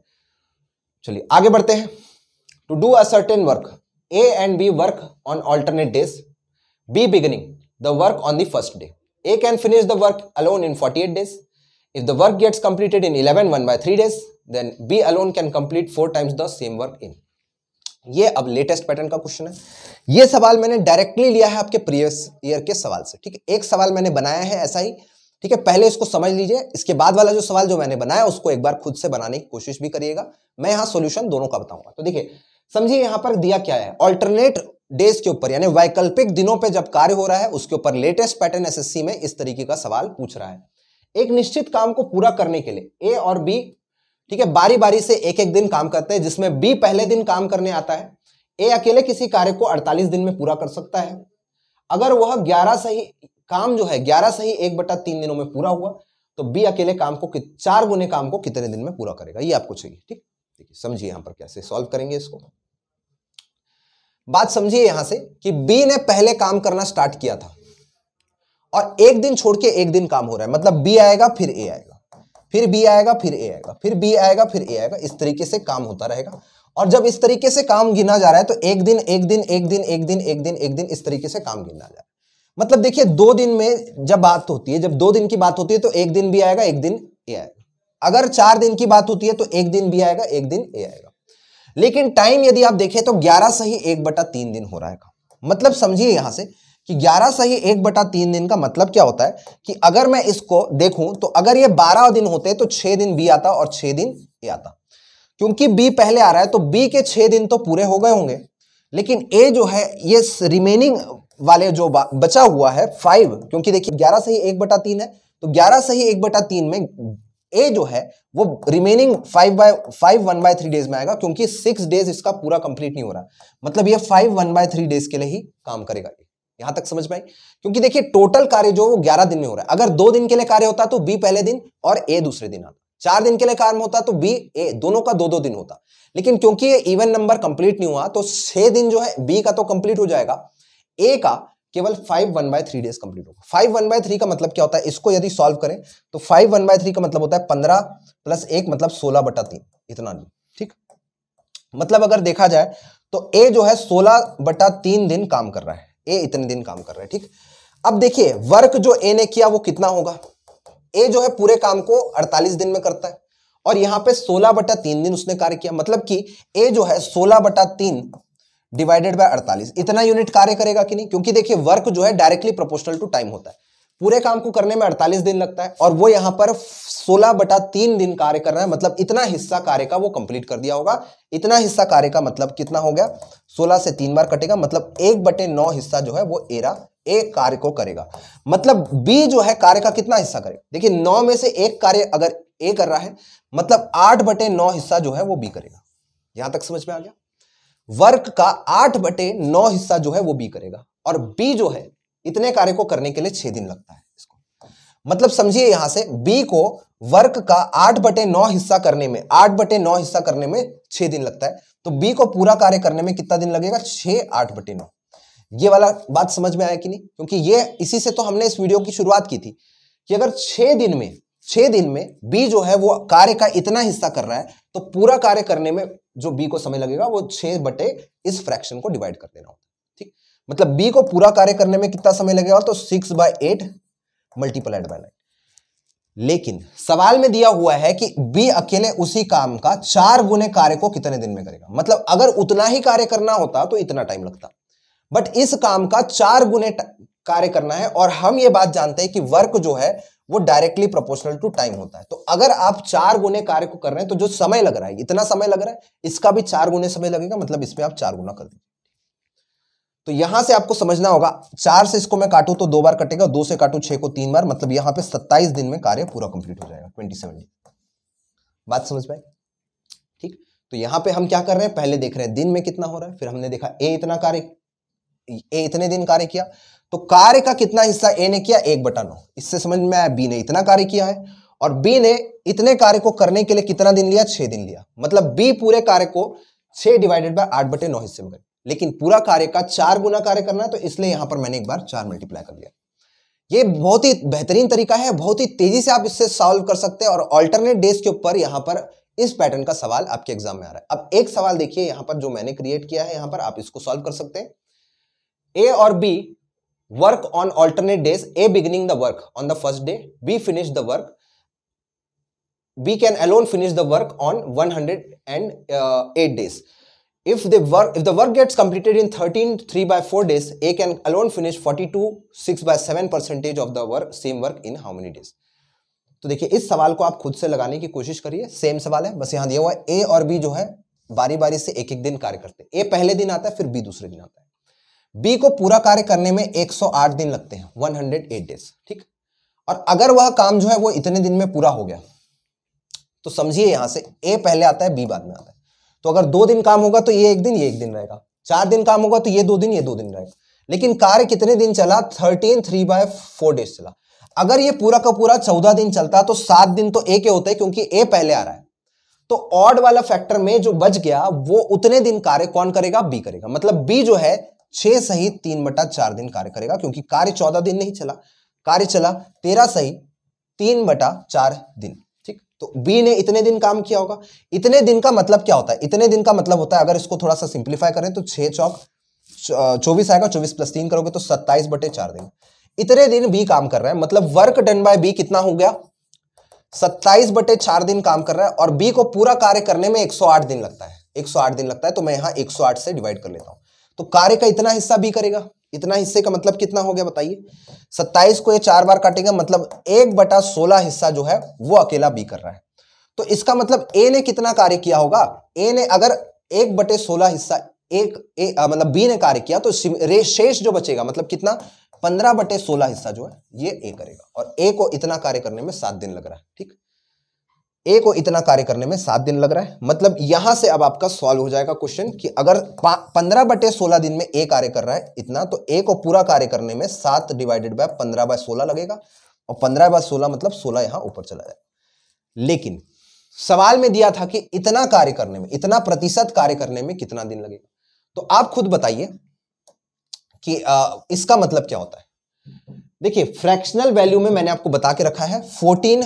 चलिए आगे बढ़ते हैं to do a certain work A and B work on alternate days B beginning the work on the first day A can finish the work alone in 48 days. If the work gets completed in 11 1 by 3 days, then B alone can complete 4 times the same work in. ये अब लेटेस्ट पैटर्न का क्वेश्चन है ये सवाल मैंने डायरेक्टली लिया है आपके प्रीवियस ईयर के सवाल से ठीक है एक सवाल मैंने बनाया है ऐसा ही ठीक है पहले इसको समझ लीजिए इसके बाद वाला जो सवाल जो मैंने बनाया उसको एक बार खुद से बनाने की कोशिश भी करिएगा मैं यहाँ सॉल्यूशन दोनों का बताऊंगा तो देखिए समझिए यहाँ पर दिया क्या है ऑल्टरनेट डेज के ऊपर यानी वैकल्पिक दिनों पे जब कार्य हो रहा है उसके ऊपर लेटेस्ट पैटर्न एसएससी में इस तरीके का सवाल पूछ रहा है एक निश्चित काम को पूरा करने के लिए ए और बी ठीक है बारी बारी से एक एक दिन काम करते हैं जिसमें बी पहले दिन काम करने आता है ए अकेले किसी कार्य को अड़तालीस दिन में पूरा कर सकता है अगर वह ग्यारह सही काम जो है ग्यारह सही एक बटा तीन दिनों में पूरा हुआ तो बी अकेले काम को चार गुने काम को कितने दिन में पूरा करेगा ये आपको चाहिए ठीक देखिए समझिए यहां पर कैसे सॉल्व करेंगे इसको बात समझिए यहां से कि बी ने पहले काम करना स्टार्ट किया था और एक दिन छोड़ के एक दिन काम हो रहा है मतलब बी आएगा फिर ए आएगा फिर बी आएगा फिर ए आएगा फिर बी आएगा फिर ए आएगा इस तरीके से काम होता रहेगा और जब इस तरीके से काम गिना जा रहा है तो एक दिन एक दिन एक दिन एक दिन एक दिन एक दिन इस तरीके से काम गिना जा रहा है मतलब देखिए दो दिन में जब बात होती है जब दो दिन की बात होती है तो एक दिन भी आएगा एक दिन ए आएगा अगर चार दिन की बात होती है तो एक दिन भी आएगा एक दिन ए आएगा लेकिन टाइम यदि आप देखें तो ग्यारह सही एक बटा तीन दिन हो रहा है मतलब समझिए यहां से कि 11 सही एक बटा तीन दिन का मतलब क्या होता है कि अगर मैं इसको देखूं तो अगर ये 12 दिन होते तो 6 दिन बी आता और 6 दिन ए आता क्योंकि बी पहले आ रहा है तो बी के छह दिन तो पूरे हो गए होंगे लेकिन ए जो है ये रिमेनिंग वाले जो बचा हुआ है फाइव क्योंकि देखिए ग्यारह सही एक बटा तीन है तो ग्यारह सही एक बटा तीन में ए जो है वो remaining five by five one by three days में आएगा क्योंकि सिक्स डेज इसका पूरा कंप्लीट नहीं हो रहा मतलब ये five one by three days के लिए ही काम करेगा यहां तक समझ पाई क्योंकि देखिए टोटल कार्य जो वो ग्यारह दिन में हो रहा है अगर दो दिन के लिए कार्य होता तो बी पहले दिन और ए दूसरे दिन आता चार दिन के लिए कार्य होता तो बी ए दोनों का दो दो दिन होता लेकिन क्योंकि ये इवन नंबर कंप्लीट नहीं हुआ तो छह दिन जो है बी का तो कंप्लीट हो जाएगा ए का केवल five one by three days complete होगा फाइव वन बाय थ्री का मतलब क्या होता है इसको यदि सॉल्व करें तो फाइव वन बाय थ्री का मतलब होता है पंद्रह प्लस एक मतलब सोलह बटा तीन इतना दिन ठीक मतलब अगर देखा जाए तो ए जो है सोलह बटा तीन दिन काम कर रहा है ए इतने दिन काम कर रहा है ठीक अब देखिए वर्क जो ए ने किया वो कितना होगा ए जो है पूरे काम को अड़तालीस दिन में करता है और यहां पे सोलह बटा तीन दिन उसने कार्य किया मतलब कि ए जो है सोलह बटा तीन डिवाइडेड बाय 48 इतना यूनिट कार्य करेगा कि नहीं क्योंकि देखिए वर्क जो है डायरेक्टली प्रोपोर्शनल टू टाइम होता है पूरे काम को करने में 48 दिन लगता है और वो यहां पर 16 बटा तीन दिन कार्य कर रहा है मतलब इतना हिस्सा कार्य का वो कंप्लीट कर दिया होगा इतना हिस्सा कार्य का मतलब कितना हो गया 16 से तीन बार कटेगा मतलब एक बटे नौ हिस्सा जो है वो एरा एक कार्य को करेगा मतलब बी जो है कार्य का कितना हिस्सा करेगा देखिए नौ में से एक कार्य अगर ए कर रहा है मतलब आठ बटे नौ हिस्सा जो है वो बी करेगा यहां तक समझ में आ गया वर्क का आठ बटे नौ हिस्सा जो है वो बी करेगा और बी जो है इतने कार्य को करने के लिए छह दिन लगता है इसको मतलब समझिए यहां से बी को वर्क का आठ बटे नौ हिस्सा करने में आठ बटे नौ हिस्सा करने में छह दिन लगता है तो बी को पूरा कार्य करने में कितना दिन लगेगा छह आठ बटे नौ ये वाला बात समझ में आया कि नहीं क्योंकि ये इसी से तो हमने इस वीडियो की शुरुआत की थी कि अगर छह दिन में छह दिन में बी जो है वो कार्य का इतना हिस्सा कर रहा है तो पूरा कार्य करने में जो बी को समय लगेगा वो छह बटे इस फ्रैक्शन को डिवाइड कर देना होगा ठीक मतलब बी को पूरा कार्य करने में कितना समय लगेगा तो six by eight multiplied by nine लेकिन सवाल में दिया हुआ है कि बी अकेले उसी काम का चार गुने कार्य को कितने दिन में करेगा मतलब अगर उतना ही कार्य करना होता तो इतना टाइम लगता बट इस काम का चार गुने कार्य करना है और हम ये बात जानते हैं कि वर्क जो है वो डायरेक्टली प्रोपोर्शनल टू टाइम होता है तो अगर आप चार गुने कार्य को कर रहे हैं तो जो समय लग रहा है इतना समय लग रहा है इसका भी चार गुने समय लगेगा मतलब इसमें आप चार गुना कर दीजिए तो यहां से आपको समझना होगा चार से इसको मैं काटू तो दो बार कटेगा दो से काटू छह को तीन बार मतलब यहां पर सत्ताईस दिन में कार्य पूरा कंप्लीट हो जाएगा ट्वेंटी सेवन डे बात समझ पाए ठीक तो यहां पे हम क्या कर रहे हैं पहले देख रहे हैं दिन में कितना हो रहा है फिर हमने देखा ए इतना कार्य ए इतने दिन कार्य किया तो कार्य का कितना हिस्सा ए ने किया एक बटा नौ इससे समझ में आया बी ने इतना कार्य किया है और बी ने इतने कार्य को करने के लिए कितना दिन लिया छह दिन लिया मतलब बी पूरे कार्य को छह डिवाइडेड बाय आठ बटे नौ हिस्से में कर लेकिन पूरा कार्य का चार गुना कार्य करना है तो इसलिए यहां पर मैंने एक बार चार मल्टीप्लाई कर लिया ये बहुत ही बेहतरीन तरीका है बहुत ही तेजी से आप इससे सॉल्व कर सकते हैं और ऑल्टरनेट डेज के ऊपर यहां पर इस पैटर्न का सवाल आपके एग्जाम में आ रहा है अब एक सवाल देखिए यहां पर जो मैंने क्रिएट किया है यहां पर आप इसको सॉल्व कर सकते हैं ए और B work on alternate days A beginning the work on the first day B finish the work B can alone finish the work on one hundred and eight days if the work if the work gets completed in thirteen three by four days A can alone finish forty two six by seven percentage of the work same work in how many days तो देखिए इस सवाल को आप खुद से लगाने की कोशिश करिए सेम सवाल है बस यहां दिया हुआ है ए और बी जो है बारी बारी से एक एक दिन कार्य करते हैं ए पहले दिन आता है फिर बी दूसरे दिन आता है बी को पूरा कार्य करने में 108 दिन लगते हैं 108 हंड्रेड डेज ठीक और अगर वह काम जो है वो इतने दिन में पूरा हो गया तो समझिए यहां से ए पहले आता है बी बाद में आता है तो अगर दो दिन काम होगा तो ये एक दिन ये एक दिन रहेगा चार दिन काम होगा तो ये दो दिन ये दो दिन रहेगा लेकिन कार्य कितने दिन चला thirteen three by four days चला अगर ये पूरा का पूरा चौदह दिन चलता तो सात दिन तो ए के होते हैं क्योंकि ए पहले आ रहा है तो ऑड वाला फैक्टर में जो बच गया वो उतने दिन कार्य कौन करेगा बी करेगा मतलब बी जो है छह सही तीन बटा चार दिन कार्य करेगा क्योंकि कार्य चौदह दिन नहीं चला कार्य चला तेरह सही तीन बटा चार दिन ठीक तो बी ने इतने दिन काम किया होगा इतने दिन का मतलब क्या होता है इतने दिन का मतलब होता है अगर इसको थोड़ा सा सिंप्लीफाई करें तो छह चौक चौबीस आएगा चौबीस प्लस तीन करोगे तो सत्ताईस बटे चार दिन इतने दिन बी काम कर रहा है मतलब वर्क डन बाय बी कितना हो गया सत्ताईस बटे चार दिन काम कर रहा है और बी को पूरा कार्य करने में आठ दिन लगता है आठ दिन लगता है तो मैं यहां आठ से डिवाइड कर लेता हूं तो कार्य का इतना हिस्सा बी करेगा इतना हिस्से का मतलब कितना हो गया बताइए सत्ताईस को ये चार बार काटेगा मतलब एक बटा सोलह हिस्सा जो है वो अकेला बी कर रहा है तो इसका मतलब ए ने कितना कार्य किया होगा ए ने अगर एक बटे सोलह हिस्सा एक ए मतलब बी ने कार्य किया तो शेष जो बचेगा मतलब कितना पंद्रह बटे सोलह हिस्सा जो है ये ए करेगा और ए को इतना कार्य करने में सात दिन लग रहा है ठीक ए को इतना कार्य करने में सात दिन लग रहा है मतलब यहां से अब आपका सॉल्व हो जाएगा क्वेश्चन कि अगर पंद्रह बटे सोलह दिन में ए कार्य कर रहा है इतना तो ए को पूरा कार्य करने में सात डिवाइडेड बाय पंद्रह बाय सोलह लगेगा और पंद्रह बाय सोलह मतलब सोलह यहां ऊपर चला जाए लेकिन सवाल में दिया था कि इतना कार्य करने में इतना प्रतिशत कार्य करने में कितना दिन लगेगा तो आप खुद बताइए कि आ, इसका मतलब क्या होता है देखिए फ्रैक्शनल वैल्यू में मैंने आपको बता के रखा है fourteen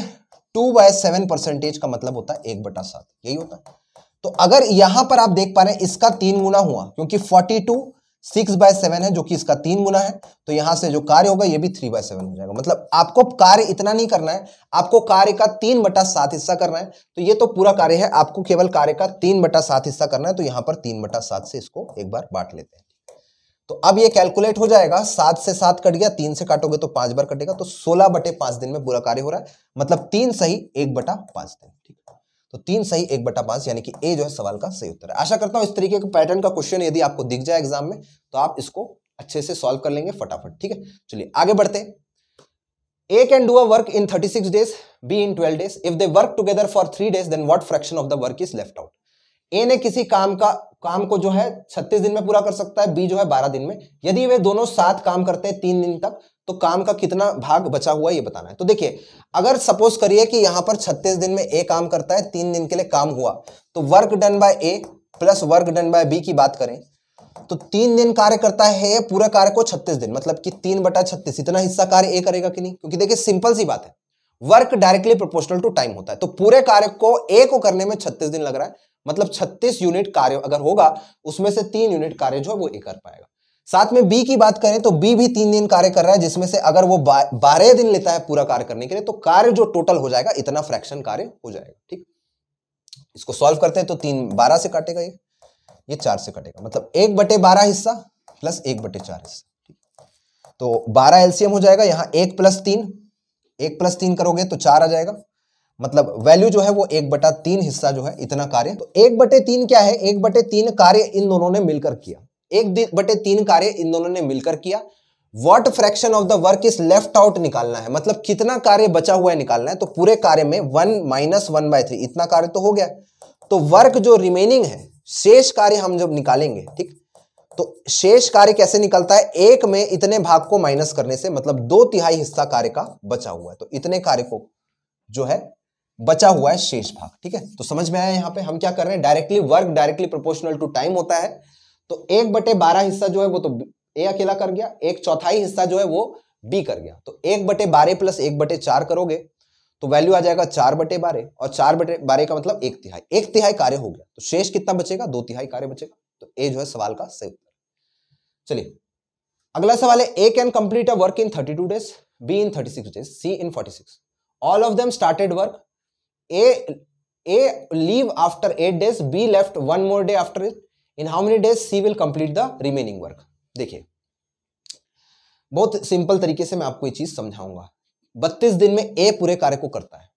two by seven percentage का मतलब होता है एक बटा सात यही होता है तो अगर यहां पर आप देख पा रहे हैं इसका तीन गुना हुआ क्योंकि forty two six by seven है जो कि इसका तीन गुना है तो यहां से जो कार्य होगा ये भी थ्री बाय सेवन हो जाएगा मतलब आपको कार्य इतना नहीं करना है आपको कार्य का तीन बटा सात हिस्सा करना है तो ये तो पूरा कार्य है आपको केवल कार्य का तीन बटा सात हिस्सा करना है तो यहां पर तीन बटा सात से इसको एक बार बांट लेते हैं तो अब ये कैलकुलेट हो जाएगा सात से सात कट गया तीन से काटोगे तो पांच बार कटेगा तो सोलह बटे पांच दिन में बुरा कार्य हो रहा है मतलब तीन सही एक बटा पांच दिन ठीक है तो तीन सही एक बटा पांच यानी कि ए जो है सवाल का सही उत्तर है आशा करता हूं इस तरीके के पैटर्न का क्वेश्चन यदि आपको दिख जाए एग्जाम में तो आप इसको अच्छे से सॉल्व कर लेंगे फटाफट ठीक है चलिए आगे बढ़ते A can do a work in 36 days B in twelve days if they work together for three days then what fraction of the work is left out A ने किसी काम का काम को जो है छत्तीस दिन में पूरा कर सकता है बी जो है बारह दिन में यदि वे दोनों साथ काम करते हैं तीन दिन तक तो काम का कितना भाग बचा हुआ है ये बताना है तो देखिए अगर सपोज करिए कि यहां पर छत्तीस दिन में ए काम करता है तीन दिन के लिए काम हुआ तो work done by A plus work done by B की बात करें तो तीन दिन कार्य करता है पूरे कार्य को छत्तीस दिन मतलब कि तीन बटा छत्तीस इतना हिस्सा कार्य ए करेगा कि नहीं क्योंकि देखिए सिंपल सी बात है work directly proportional to time होता है तो पूरे कार्य को ए को करने में छत्तीस दिन लग रहा है मतलब 36 यूनिट कार्य अगर होगा उसमें से तीन यूनिट कार्य जो है वो ये कर पाएगा साथ में बी की बात करें तो बी भी तीन दिन कार्य कर रहा है जिसमें से अगर वो बारह दिन लेता है पूरा कार्य करने के लिए तो कार्य जो टोटल हो जाएगा इतना फ्रैक्शन कार्य हो जाएगा ठीक इसको सॉल्व करते हैं तो तीन बारह से काटेगा ये ये चार से काटेगा मतलब एक बटे बारह हिस्सा प्लस एक बटे चार हिस्सा तो बारह एलसीएम हो जाएगा यहाँ एक प्लस तीन एक प्लस तीन करोगे तो चार आ जाएगा मतलब वैल्यू जो है वो एक बटा तीन हिस्सा जो है इतना कार्य तो एक बटे तीन क्या है एक बटे तीन कार्य इन दोनों ने मिलकर किया एक बटे तीन कार्य इन दोनों ने मिलकर किया what fraction of the work is left out निकालना है मतलब कितना कार्य बचा हुआ है निकालना है तो पूरे कार्य में one minus one by three इतना कार्य तो हो गया तो वर्क जो रिमेनिंग है शेष कार्य हम जब निकालेंगे ठीक तो शेष कार्य कैसे निकलता है एक में इतने भाग को माइनस करने से मतलब दो तिहाई हिस्सा कार्य का बचा हुआ है तो इतने कार्य को जो है बचा हुआ है शेष भाग ठीक है तो समझ में आया यहाँ पे हम क्या कर रहे हैं directly work directly proportional to time होता है तो एक बटे बारह हिस्सा जो है वो तो ए अकेला कर गया एक चौथाई हिस्सा जो है वो बी कर गया तो एक बटे बारह प्लस एक बटे चार करोगे तो वैल्यू आ जाएगा चार बटे बारह और चार बटे बारह का मतलब एक तिहाई एक तिहाई कार्य हो गया तो शेष कितना बचेगा दो तिहाई कार्य बचेगा तो ए जो है सवाल का सही उत्तर चलिए अगला सवाल है A can complete a work in thirty two days B in thirty six days C in forty six all of them started work A A leave after eight days B left one more day after it. In how many days C will complete the remaining work? देखिए बहुत सिंपल तरीके से मैं आपको ये चीज समझाऊंगा 32 दिन में ए पूरे कार्य को करता है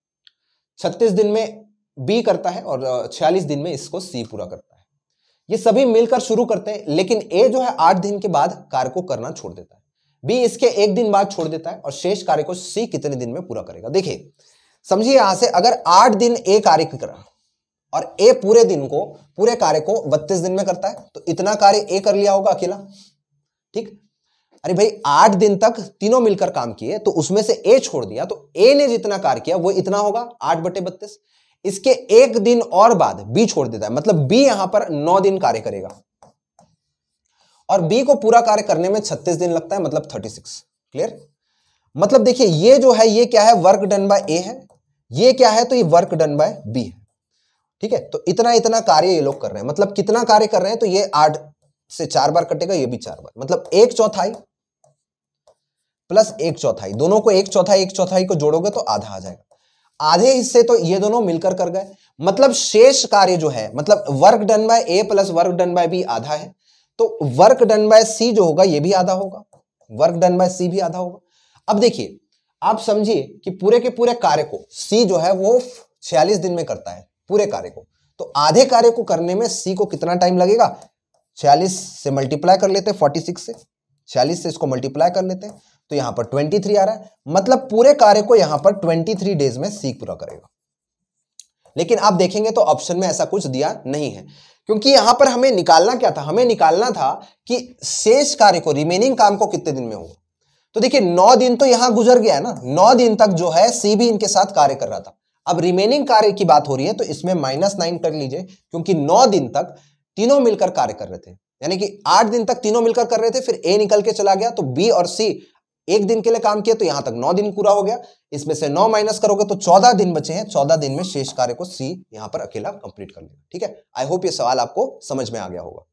36 दिन में बी करता है और 46 दिन में इसको सी पूरा करता है ये सभी मिलकर शुरू करते हैं लेकिन ए जो है आठ दिन के बाद कार्य को करना छोड़ देता है बी इसके एक दिन बाद छोड़ देता है और शेष कार्य को सी कितने दिन में पूरा करेगा देखिए समझिए यहां से अगर आठ दिन ए कार्य करा और ए पूरे दिन को पूरे कार्य को बत्तीस दिन में करता है तो इतना कार्य ए कर लिया होगा अकेला ठीक अरे भाई आठ दिन तक तीनों मिलकर काम किए तो उसमें से ए छोड़ दिया तो ए ने जितना कार्य किया वो इतना होगा आठ बटे बत्तीस इसके एक दिन और बाद बी छोड़ देता है मतलब बी यहां पर नौ दिन कार्य करेगा और बी को पूरा कार्य करने में छत्तीस दिन लगता है मतलब थर्टी सिक्स क्लियर मतलब देखिए ये जो है ये क्या है वर्क डन बाय ए है ये क्या है तो ये वर्क डन बाय बी है ठीक है तो इतना इतना कार्य ये लोग कर रहे हैं मतलब कितना कार्य कर रहे हैं तो ये आठ से चार बार कटेगा ये भी चार बार मतलब एक चौथाई प्लस एक चौथाई दोनों को एक चौथाई एक चौथाई को जोड़ोगे तो आधा आ जाएगा आधे हिस्से तो ये दोनों मिलकर कर गए मतलब शेष कार्य जो है मतलब work done by A plus work done by B आधा है तो वर्क डन बाय सी जो होगा ये भी आधा होगा वर्क डन बाय सी भी आधा होगा अब देखिए आप समझिए कि पूरे के पूरे कार्य को सी जो है वो छियालीस दिन में करता है पूरे कार्य को तो आधे कार्य को करने में सी को कितना टाइम लगेगा छियालीस से मल्टीप्लाई कर लेते हैं फोर्टी सिक्स से छियालीस से इसको मल्टीप्लाई कर लेते हैं तो यहां पर ट्वेंटी थ्री आ रहा है मतलब पूरे कार्य को यहां पर ट्वेंटी थ्री डेज में सी पूरा करेगा लेकिन आप देखेंगे तो ऑप्शन में ऐसा कुछ दिया नहीं है क्योंकि यहां पर हमें निकालना क्या था हमें निकालना था कि शेष कार्य को रिमेनिंग काम को कितने दिन में होगा तो देखिए नौ दिन तो यहां गुजर गया ना नौ दिन तक जो है सी भी इनके साथ कार्य कर रहा था अब रिमेनिंग कार्य की बात हो रही है तो इसमें माइनस नाइन कर लीजिए क्योंकि नौ दिन तक तीनों मिलकर कार्य कर रहे थे यानी कि आठ दिन तक तीनों मिलकर कर रहे थे फिर ए निकल के चला गया तो बी और सी एक दिन के लिए काम किया तो यहां तक नौ दिन पूरा हो गया इसमें से नौ माइनस करोगे तो चौदह दिन बचे हैं चौदह दिन में शेष कार्य को सी यहां पर अकेला कंप्लीट कर लेगा ठीक है आई होप ये सवाल आपको समझ में आ गया होगा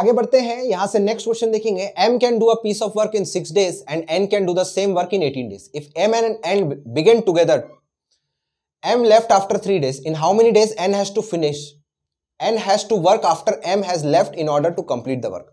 आगे बढ़ते हैं यहां से नेक्स्ट क्वेश्चन देखेंगे M can do a piece of work in six days and N can do the same work in eighteen days if M and N began together M left after three days in how many days N has to finish N has to work after M has left in order to complete the work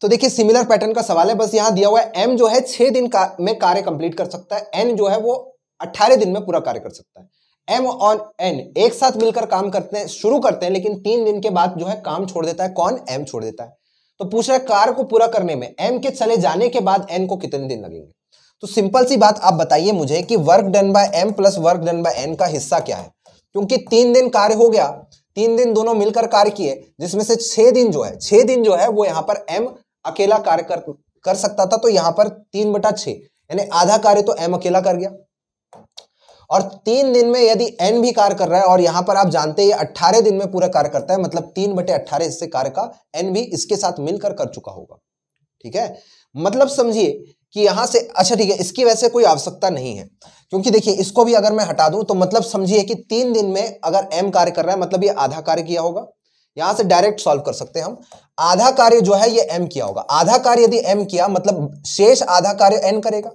तो देखिए सिमिलर पैटर्न का सवाल है बस यहां दिया हुआ है एम जो है छह दिन का, में कार्य कंप्लीट कर सकता है एन जो है वो अट्ठारह दिन में पूरा कार्य कर सकता है एम ऑन एन एक साथ मिलकर काम करते हैं शुरू करते हैं लेकिन तीन दिन के बाद जो है काम छोड़ देता है कौन एम छोड़ देता है तो पूछ रहा है कार को पूरा करने में एम के चले जाने के बाद एन को कितने दिन लगेंगे तो सिंपल सी बात आप बताइए मुझे कि work done by M plus work done by N का हिस्सा क्या है क्योंकि तीन दिन कार्य हो गया तीन दिन दोनों मिलकर कार्य किए जिसमें से छह दिन जो है छह दिन जो है वो यहां पर एम अकेला कार्य कर, कर सकता था तो यहां पर तीन बटा छह यानी आधा कार्य तो एम अकेला कर गया और तीन दिन में यदि एन भी कार्य कर रहा है और यहां पर आप जानते हैं अट्ठारह दिन में पूरा कार्य करता है मतलब तीन बटे अट्ठारह इससे कार्य का एन भी इसके साथ मिलकर कर चुका होगा ठीक है मतलब समझिए कि यहां से अच्छा ठीक है इसकी वैसे कोई आवश्यकता नहीं है क्योंकि देखिए इसको भी अगर मैं हटा दूं तो मतलब समझिए कि तीन दिन में अगर एम कार्य कर रहा है मतलब ये आधा कार्य किया होगा यहां से डायरेक्ट सॉल्व कर सकते हैं हम आधा कार्य जो है ये एम किया होगा आधा कार्य यदि एम किया मतलब शेष आधा कार्य एन करेगा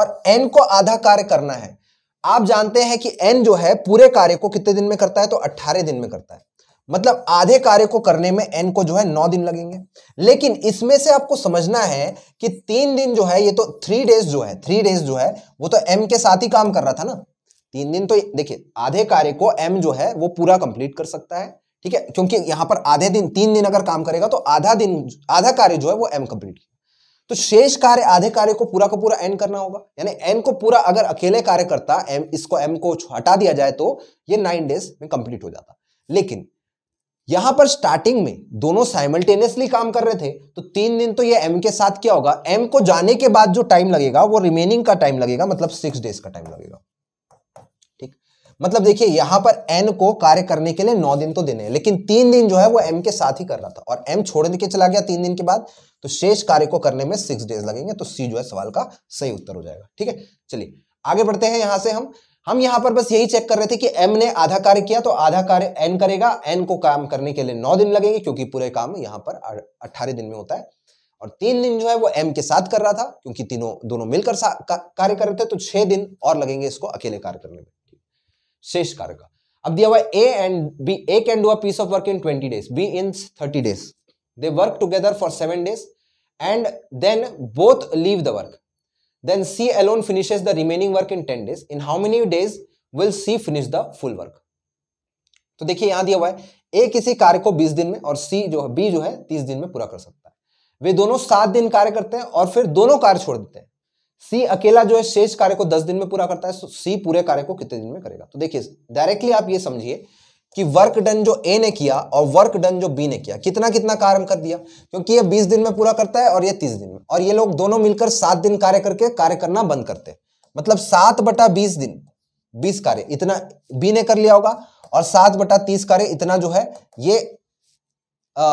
और एन को आधा कार्य करना है आप जानते हैं कि एन जो है पूरे कार्य को कितने दिन में करता है तो 18 दिन में करता है मतलब आधे कार्य को करने में एन को जो है नौ दिन लगेंगे लेकिन इसमें से आपको समझना है कि तीन दिन जो है ये तो थ्री डेज जो है थ्री डेज जो है वो तो एम के साथ ही काम कर रहा था ना तीन दिन तो देखिए आधे कार्य को एम जो है वो पूरा कंप्लीट कर सकता है ठीक है क्योंकि यहां पर आधे दिन तीन दिन अगर काम करेगा तो आधा दिन आधा कार्य जो है वो एम कंप्लीट किया तो शेष कार्य आधे कार्य को पूरा का पूरा एन करना होगा यानी एन को पूरा अगर अकेले कार्य करता एम इसको एम को हटा दिया जाए तो ये नाइन डेज में कंप्लीट हो जाता लेकिन यहां पर स्टार्टिंग में दोनों साइमल्टेनियसली काम कर रहे थे तो तीन दिन तो ये एम के साथ क्या होगा एम को जाने के बाद जो टाइम लगेगा वो रिमेनिंग का टाइम लगेगा मतलब सिक्स डेज का टाइम लगेगा मतलब देखिए यहां पर एन को कार्य करने के लिए नौ दिन तो देने हैं लेकिन तीन दिन जो है वो एम के साथ ही कर रहा था और एम छोड़ के चला गया तीन दिन के बाद तो शेष कार्य को करने में सिक्स डेज लगेंगे तो सी जो है सवाल का सही उत्तर हो जाएगा ठीक है चलिए आगे बढ़ते हैं यहां से हम हम यहां पर बस यही चेक कर रहे थे कि एम ने आधा कार्य किया तो आधा कार्य एन करेगा एन को काम करने के लिए नौ दिन लगेंगे क्योंकि पूरे काम यहां पर अट्ठारह दिन में होता है और तीन दिन जो है वो एम के साथ कर रहा था क्योंकि तीनों दोनों मिलकर कार्य कर रहे थे तो छह दिन और लगेंगे इसको अकेले कार्य करने में शेष कार्य का अब दिया हुआ A and B A can do a piece of work in twenty days B in thirty days they work together for seven days and then both leave the work then C alone finishes the remaining work in ten days in how many days will C finish the full work तो देखिए यहां दिया हुआ है ए किसी कार्य को 20 दिन में और सी जो है बी जो है 30 दिन में पूरा कर सकता है वे दोनों सात दिन कार्य करते हैं और फिर दोनों कार्य छोड़ देते हैं सी अकेला जो है शेष कार्य को दस दिन में पूरा करता है सी तो पूरे कार्य को कितने दिन में करेगा तो देखिए डायरेक्टली आप ये समझिए कि वर्क डन जो ए ने किया और वर्क डन जो बी ने किया कितना कितना कार्य कर दिया क्योंकि ये 20 दिन में पूरा करता है और ये 30 दिन में और ये लोग दोनों मिलकर सात दिन कार्य करके कार्य करना बंद करते हैं मतलब सात बटा बीस दिन बीस कार्य इतना बी ने कर लिया होगा और सात बटा तीस कार्य इतना जो है ये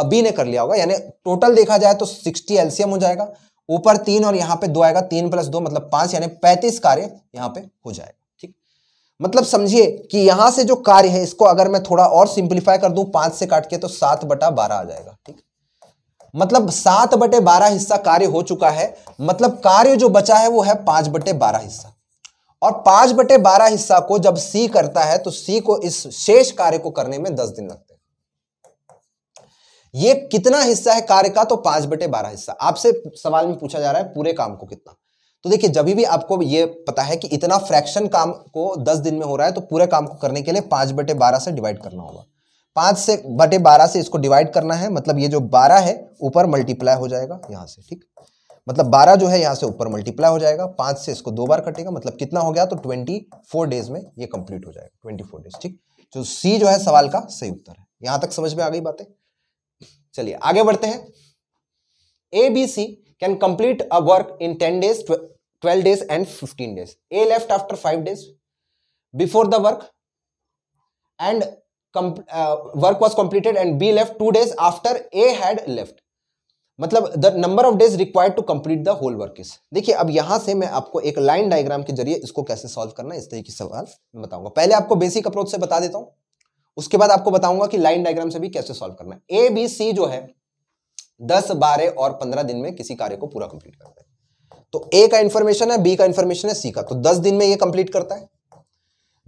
बी ने कर लिया होगा यानी टोटल देखा जाए तो सिक्सटी एलसीएम हो जाएगा ऊपर तीन और यहां पे दो आएगा तीन प्लस दो मतलब पांच यानी पैंतीस कार्य यहाँ पे हो जाएगा ठीक मतलब समझिए कि यहां से जो कार्य है इसको अगर मैं थोड़ा और सिंप्लीफाई कर दूं पांच से काट के तो सात बटा बारह आ जाएगा ठीक मतलब सात बटे बारह हिस्सा कार्य हो चुका है मतलब कार्य जो बचा है वो है पांच बटे बारह हिस्सा और पांच बटे बारह हिस्सा को जब सी करता है तो सी को इस शेष कार्य को करने में दस दिन लगते हैं ये कितना हिस्सा है कार्य का तो पांच बटे बारह हिस्सा आपसे सवाल में पूछा जा रहा है पूरे काम को कितना तो देखिए जब भी आपको ये पता है कि इतना फ्रैक्शन काम को दस दिन में हो रहा है तो पूरे काम को करने के लिए पांच बटे बारह से डिवाइड करना होगा पांच से बटे बारह से इसको डिवाइड करना है मतलब ये जो बारह है ऊपर मल्टीप्लाई हो जाएगा यहां से ठीक मतलब बारह जो है यहाँ से ऊपर मल्टीप्लाई हो जाएगा पांच से इसको दो बार कटेगा मतलब कितना हो गया तो ट्वेंटी फोर डेज में ये कंप्लीट हो जाएगा ट्वेंटी फोर डेज ठीक जो सी जो है सवाल का सही उत्तर है यहां तक समझ में आ गई बातें चलिए आगे बढ़ते हैं A B C can complete a work in ten days twelve days and fifteen days A left after five days before the work and work was completed and B left two days after A had left मतलब the number of days required to complete the whole work is देखिए अब यहां से मैं आपको एक लाइन डायग्राम के जरिए इसको कैसे सॉल्व करना इस तरीके से सवाल मैं बताऊंगा पहले आपको बेसिक अप्रोच से बता देता हूं उसके बाद आपको बताऊंगा कि लाइन डायग्राम से भी कैसे सॉल्व करना ए बी सी जो है दस बारह और पंद्रह दिन में किसी कार्य को पूरा कंप्लीट करता है तो ए का इंफॉर्मेशन है बी का इंफॉर्मेशन है सी का तो दस दिन में ये कंप्लीट करता है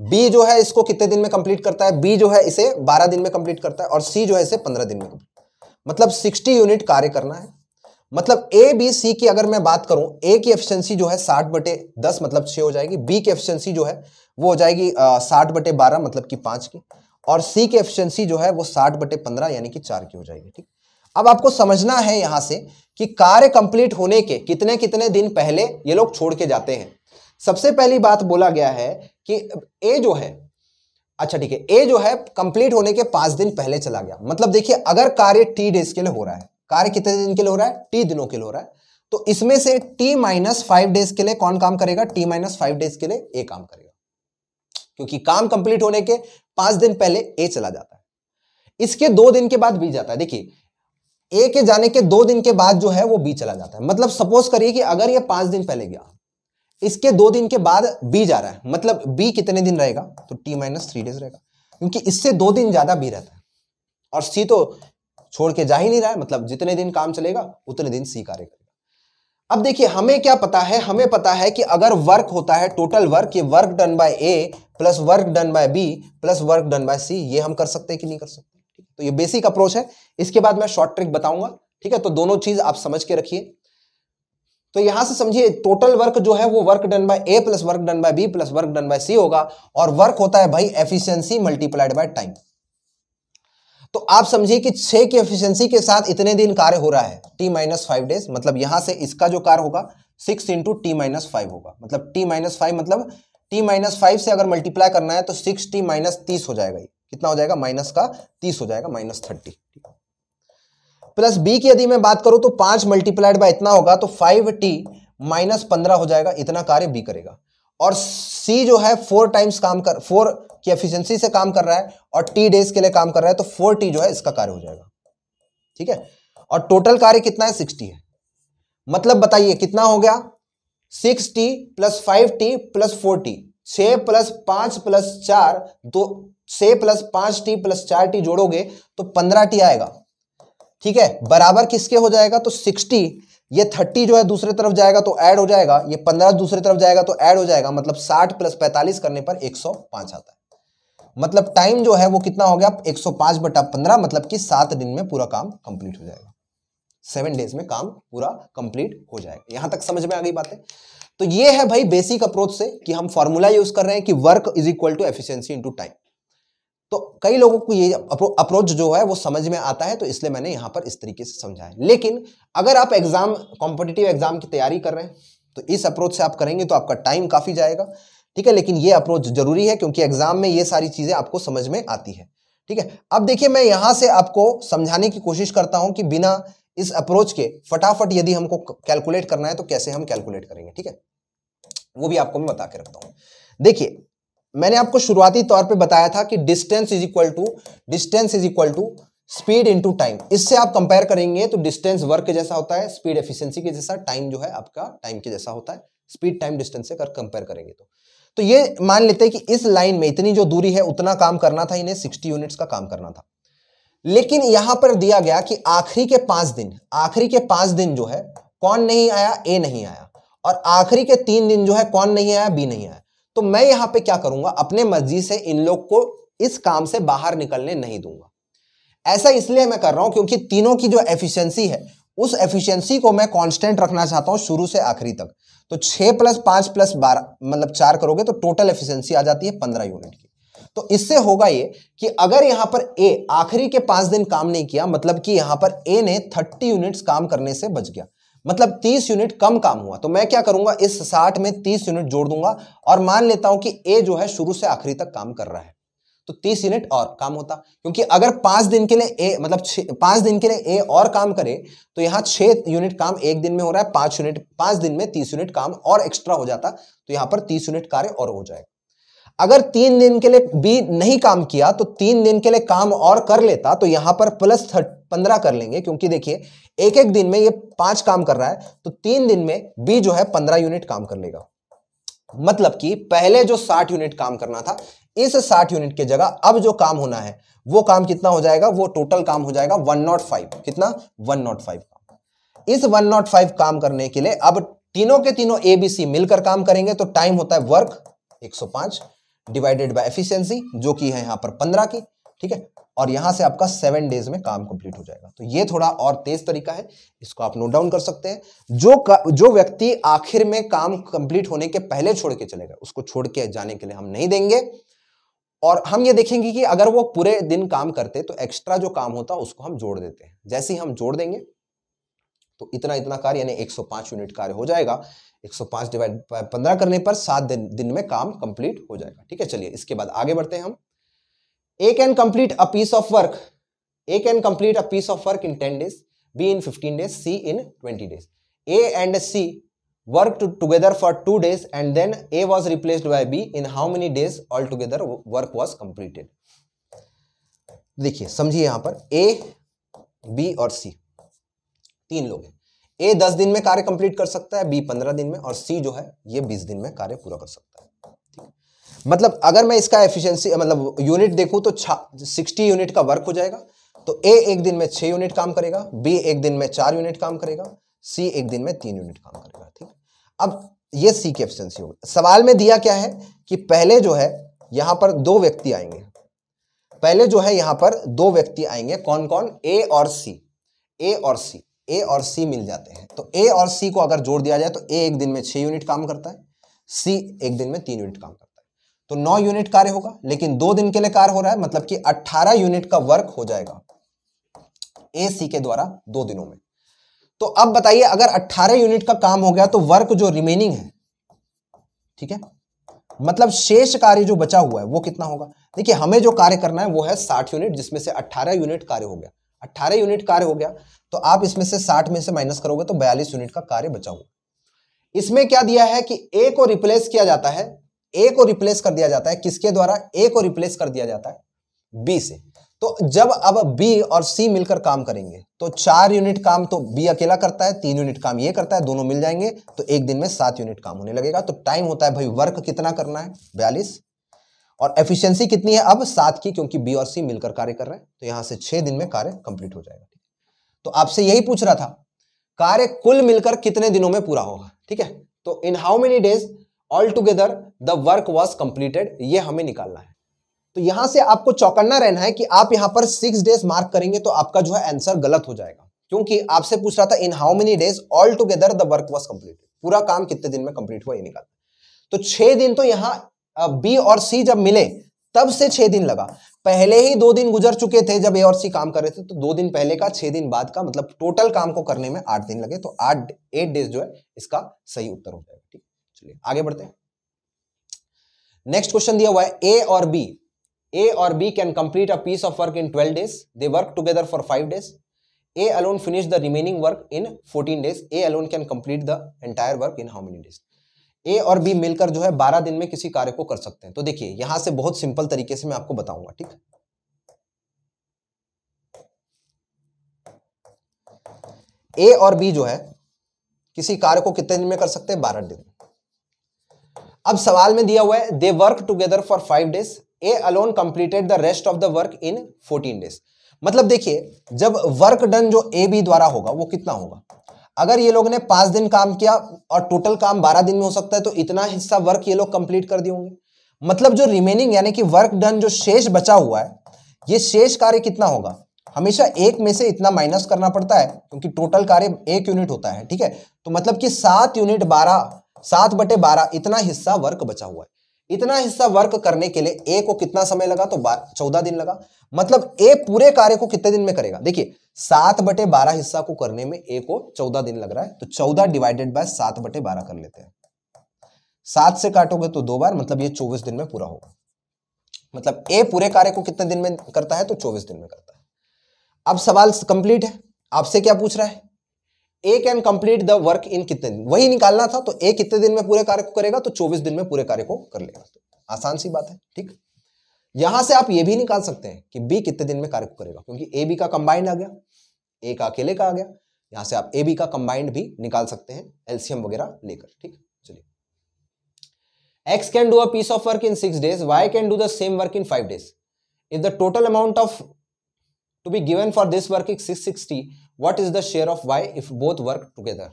बी जो है इसको कितने दिन में कंप्लीट करता है बी जो है इसे बारह दिन में कंप्लीट करता है और सी जो है इसे पंद्रह दिन में मतलब सिक्सटी यूनिट कार्य करना है मतलब ए बी सी की अगर मैं बात करूं ए की एफिशियंसी जो है साठ बटे दस मतलब छः हो जाएगी बी की एफिशियंसी जो है वो हो जाएगी साठ बटे बारह मतलब कि पांच की और सी की एफिशिएंसी जो है वो साठ बटे पंद्रह यानी कि चार की हो जाएगी ठीक अब आपको समझना है यहां से कि कार्य कंप्लीट होने के कितने कितने दिन पहले ये लोग छोड़ के जाते हैं सबसे पहली बात बोला गया है कि ए जो है अच्छा ठीक है ए जो है कंप्लीट होने के पांच दिन पहले चला गया मतलब देखिए अगर कार्य टी डेज के लिए हो रहा है कार्य कितने दिन के लिए हो रहा है टी दिनों के लिए हो रहा है तो इसमें से टी माइनस फाइव डेज के लिए कौन काम करेगा टी माइनस फाइव डेज के लिए ए काम करेगा क्योंकि काम कंप्लीट होने के पांच दिन पहले ए चला जाता है इसके दो दिन के बाद बी जाता है देखिए ए के जाने के दो दिन के बाद जो है वो बी चला जाता है मतलब सपोज करिए कि अगर ये पांच दिन पहले गया इसके दो दिन के बाद बी जा रहा है मतलब बी कितने दिन रहेगा तो टी माइनस थ्री डेज रहेगा क्योंकि इससे दो दिन ज्यादा बी रहता है और सी तो छोड़ के जा ही नहीं रहा है मतलब जितने दिन काम चलेगा उतने दिन सी कार्य करेगा अब देखिए हमें क्या पता है हमें पता है कि अगर वर्क होता है टोटल वर्क ये work done by A plus work done by B plus work done by C ये हम कर सकते हैं कि नहीं कर सकते तो ये बेसिक अप्रोच है इसके बाद मैं शॉर्ट ट्रिक बताऊंगा ठीक है तो दोनों चीज आप समझ के रखिए तो यहां से समझिए टोटल वर्क जो है वो work done by A plus work done by B plus work done by C होगा और वर्क होता है भाई एफिशिएंसी मल्टीप्लाइड बाय टाइम तो आप समझिए कि छह की एफिशिएंसी के साथ इतने दिन कार्य हो रहा है टी माइनस फाइव डेज मतलब यहां से इसका जो कार्य होगा six into T minus five होगा मतलब टी माइनस फाइव मतलब टी माइनस फाइव से अगर मल्टीप्लाई करना है तो सिक्स टी माइनस तीस हो जाएगा ये कितना हो जाएगा माइनस का तीस हो जाएगा माइनस थर्टी प्लस बी की यदि मैं बात करूं तो पांच मल्टीप्लाइड बाय इतना होगा तो फाइव टी माइनस पंद्रह हो जाएगा इतना कार्य बी करेगा और सी जो है फोर टाइम्स काम कर फोर की एफिशिएंसी से काम कर रहा है और टी डेज के लिए काम कर रहा है तो फोर टी जो है इसका कार्य हो जाएगा ठीक है और टोटल कार्य कितना है सिक्सटी है मतलब बताइए कितना हो गया six T plus five T plus four T छ प्लस पांच प्लस चार दो छ प्लस पांच टी प्लस चार टी जोड़ोगे तो पंद्रह टी आएगा ठीक है बराबर किसके हो जाएगा तो सिक्सटी ये थर्टी जो है दूसरे तरफ जाएगा तो ऐड हो जाएगा ये पंद्रह दूसरे तरफ जाएगा तो ऐड हो जाएगा मतलब साठ प्लस पैंतालीस करने पर एक सौ पांच आता है मतलब टाइम जो है वो कितना हो गया एक सौ पांच बटा पंद्रह मतलब कि सात दिन में पूरा काम कंप्लीट हो जाएगा सेवन डेज में काम पूरा कंप्लीट हो जाएगा यहां तक समझ में आ गई बातें तो ये है भाई बेसिक अप्रोच से कि हम फॉर्मूला यूज कर रहे हैं कि work is equal to efficiency into time तो कई लोगों को ये अप्रोच जो है वो समझ में आता है तो इसलिए मैंने यहां पर इस तरीके से समझाया लेकिन अगर आप एग्जाम कॉम्पिटेटिव एग्जाम की तैयारी कर रहे हैं तो इस अप्रोच से आप करेंगे तो आपका टाइम काफ़ी जाएगा ठीक है लेकिन ये अप्रोच जरूरी है क्योंकि एग्जाम में ये सारी चीज़ें आपको समझ में आती है ठीक है अब देखिए मैं यहां से आपको समझाने की कोशिश करता हूं कि बिना इस अप्रोच के फटाफट यदि हमको कैलकुलेट करना है तो कैसे हम कैलकुलेट करेंगे ठीक है वो भी आपको मैं बता के रखता हूं देखिए मैंने आपको शुरुआती तौर पे बताया था कि distance is equal to distance is equal to speed into time इससे आप कंपेयर करेंगे तो डिस्टेंस वर्क के जैसा होता है स्पीड एफिशिएंसी के जैसा टाइम जो है आपका टाइम के जैसा होता है स्पीड टाइम डिस्टेंस से कर कंपेयर करेंगे तो तो ये मान लेते हैं कि इस लाइन में इतनी जो दूरी है उतना काम करना था इन्हें 60 यूनिट्स का काम करना था लेकिन यहां पर दिया गया कि आखिरी के पांच दिन आखिरी के पांच दिन जो है कौन नहीं आया ए नहीं आया और आखिरी के तीन दिन जो है कौन नहीं आया बी नहीं आया तो मैं यहां पे क्या करूंगा अपने मर्जी से इन लोग को इस काम से बाहर निकलने नहीं दूंगा ऐसा इसलिए मैं कर रहा हूं क्योंकि तीनों की जो एफिशिएंसी है उस एफिशिएंसी को मैं कांस्टेंट रखना चाहता हूं शुरू से आखिरी तक तो छह प्लस पांच प्लस बारह मतलब चार करोगे तो टोटल एफिशियंसी आ जाती है पंद्रह यूनिट की तो इससे होगा ये कि अगर यहां पर ए आखिरी के पांच दिन काम नहीं किया मतलब कि यहां पर ए ने थर्टी यूनिट्स काम करने से बच गया मतलब 30 यूनिट कम काम हुआ तो मैं क्या करूंगा इस 60 में 30 यूनिट जोड़ दूंगा और मान लेता हूं कि ए जो है शुरू से आखिरी तक काम कर रहा है तो 30 यूनिट और काम होता क्योंकि अगर पांच दिन के लिए ए मतलब पांच दिन के लिए ए और काम करे तो यहां छह यूनिट काम एक दिन में हो रहा है पांच यूनिट पांच दिन में तीस यूनिट काम और एक्स्ट्रा हो जाता तो यहां पर तीस यूनिट कार्य और हो जाएगा अगर तीन दिन के लिए बी नहीं काम किया तो तीन दिन के लिए काम और कर लेता तो यहां पर प्लस पंद्रह कर लेंगे क्योंकि देखिए एक एक दिन में ये पांच काम कर रहा है तो तीन दिन में बी जो है पंद्रह यूनिट काम कर लेगा मतलब कि पहले जो साठ यूनिट काम करना था इस साठ यूनिट की जगह अब जो काम होना है वो काम कितना हो जाएगा वो टोटल काम हो जाएगा फाइव oh कितना फाइव काम oh इस फाइव oh काम करने के लिए अब तीनों के तीनों एबीसी मिलकर काम करेंगे तो टाइम होता है वर्क पांच डिवाइडेड बाय एफिशिएंसी जो कि है यहाँ पर पंद्रह की ठीक है और यहां से आपका सेवन डेज में काम कंप्लीट हो जाएगा तो ये थोड़ा और तेज तरीका है इसको आप नोट डाउन कर सकते हैं जो जो व्यक्ति आखिर में काम कंप्लीट होने के पहले छोड़ के चलेगा उसको छोड़ के जाने के लिए हम नहीं देंगे और हम ये देखेंगे कि अगर वो पूरे दिन काम करते तो एक्स्ट्रा जो काम होता उसको हम जोड़ देते हैं जैसे ही हम जोड़ देंगे तो इतना इतना कार्य यानी 105 यूनिट कार्य हो जाएगा 105 डिवाइड पंद्रह करने पर सात दिन दिन में काम कंप्लीट हो जाएगा ठीक है चलिए इसके बाद आगे बढ़ते हैं हम A can complete a piece of work A can complete a piece of work in ten days B in fifteen days C in twenty days A and C together for two days and then A was was replaced B in how many days all together work was completed देखिए समझिए यहां पर ए बी और सी तीन लोग हैं ए दस दिन में कार्य कंप्लीट कर सकता है बी पंद्रह दिन में और सी जो है ये बीस दिन में कार्य पूरा कर सकता है मतलब अगर मैं इसका एफिशिएंसी मतलब यूनिट देखूं तो छा सिक्सटी यूनिट का वर्क हो जाएगा तो ए एक दिन में छः यूनिट काम करेगा बी एक दिन में चार यूनिट काम करेगा सी एक दिन में तीन यूनिट काम करेगा ठीक अब ये सी की एफिशियंसी होगी सवाल में दिया क्या है कि पहले जो है यहां पर दो व्यक्ति आएंगे पहले जो है यहां पर दो व्यक्ति आएंगे कौन कौन ए और सी ए और सी ए और सी मिल जाते हैं तो ए और सी को अगर जोड़ दिया जाए तो ए एक दिन में छह यूनिट काम करता है सी एक दिन में तीन यूनिट काम करता है तो नौ यूनिट कार्य होगा लेकिन दो दिन के लिए कार्य हो रहा है मतलब कि अट्ठारह यूनिट का वर्क हो जाएगा ए सी के द्वारा दो दिनों में तो अब बताइए अगर अट्ठारह यूनिट का काम हो गया तो वर्क जो रिमेनिंग है ठीक है मतलब शेष कार्य जो बचा हुआ है वो कितना होगा देखिए हमें जो कार्य करना है वो है 60 यूनिट जिसमें से 18 यूनिट कार्य हो गया 18 यूनिट कार्य हो गया तो आप इसमें से साठ में से माइनस करोगे तो बयालीस यूनिट का कार्य बचाओगे इसमें क्या दिया है कि ए को रिप्लेस किया जाता है ए को रिप्लेस कर दिया जाता है किसके द्वारा ए को रिप्लेस कर दिया जाता है बी से तो जब अब बी और सी मिलकर काम करेंगे तो चार यूनिट काम तो बी अकेला करता है तीन यूनिट काम ये करता है दोनों मिल जाएंगे तो एक दिन में सात यूनिट काम होने लगेगा तो टाइम होता है भाई वर्क कितना करना है बयालीस और एफिशिएंसी कितनी है अब सात की क्योंकि बी और सी मिलकर कार्य कर रहे हैं तो यहां से छह दिन में कार्य कंप्लीट हो जाएगा तो आपसे यही पूछ रहा था कार्य कुल मिलकर कितने दिनों में पूरा होगा ठीक है तो in how many days all together the work was completed ये हमें निकालना है तो यहां से आपको चौकन्ना रहना है कि आप यहां पर सिक्स डेज मार्क करेंगे तो आपका जो है आंसर गलत हो जाएगा क्योंकि आपसे पूछ रहा था in how many days all together the work was completed पूरा काम कितने दिन में कंप्लीट हुआ ये निकालना तो छह दिन तो यहां बी और सी जब मिले तब से छह दिन लगा पहले ही दो दिन गुजर चुके थे जब ए और सी काम कर रहे थे तो दो दिन पहले का छह दिन बाद का मतलब टोटल काम को करने में आठ दिन लगे तो आठ एट डेज जो है इसका सही उत्तर हो जाएगा ठीक चलिए आगे बढ़ते हैं नेक्स्ट क्वेश्चन दिया हुआ है ए और बी ए और B can complete a piece of work in twelve days they work together for five days A alone finish the remaining work in fourteen days A alone can complete the entire work in how many days A और बी मिलकर जो है बारह दिन में किसी कार्य को कर सकते हैं तो देखिए यहां से बहुत सिंपल तरीके से मैं आपको बताऊंगा ठीक ए और बी जो है किसी कार्य को कितने दिन में कर सकते हैं बारह दिन अब सवाल में दिया हुआ है they work together for five days A alone completed the rest of the work in fourteen days मतलब देखिए जब वर्क डन जो ए बी द्वारा होगा वो कितना होगा अगर ये लोग ने पांच दिन काम किया और टोटल काम बारह दिन में हो सकता है तो इतना हिस्सा वर्क ये लोग कंप्लीट कर दिए होंगे मतलब जो रिमेनिंग यानी कि वर्क डन जो शेष बचा हुआ है ये शेष कार्य कितना होगा हमेशा एक में से इतना माइनस करना पड़ता है क्योंकि टोटल कार्य एक यूनिट होता है ठीक है तो मतलब कि सात यूनिट बारह सात बटे बारह इतना हिस्सा वर्क बचा हुआ है इतना हिस्सा वर्क करने के लिए ए को कितना समय लगा तो चौदह दिन लगा मतलब ए पूरे कार्य को कितने दिन में करेगा देखिए सात बटे बारह हिस्सा को करने में ए को चौदह दिन लग रहा है तो चौदह डिवाइडेड बाय सात बटे बारह कर लेते हैं सात से काटोगे तो दो बार मतलब ये चौबीस दिन में पूरा होगा मतलब ए पूरे कार्य को कितने दिन में करता है तो चौबीस दिन में करता है अब सवाल कंप्लीट है आपसे क्या पूछ रहा है A can complete the work in कितने दिन वही निकालना था तो ए कितने दिन में पूरे कार्य को करेगा तो चौबीस दिन में पूरे कार्य को कर लेगा तो आसान सी बात है ठीक यहां से आप ये भी निकाल सकते हैं कि बी कितने दिन में कार्य को करेगा क्योंकि ए बी का कंबाइंड आ गया ए का अकेले का आ गया यहां से आप ए बी का कंबाइंड भी निकाल सकते हैं एलसीएम वगैरह लेकर ठीक चलिए X can do a piece of work in six days Y can do the same work in five days if the total amount of to be given for this work is six what is the share of Y if both work together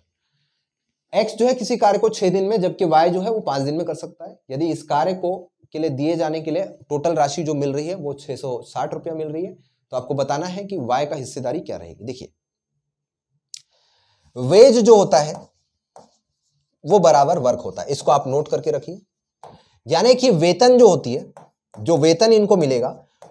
X जो है किसी कार्य को छह दिन में जबकि वाई जो है वो पांच दिन में कर सकता है यदि इस कार्य को के लिए दिए जाने के लिए टोटल राशि जो मिल रही है वो छह सौ साठ रुपया मिल रही है तो आपको बताना है कि वाई का हिस्सेदारी क्या रहेगी देखिए वेज जो होता है वो बराबर वर्क होता है इसको आप नोट करके रखिए यानी कि वेतन जो होती है जो वेतन इनको मिलेगा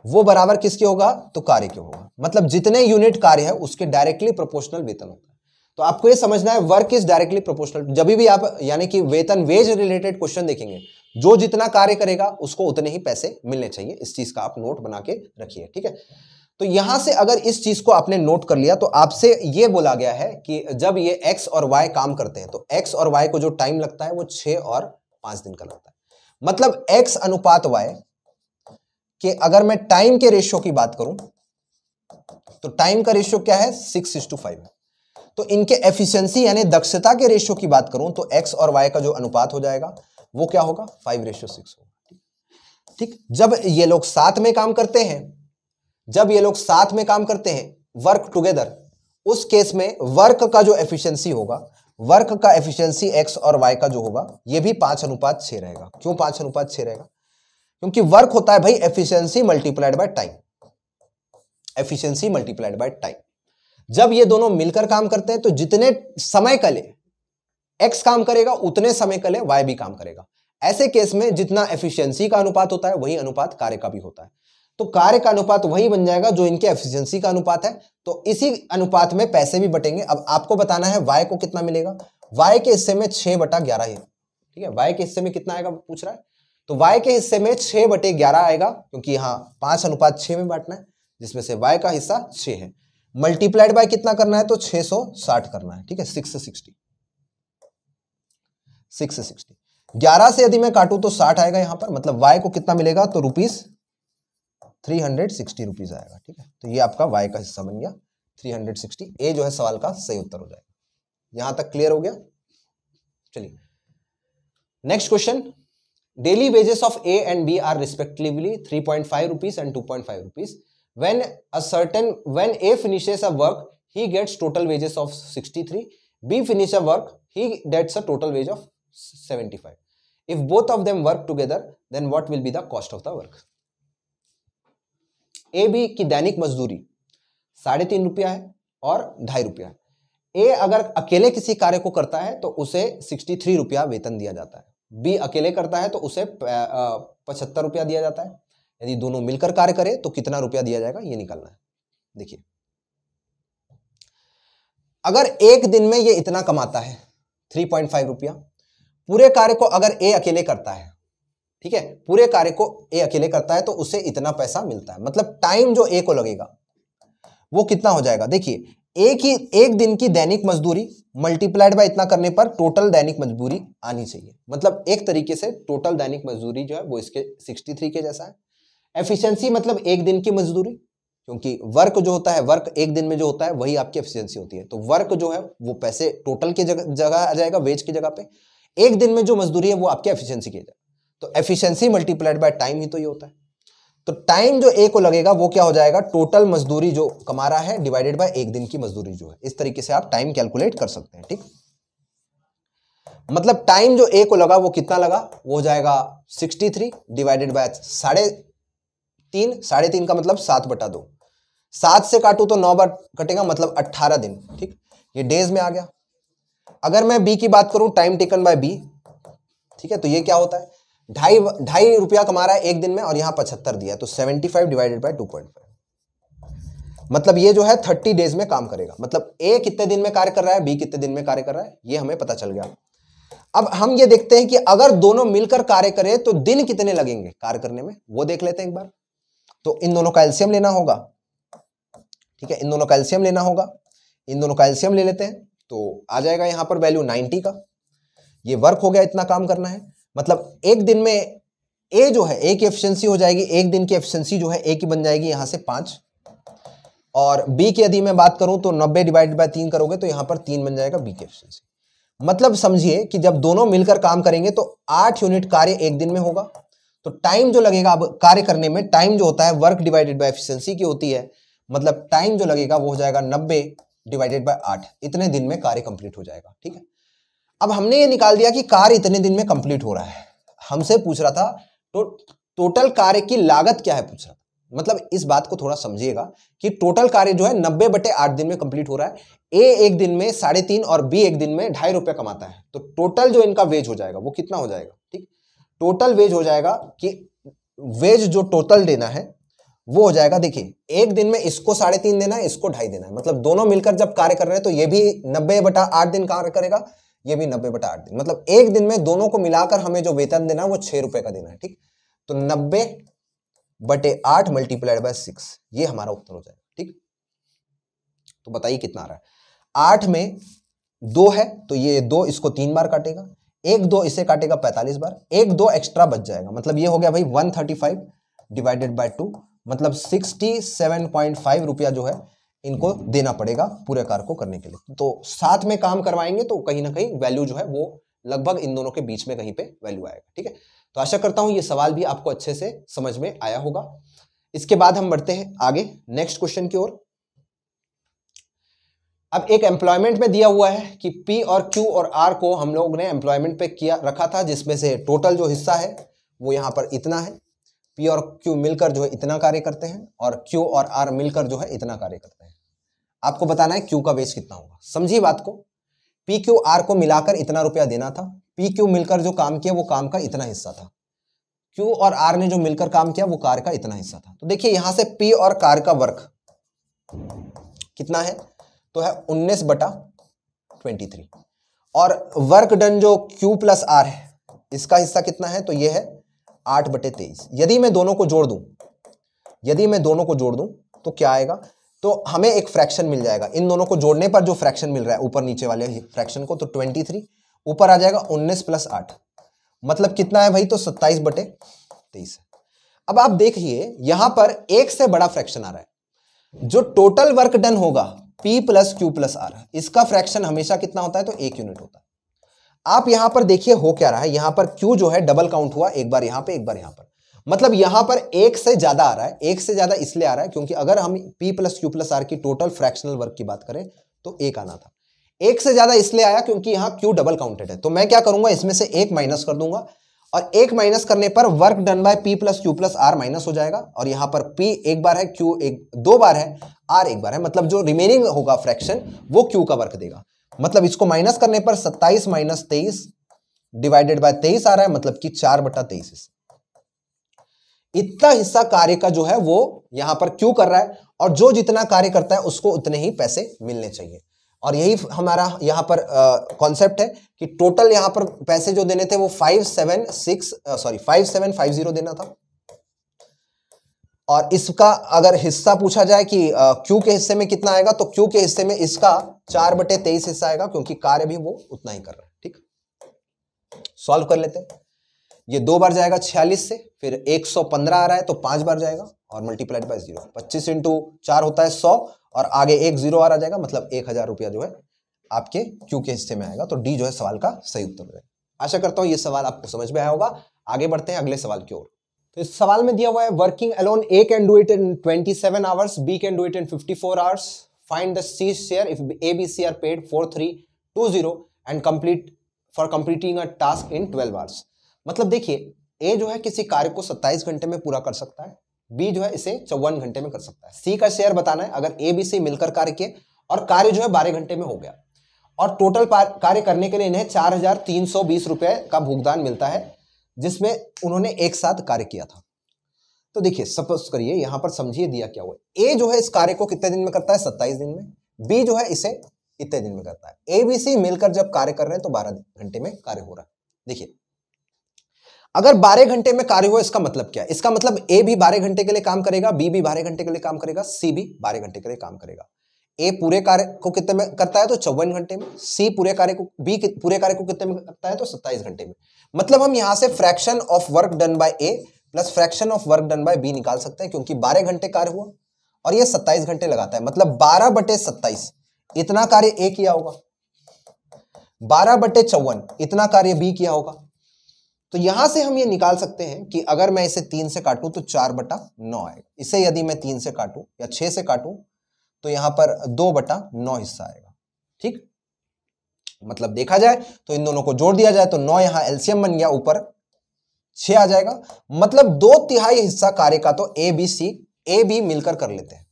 वो बराबर किसके होगा तो कार्य के होगा मतलब जितने यूनिट कार्य है उसके डायरेक्टली प्रोपोर्शनल वेतन होता है तो आपको ये समझना है वर्क इज डायरेक्टली प्रोपोर्शनल जब भी आप यानी कि वेतन वेज रिलेटेड क्वेश्चन देखेंगे जो जितना कार्य करेगा उसको उतने ही पैसे मिलने चाहिए इस चीज का आप नोट बना के रखिए ठीक है तो यहां से अगर इस चीज को आपने नोट कर लिया तो आपसे ये बोला गया है कि जब ये एक्स और वाई काम करते हैं तो एक्स और वाई को जो टाइम लगता है वो छः और पांच दिन का लगता है मतलब एक्स अनुपात वाई कि अगर मैं टाइम के रेशियो की बात करूं तो टाइम का रेशियो क्या है सिक्स इज टू फाइव तो इनके एफिशिएंसी यानी दक्षता के रेशियो की बात करूं तो एक्स और वाई का जो अनुपात हो जाएगा वो क्या होगा फाइव रेशियो सिक्स होगा ठीक जब ये लोग साथ में काम करते हैं जब ये लोग साथ में काम करते हैं वर्क टूगेदर उस केस में वर्क का जो एफिशियंसी होगा वर्क का एफिशिएंसी एक्स और वाई का जो होगा ये भी पांच अनुपात छह रहेगा क्यों पांच अनुपात छह रहेगा क्योंकि वर्क होता है भाई efficiency multiplied by time efficiency multiplied by time जब ये दोनों मिलकर काम करते हैं तो जितने समय कले एक्स काम करेगा उतने समय के लिए वाई भी काम करेगा ऐसे केस में जितना एफिशिएंसी का अनुपात होता है वही अनुपात कार्य का भी होता है तो कार्य का अनुपात वही बन जाएगा जो इनके एफिशिएंसी का अनुपात है तो इसी अनुपात में पैसे भी बटेंगे अब आपको बताना है वाई को कितना मिलेगा वाई के हिस्से में छह बटा ग्यारह ही ठीक है वाई के हिस्से में कितना आएगा पूछ रहा है तो y के हिस्से में छह बटे ग्यारह आएगा क्योंकि यहाँ पांच अनुपात छह में बांटना है जिसमें से y का हिस्सा छ है मल्टीप्लाइड बाय कितना करना है तो 660 करना है ठीक है सिक्स सिक्सटी सिक्स सिक्सटी ग्यारह से यदि मैं काटू तो साठ आएगा यहां पर मतलब y को कितना मिलेगा तो rupees three hundred sixty rupees आएगा ठीक है तो ये आपका y का हिस्सा बन गया थ्री हंड्रेड सिक्सटी ए जो है सवाल का सही उत्तर हो जाएगा यहां तक क्लियर हो गया चलिए next question daily wages of A and B are respectively 3.5 rupees and 2.5 rupees. When a certain when A finishes a work, he gets total wages of 63. B finishes a work, he gets a total wage of 75. If both of them work together, then what will be the cost of the work? A B की दैनिक मजदूरी साढ़े तीन रुपया है और ढाई रुपया है ए अगर अकेले किसी कार्य को करता है तो उसे सिक्सटी थ्री रुपया वेतन दिया जाता है बी अकेले करता है तो उसे पचहत्तर रुपया दिया जाता है यदि दोनों मिलकर कार्य करें तो कितना रुपया दिया जाएगा ये निकलना है देखिए अगर एक दिन में ये इतना कमाता है थ्री पॉइंट फाइव रुपया पूरे कार्य को अगर ए अकेले करता है ठीक है पूरे कार्य को ए अकेले करता है तो उसे इतना पैसा मिलता है मतलब टाइम जो ए को लगेगा वो कितना हो जाएगा देखिए एक ही एक दिन की दैनिक मजदूरी मल्टीप्लाइड बाय इतना करने पर टोटल दैनिक मजदूरी आनी चाहिए मतलब एक तरीके से टोटल दैनिक मजदूरी जो है वो इसके 63 के जैसा है एफिशिएंसी मतलब एक दिन की मजदूरी क्योंकि वर्क जो होता है वर्क एक दिन में जो होता है वही आपकी एफिशिएंसी होती है तो वर्क जो है वो पैसे टोटल की जगह आ जाएगा वेज की जगह पे एक दिन में जो मजदूरी है वो आपकी एफिशियंसी की जाए तो एफिशियंसी मल्टीप्लाइड बाय टाइम ही तो ये होता है तो टाइम जो ए को लगेगा वो क्या हो जाएगा टोटल मजदूरी जो कमा रहा है डिवाइडेड बाय एक दिन की मजदूरी जो है इस तरीके से आप टाइम कैलकुलेट कर सकते हैं ठीक मतलब टाइम जो ए को लगा वो कितना लगा वो हो जाएगा सिक्सटी थ्री डिवाइडेड बाय साढ़े तीन साढ़े तीन का मतलब सात बटा दो सात से काटू तो नौ बार कटेगा मतलब अट्ठारह दिन ठीक ये डेज में आ गया अगर मैं बी की बात करूं टाइम टेकन बाय बी ठीक है तो ये क्या होता है ढाई ढाई रुपया कमा रहा है एक दिन में और यहां पचहत्तर दिया तो seventy five divided by two point five मतलब ये जो है थर्टी डेज में काम करेगा मतलब ए कितने दिन में कार्य कर रहा है बी कितने दिन में कार्य कर रहा है ये हमें पता चल गया अब हम ये देखते हैं कि अगर दोनों मिलकर कार्य करें तो दिन कितने लगेंगे कार्य करने में वो देख लेते हैं एक बार तो इन दोनों का एल्सियम लेना होगा ठीक है इन दोनों का एल्सियम लेना होगा इन दोनों का एल्सियम ले लेते हैं तो आ जाएगा यहां पर वैल्यू नाइनटी का ये वर्क हो गया इतना काम करना है मतलब एक दिन में ए जो है ए की एफिशिएंसी हो जाएगी एक दिन की एफिशिएंसी जो है ए की बन जाएगी यहाँ से पांच और बी की यदि मैं बात करूं तो नब्बे डिवाइड बाय तीन करोगे तो यहां पर तीन बन जाएगा बी की एफिशिएंसी मतलब समझिए कि जब दोनों मिलकर काम करेंगे तो आठ यूनिट कार्य एक दिन में होगा तो टाइम जो लगेगा अब कार्य करने में टाइम जो होता है वर्क डिवाइडेड बाय एफिशिएंसी की होती है मतलब टाइम जो लगेगा वो हो जाएगा नब्बे डिवाइडेड बाय आठ इतने दिन में कार्य कंप्लीट हो जाएगा ठीक है अब हमने ये निकाल दिया कि कार्य इतने दिन में कंप्लीट हो रहा है हमसे पूछ रहा था तो टोटल कार्य की लागत क्या है पूछ रहा था मतलब इस बात को थोड़ा समझिएगा कि टोटल कार्य जो है नब्बे बटे आठ दिन में कंप्लीट हो रहा है ए एक दिन में साढ़े तीन और बी एक दिन में ढाई रुपया कमाता है तो टोटल जो इनका वेज हो जाएगा वो कितना हो जाएगा ठीक टोटल वेज हो जाएगा कि वेज जो टोटल देना है वो हो जाएगा देखिए एक दिन में इसको साढ़े तीन देना है इसको ढाई देना है मतलब दोनों मिलकर जब कार्य कर रहे हैं तो ये भी नब्बे बटा आठ दिन कार्य करेगा ये भी नब्बे बटा आठ दिन मतलब एक दिन में दोनों को मिलाकर हमें जो वेतन देना है वो छह रुपए का देना है ठीक तो नब्बे बटे आठ मल्टीप्लाइड बाय सिक्स ये हमारा उत्तर हो जाएगा ठीक तो बताइए कितना आ रहा है आठ में दो है तो ये दो इसको तीन बार काटेगा एक दो इसे काटेगा पैंतालीस बार एक दो एक्स्ट्रा बच जाएगा मतलब ये हो गया भाई one thirty five divided by two मतलब सिक्सटी सेवन पॉइंट फाइव रुपया जो है इनको देना पड़ेगा पूरे कार्य को करने के लिए तो साथ में काम करवाएंगे तो कहीं ना कहीं वैल्यू जो है वो लगभग इन दोनों के बीच में कहीं पे वैल्यू आएगा ठीक है तो आशा करता हूं ये सवाल भी आपको अच्छे से समझ में आया होगा इसके बाद हम बढ़ते हैं आगे नेक्स्ट क्वेश्चन की ओर अब एक एम्प्लॉयमेंट में दिया हुआ है कि पी और क्यू और आर को हम लोग ने एम्प्लॉयमेंट पे किया रखा था जिसमें से टोटल जो हिस्सा है वो यहां पर इतना है पी और क्यू मिलकर जो है इतना कार्य करते हैं और क्यू और आर मिलकर जो है इतना कार्य करते हैं आपको बताना है क्यू का बेस कितना होगा समझिए बात को पी क्यू आर को मिलाकर इतना रुपया देना था पी क्यू मिलकर जो काम किया वो काम का इतना हिस्सा था क्यू और आर ने जो मिलकर काम किया वो कार का इतना हिस्सा था तो देखिए यहां से पी और कार का वर्क कितना है तो है उन्नीस बटा ट्वेंटी थ्री और वर्क डन जो क्यू प्लस आर है इसका हिस्सा कितना है तो ये है आठ बटे तेईस यदि मैं दोनों को जोड़ दूं यदि मैं दोनों को जोड़ दूं तो क्या आएगा तो हमें एक फ्रैक्शन मिल जाएगा इन दोनों को जोड़ने पर जो फ्रैक्शन मिल रहा है ऊपर नीचे वाले फ्रैक्शन को तो ट्वेंटी थ्री ऊपर आ जाएगा उन्नीस प्लस आठ मतलब कितना है भाई तो सत्ताईस बटे तेईस अब आप देखिए यहां पर एक से बड़ा फ्रैक्शन आ रहा है जो टोटल वर्क डन होगा P plus Q plus R इसका फ्रैक्शन हमेशा कितना होता है तो एक यूनिट होता है आप यहां पर देखिए हो क्या रहा है यहां पर Q जो है डबल काउंट हुआ एक बार यहां पे एक बार यहां पर मतलब यहां पर एक से ज्यादा आ रहा है एक से ज्यादा इसलिए आ रहा है क्योंकि अगर हम p plus Q plus R की टोटल फ्रैक्शनल वर्क की बात करें तो एक आना था एक से ज्यादा इसलिए आया क्योंकि यहां q डबल काउंटेड है तो मैं क्या करूंगा इसमें से एक माइनस कर दूंगा और एक माइनस करने पर work done by P plus Q plus R minus हो जाएगा और यहां पर पी एक बार है क्यू एक दो बार है आर एक बार है मतलब जो रिमेनिंग होगा फ्रैक्शन वो क्यू का वर्क देगा मतलब इसको माइनस करने पर सत्ताईस माइनस तेईस डिवाइडेड बाय तेईस आ रहा है मतलब कि चार बटा तेईस इतना हिस्सा कार्य का जो है वो यहां पर क्यों कर रहा है और जो जितना कार्य करता है उसको उतने ही पैसे मिलने चाहिए और यही हमारा यहाँ पर कॉन्सेप्ट है कि टोटल यहाँ पर पैसे जो देने थे वो five seven six sorry five seven five zero देना था और इसका अगर हिस्सा पूछा जाए कि क्यू के हिस्से में कितना आएगा तो क्यू के हिस्से में इसका चार बटे तेईस हिस्सा आएगा क्योंकि कार्य भी वो उतना ही कर रहा है ठीक सॉल्व कर लेते हैं ये दो बार जाएगा छियालीस से फिर एक सौ पंद्रह आ रहा है तो पांच बार जाएगा और मल्टीप्लाइड बाय जीरो पच्चीस इंटू चार होता है सौ और आगे एक जीरो आ जाएगा मतलब एक हजार रुपया जो है आपके क्यू के हिस्से में आएगा तो डी जो है सवाल का सही उत्तर हो जाएगा आशा करता हूँ ये सवाल आपको समझ में आया होगा आगे बढ़ते हैं अगले सवाल की ओर तो इस सवाल में दिया हुआ है working alone A can do it in twenty seven hours B can do it in fifty four hours find the C share if A B C are paid four three two zero and complete for completing a task in twelve hours मतलब देखिए ए जो है किसी कार्य को 27 घंटे में पूरा कर सकता है बी जो है इसे चौवन घंटे में कर सकता है सी का शेयर बताना है अगर ए बी सी मिलकर कार्य किए और कार्य जो है बारह घंटे में हो गया और टोटल कार्य करने के लिए इन्हें चार हजार तीन सौ बीस रुपए का भुगतान मिलता है जिसमें उन्होंने एक साथ कार्य किया था तो देखिए सपोज करिए यहां पर समझिए दिया क्या हुआ ए जो है इस कार्य को कितने दिन में करता है सत्ताईस दिन में बी जो है इसे इतने दिन में करता है ए बी सी मिलकर जब कार्य कर रहे हैं तो बारह घंटे में कार्य हो रहा है देखिए अगर बारह घंटे में कार्य हुआ इसका मतलब क्या है इसका मतलब ए भी बारह घंटे के लिए काम करेगा बी भी बारह घंटे के लिए काम करेगा सी भी बारह घंटे के लिए काम करेगा ए पूरे कार्य को कितने में करता है तो चौवन घंटे में सी पूरे कार्य को बी पूरे कार्य को कितने में करता है तो सत्ताईस घंटे में मतलब हम यहां से fraction of work done by A plus fraction of work done by B निकाल सकते हैं क्योंकि बारह घंटे कार्य हुआ और ये सत्ताईस घंटे लगाता है मतलब बारह बटे सत्ताईस इतना कार्य ए किया होगा बारह बटे चौवन इतना कार्य बी किया होगा तो यहां से हम ये निकाल सकते हैं कि अगर मैं इसे तीन से काटूं तो चार बटा नौ आएगा इसे यदि मैं तीन से काटूं या छह से काटूं तो यहां पर दो बटा नौ हिस्सा आएगा ठीक मतलब देखा जाए तो इन दोनों को जोड़ दिया जाए तो नौ यहां एल्सियम बन गया ऊपर छह आ जाएगा मतलब दो तिहाई हिस्सा कार्य का तो ए बी सी ए बी मिलकर कर लेते हैं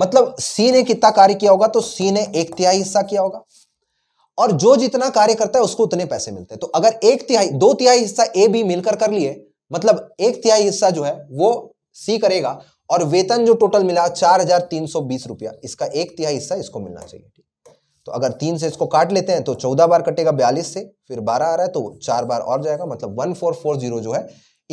मतलब सी ने कितना कार्य किया होगा तो सी ने एक तिहाई हिस्सा किया होगा और जो जितना कार्य करता है उसको उतने पैसे मिलते हैं तो अगर एक तिहाई दो तिहाई हिस्सा ए बी मिलकर कर लिए मतलब एक तिहाई हिस्सा जो है वो सी करेगा और वेतन जो टोटल मिला चार हजार तीन सौ बीस रुपया इसका एक तिहाई हिस्सा इसको मिलना चाहिए तो अगर तीन से इसको काट लेते हैं तो चौदह बार कटेगा बयालीस से फिर बारह आ रहा है तो चार बार और जाएगा मतलब वन फोर फोर जीरो जो है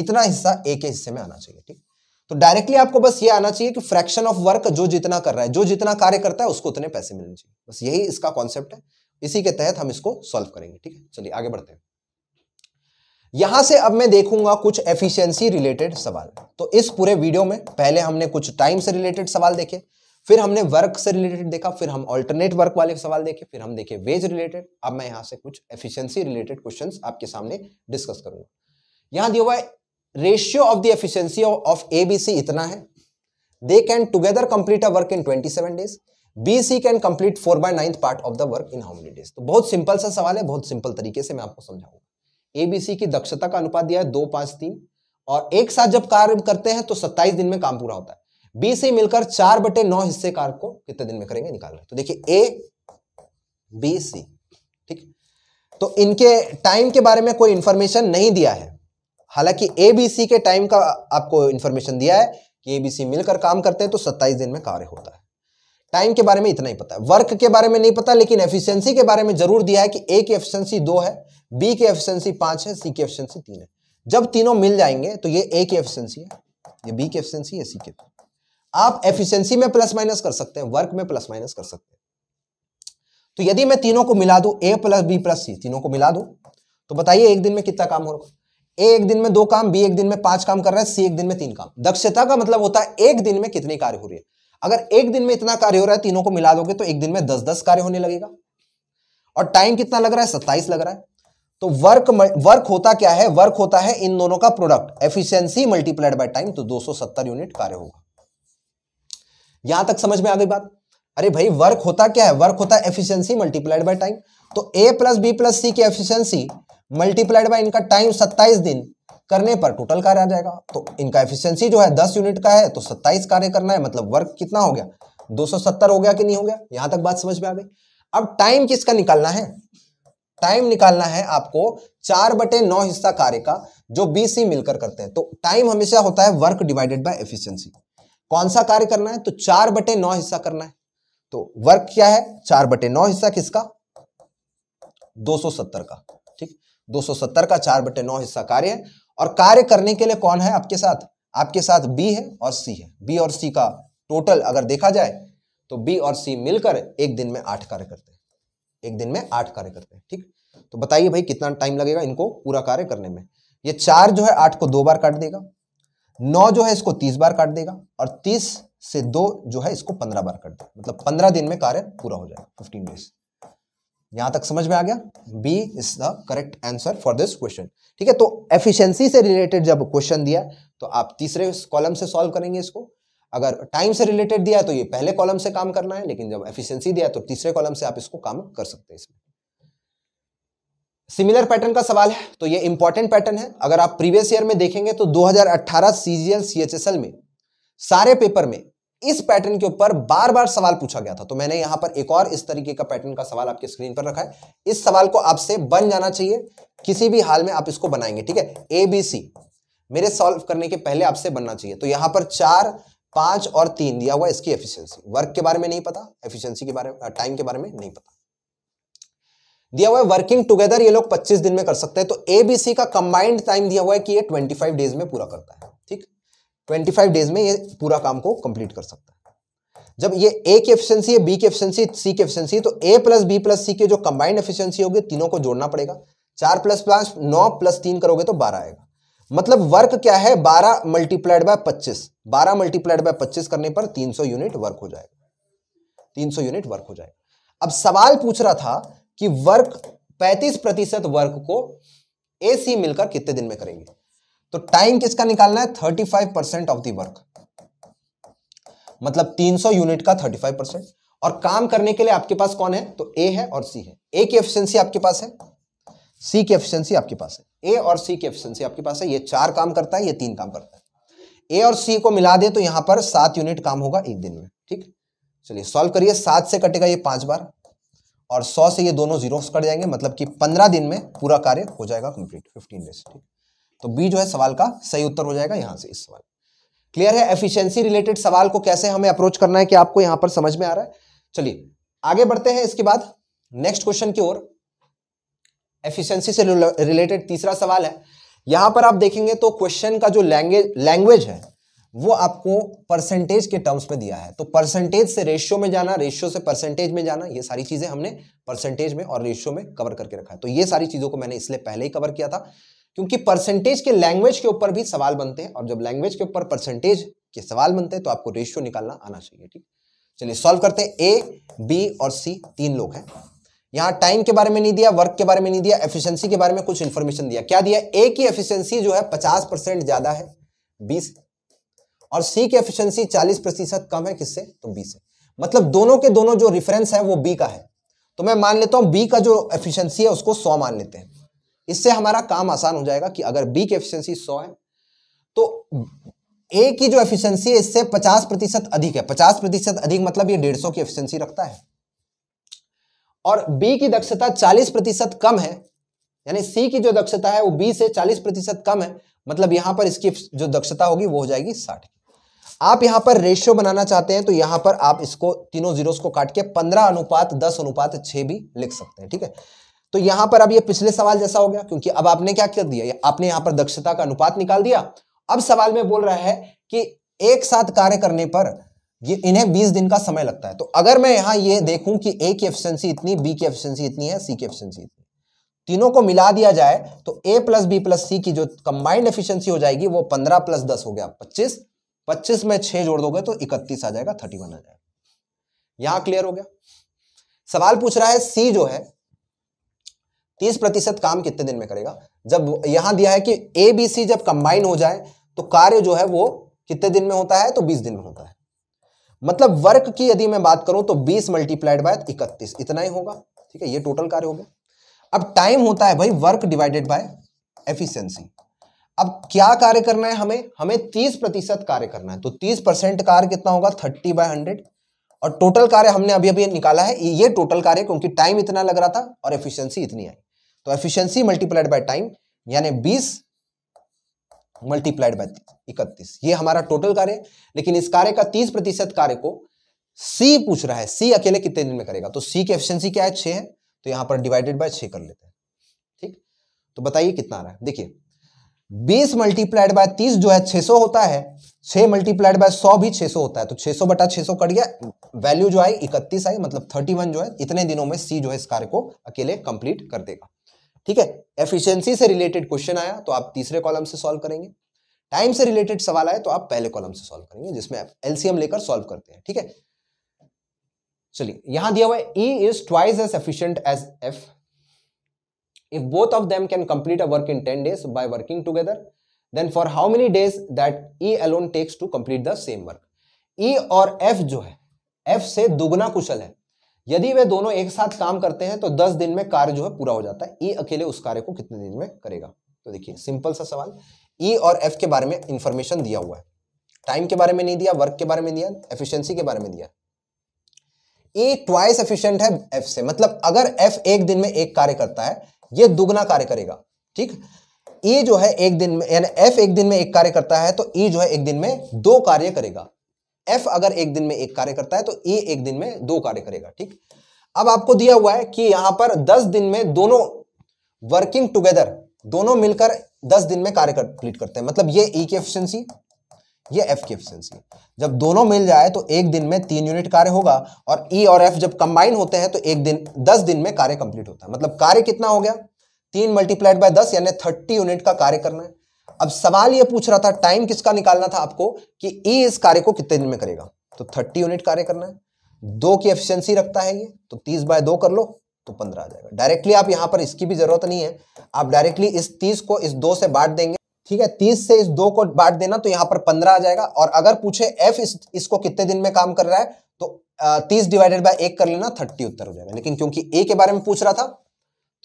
इतना हिस्सा ए के हिस्से में आना चाहिए ठीक तो डायरेक्टली आपको बस ये आना चाहिए कि फ्रैक्शन ऑफ वर्क जो जितना कर रहा है जो जितना कार्य करता है उसको उतने पैसे मिलने चाहिए बस यही इसका कॉन्सेप्ट है इसी के तहत हम इसको सॉल्व करेंगे ठीक है चलिए आगे बढ़ते हैं यहां से अब मैं देखूंगा कुछ एफिशिएंसी रिलेटेड सवाल तो इस पूरे वीडियो में पहले हमने कुछ टाइम से रिलेटेड सवाल देखे फिर हमने वर्क से रिलेटेड देखा फिर हम अल्टरनेट वर्क वाले सवाल देखे फिर हम देखे वेज रिलेटेड अब मैं यहां से कुछ एफिशिएंसी रिलेटेड क्वेश्चन आपके सामने डिस्कस करूंगा यहां दिया हुआ है ratio of the efficiency of A इतना है they can together complete a work in twenty days B C can complete four by ninth part of the work in how many days तो बहुत सिंपल सा सवाल है बहुत सिंपल तरीके से मैं आपको समझाऊंगा ए बी सी की दक्षता का अनुपात दिया है दो पांच तीन और एक साथ जब कार्य करते हैं तो सत्ताईस दिन में काम पूरा होता है बी मिलकर चार बटे नौ हिस्से कार्य को कितने दिन में करेंगे निकाल रहे तो देखिए ए बी सी ठीक तो इनके टाइम के बारे में कोई इंफॉर्मेशन नहीं दिया है हालांकि ए बी सी के टाइम का आपको इंफॉर्मेशन दिया है कि ए बी सी मिलकर काम करते हैं तो सत्ताईस दिन में कार्य होता है टाइम के बारे में इतना ही पता है वर्क के बारे में नहीं पता लेकिन एफिशिएंसी के बारे में जरूर दिया है कि ए की एफिशिएंसी दो है बी की एफिशिएंसी पांच है सी की एफिशिएंसी तीन है जब तीनों मिल जाएंगे तो ये ए की एफिशिएंसी है ये बी की एफिशिएंसी है सी की आप एफिशियंसी में प्लस माइनस कर सकते हैं वर्क में प्लस माइनस कर सकते हैं तो यदि मैं तीनों को मिला दू A plus B plus C तीनों को मिला दू तो बताइए एक दिन में कितना काम होगा ए एक दिन में दो काम बी एक दिन में पांच काम कर रहा है सी एक दिन में तीन काम दक्षता का मतलब होता है एक दिन में कितनी कार्य हो रही है अगर एक दिन में इतना कार्य हो रहा है तीनों को मिला दोगे तो एक दिन में दस दस कार्य होने लगेगा और टाइम कितना लग रहा है सत्ताईस लग रहा है तो वर्क वर्क होता क्या है वर्क होता है इन दोनों का product efficiency multiplied by time तो 270 यूनिट कार्य होगा यहां तक समझ में आ गई बात अरे भाई वर्क होता क्या है वर्क होता है एफिशिएंसी मल्टीप्लाइड बाय टाइम तो A plus B plus C की एफिशिएंसी मल्टीप्लाइड बाय इनका टाइम 27 दिन करने पर टोटल कार्य आ जाएगा तो इनका एफिशिएंसी जो है दस यूनिट का है तो सत्ताईस कार्य करना है मतलब वर्क कितना हो गया 270 हो गया कि नहीं हो गया यहां तक बात समझ में आ गई अब टाइम किसका निकालना है टाइम निकालना है आपको चार बटे नौ हिस्सा कार्य का जो बीस ही मिलकर करते हैं तो टाइम हमेशा होता है वर्क डिवाइडेड बाय एफिशियंसी कौन सा कार्य करना है तो चार बटे नौ हिस्सा करना है तो वर्क क्या है चार बटे नौ हिस्सा किसका 270 का ठीक 270 का चार बटे नौ हिस्सा कार्य है और कार्य करने के लिए कौन है आपके साथ आपके साथ बी है और सी है बी और सी का टोटल अगर देखा जाए तो बी और सी मिलकर एक दिन में आठ कार्य करते हैं एक दिन में आठ कार्य करते हैं ठीक तो बताइए भाई कितना टाइम लगेगा इनको पूरा कार्य करने में ये चार जो है आठ को दो बार काट देगा नौ जो है इसको तीस बार काट देगा और तीस से दो जो है इसको पंद्रह बार काट देगा मतलब पंद्रह दिन में कार्य पूरा हो जाएगा फिफ्टीन डेज यहां तक समझ में आ गया B is the correct answer for this question ठीक है तो एफिशिएंसी से रिलेटेड जब क्वेश्चन दिया तो आप तीसरे कॉलम से सॉल्व करेंगे इसको अगर टाइम से रिलेटेड दिया तो ये पहले कॉलम से काम करना है लेकिन जब एफिशिएंसी दिया तो तीसरे कॉलम से आप इसको काम कर सकते हैं इसमें सिमिलर पैटर्न का सवाल है तो ये इंपॉर्टेंट पैटर्न है अगर आप प्रीवियस ईयर में देखेंगे तो 2018 सीजीएल सीएचएसएल में सारे पेपर में इस पैटर्न के ऊपर बार बार सवाल पूछा गया था तो मैंने यहां पर एक और इस तरीके का पैटर्न का सवाल आपके स्क्रीन पर रखा है इस सवाल को आपसे बन जाना चाहिए किसी भी हाल में आप इसको बनाएंगे ठीक है ए बी सी मेरे सॉल्व करने के पहले आपसे बनना चाहिए तो यहां पर चार पांच और तीन दिया हुआ इसकी एफिशिएंसी वर्क के बारे में नहीं पता एफिशिएंसी के बारे में टाइम के बारे में नहीं पता दिया हुआ है वर्किंग टुगेदर ये लोग 25 दिन में कर सकते हैं तो एबीसी का कंबाइंड टाइम दिया हुआ है कि ये 25 डेज में पूरा करता है ठीक ट्वेंटी फाइव डेज में ये पूरा काम को कंप्लीट कर सकता है जब ये ए की एफिशिएंसी है बी की एफिशिएंसी सी की एफिशिएंसी तो A plus B plus C के जो कंबाइंड एफिशिएंसी होगी तीनों को जोड़ना पड़ेगा चार प्लस पांच नौ प्लस तीन करोगे तो बारह आएगा मतलब वर्क क्या है बारह मल्टीप्लाइड बाय पच्चीस बारह मल्टीप्लाइड बाय पच्चीस करने पर तीन सौ यूनिट वर्क हो जाएगा तीन सौ यूनिट वर्क हो जाएगा अब सवाल पूछ रहा था कि वर्क पैंतीस प्रतिशत वर्क को ए सी मिलकर कितने दिन में करेंगे तो टाइम किसका निकालना है thirty five percent of the work मतलब तीन सौ यूनिट का थर्टी फाइव परसेंट और काम करने के लिए आपके पास कौन है तो ए है और सी है ए की एफिशिएंसी आपके पास है सी की एफिशिएंसी आपके पास है ए और सी की एफिशिएंसी आपके पास है ये चार काम करता है ये तीन काम करता है ए और सी को मिला दे तो यहां पर सात यूनिट काम होगा एक दिन में ठीक चलिए सॉल्व करिए सात से कटेगा ये पांच बार और सौ से ये दोनों जीरो कट जाएंगे मतलब कि पंद्रह दिन में पूरा कार्य हो जाएगा कंप्लीट फिफ्टीन डेज ठीक तो बी जो है सवाल का सही उत्तर हो जाएगा यहां से इस सवाल क्लियर है एफिशिएंसी रिलेटेड सवाल को कैसे हमें अप्रोच करना है कि आपको यहां पर समझ में आ रहा है चलिए आगे बढ़ते हैं इसके बाद नेक्स्ट क्वेश्चन की ओर एफिशिएंसी से रिलेटेड तीसरा सवाल है यहां पर आप देखेंगे तो क्वेश्चन का जो लैंग्वेज लैंग्वेज है वो आपको परसेंटेज के टर्म्स में दिया है तो परसेंटेज से रेशियो में जाना रेशियो से परसेंटेज में जाना ये सारी चीज़ें हमने परसेंटेज में और रेशियो में कवर करके रखा है तो ये सारी चीज़ों को मैंने इसलिए पहले ही कवर किया था क्योंकि परसेंटेज के लैंग्वेज के ऊपर भी सवाल बनते हैं और जब लैंग्वेज के ऊपर परसेंटेज के सवाल बनते हैं तो आपको रेशियो निकालना आना चाहिए ठीक चलिए सॉल्व करते हैं ए बी और सी तीन लोग हैं यहाँ टाइम के बारे में नहीं दिया वर्क के बारे में नहीं दिया एफिशिएंसी के बारे में कुछ इन्फॉर्मेशन दिया क्या दिया ए की एफिशिएंसी जो है पचास परसेंट ज्यादा है बीस और सी की एफिशिएंसी चालीस प्रतिशत कम है किससे तो 20 है मतलब दोनों के दोनों जो रिफरेंस है वो बी का है तो मैं मान लेता हूँ बी का जो एफिशियंसी है उसको सौ मान लेते हैं इससे हमारा काम आसान हो जाएगा कि अगर बी की एफिशिएंसी 100 है तो ए की जो एफिशिएंसी है इससे 50 प्रतिशत अधिक है 50 प्रतिशत अधिक मतलब ये 150 की एफिशिएंसी रखता है और बी की दक्षता 40 प्रतिशत कम है यानी सी की जो दक्षता है वो बी से 40 प्रतिशत कम है मतलब यहां पर इसकी जो दक्षता होगी वो हो जाएगी साठ आप यहां पर रेशियो बनाना चाहते हैं तो यहां पर आप इसको तीनों जीरोस को काट के पंद्रह अनुपात दस अनुपात छह भी लिख सकते हैं ठीक है तो यहां पर अब ये पिछले सवाल जैसा हो गया क्योंकि अब आपने क्या कर दिया आपने यहां पर दक्षता का अनुपात निकाल दिया अब सवाल में बोल रहा है कि एक साथ कार्य करने पर ये इन्हें 20 दिन का समय लगता है तो अगर मैं यहां ये देखूं कि ए की एफिशिएंसी इतनी बी की एफिशिएंसी इतनी है सी की एफिशिएंसी इतनी तीनों को मिला दिया जाए तो A plus B plus C की जो कंबाइंड एफिशिएंसी हो जाएगी वो 15 प्लस दस हो गया 25 25 में 6 जोड़ दोगे तो 31 आ जाएगा 31 आ जाएगा यहां क्लियर हो गया सवाल पूछ रहा है सी जो है 30 प्रतिशत काम कितने दिन में करेगा जब यहां दिया है कि ए बी सी जब कंबाइन हो जाए तो कार्य जो है वो कितने दिन में होता है तो बीस दिन में होता है मतलब वर्क की यदि मैं बात करूं तो बीस मल्टीप्लाइड बाय इकतीस इतना ही होगा ठीक है ये टोटल कार्य हो गया अब टाइम होता है भाई वर्क डिवाइडेड बाय एफिशिएंसी अब क्या कार्य करना है हमें हमें तीस प्रतिशत कार्य करना है तो तीस परसेंट कार्य कितना होगा थर्टी बाय हंड्रेड और टोटल कार्य हमने अभी अभी निकाला है ये टोटल कार्य क्योंकि टाइम इतना लग रहा था और एफिशिएंसी इतनी आई तो एफिशिएंसी मल्टीप्लाइड बाय टाइम यानी 20 मल्टीप्लाइड बाय इकतीस ये हमारा टोटल कार्य लेकिन इस कार्य का 30 प्रतिशत कार्य को सी पूछ रहा है सी अकेले कितने दिन में करेगा तो सी की एफिशियंसी क्या है छे है तो यहां पर डिवाइडेड बाय छे कर लेते हैं ठीक तो बताइए कितना आ रहा है देखिए बीस मल्टीप्लाइड बाय तीस जो है 600 होता है छह मल्टीप्लाइड बाय सौ भी छह सौ होता है तो छह सौ बटा छह सौ कट गया वैल्यू जो आई इकतीस आई मतलब थर्टी वन जो है इतने दिनों में सी जो है इस कार्य को अकेले कंप्लीट कर देगा ठीक है एफिशिएंसी से रिलेटेड क्वेश्चन आया तो आप तीसरे कॉलम से सॉल्व करेंगे टाइम से रिलेटेड सवाल आए तो आप पहले कॉलम से सॉल्व करेंगे जिसमें आप एलसीएम लेकर सॉल्व करते हैं ठीक है चलिए यहां दिया हुआ E is twice as efficient as F if both of them can complete a work in ten days by working together then for how many days that E alone takes to complete the same work E और एफ जो है एफ से दुगना कुशल है यदि वे दोनों एक साथ काम करते हैं तो दस दिन में कार्य जो है पूरा हो जाता है ई e अकेले उस कार्य को कितने दिन में करेगा तो देखिए सिंपल सा सवाल ई e और एफ के बारे में इंफॉर्मेशन दिया हुआ है टाइम के बारे में नहीं दिया वर्क के बारे में दिया एफिशिएंसी के बारे में दिया ई ट्वाइस एफिशिएंट है एफ से मतलब अगर एफ एक दिन में एक कार्य करता है ये दुगना कार्य करेगा ठीक ए e जो है एक दिन में यानी एफ एक दिन में एक कार्य करता है तो ई e जो है एक दिन में दो कार्य करेगा एफ अगर एक दिन में एक कार्य करता है तो ए e एक दिन में दो कार्य करेगा ठीक अब आपको दिया हुआ है कि यहां पर दस दिन में दोनों वर्किंग टुगेदर दोनों मिलकर दस दिन में कार्य कंप्लीट करते हैं मतलब ये ई की एफिशिएंसी ये एफ की एफिशिएंसी जब दोनों मिल जाए तो एक दिन में तीन यूनिट कार्य होगा और ई e और एफ जब कंबाइन होते हैं तो एक दिन दस दिन में कार्य कंप्लीट होता है मतलब कार्य कितना हो गया तीन मल्टीप्लाइड बाय दस यानी थर्टी यूनिट का कार्य करना है अब सवाल ये पूछ रहा था टाइम किसका निकालना था आपको कि ए e इस कार्य को कितने दिन में करेगा तो थर्टी यूनिट कार्य करना है दो की एफिशिएंसी रखता है ये तो तीस बाय दो कर लो तो पंद्रह आ जाएगा डायरेक्टली आप यहां पर इसकी भी जरूरत नहीं है आप डायरेक्टली इस तीस को इस दो से बांट देंगे ठीक है तीस से इस दो को बांट देना तो यहां पर पंद्रह आ जाएगा और अगर पूछे एफ इस, इसको कितने दिन में काम कर रहा है तो तीस डिवाइडेड बाय एक कर लेना थर्टी उत्तर हो जाएगा लेकिन क्योंकि ए के बारे में पूछ रहा था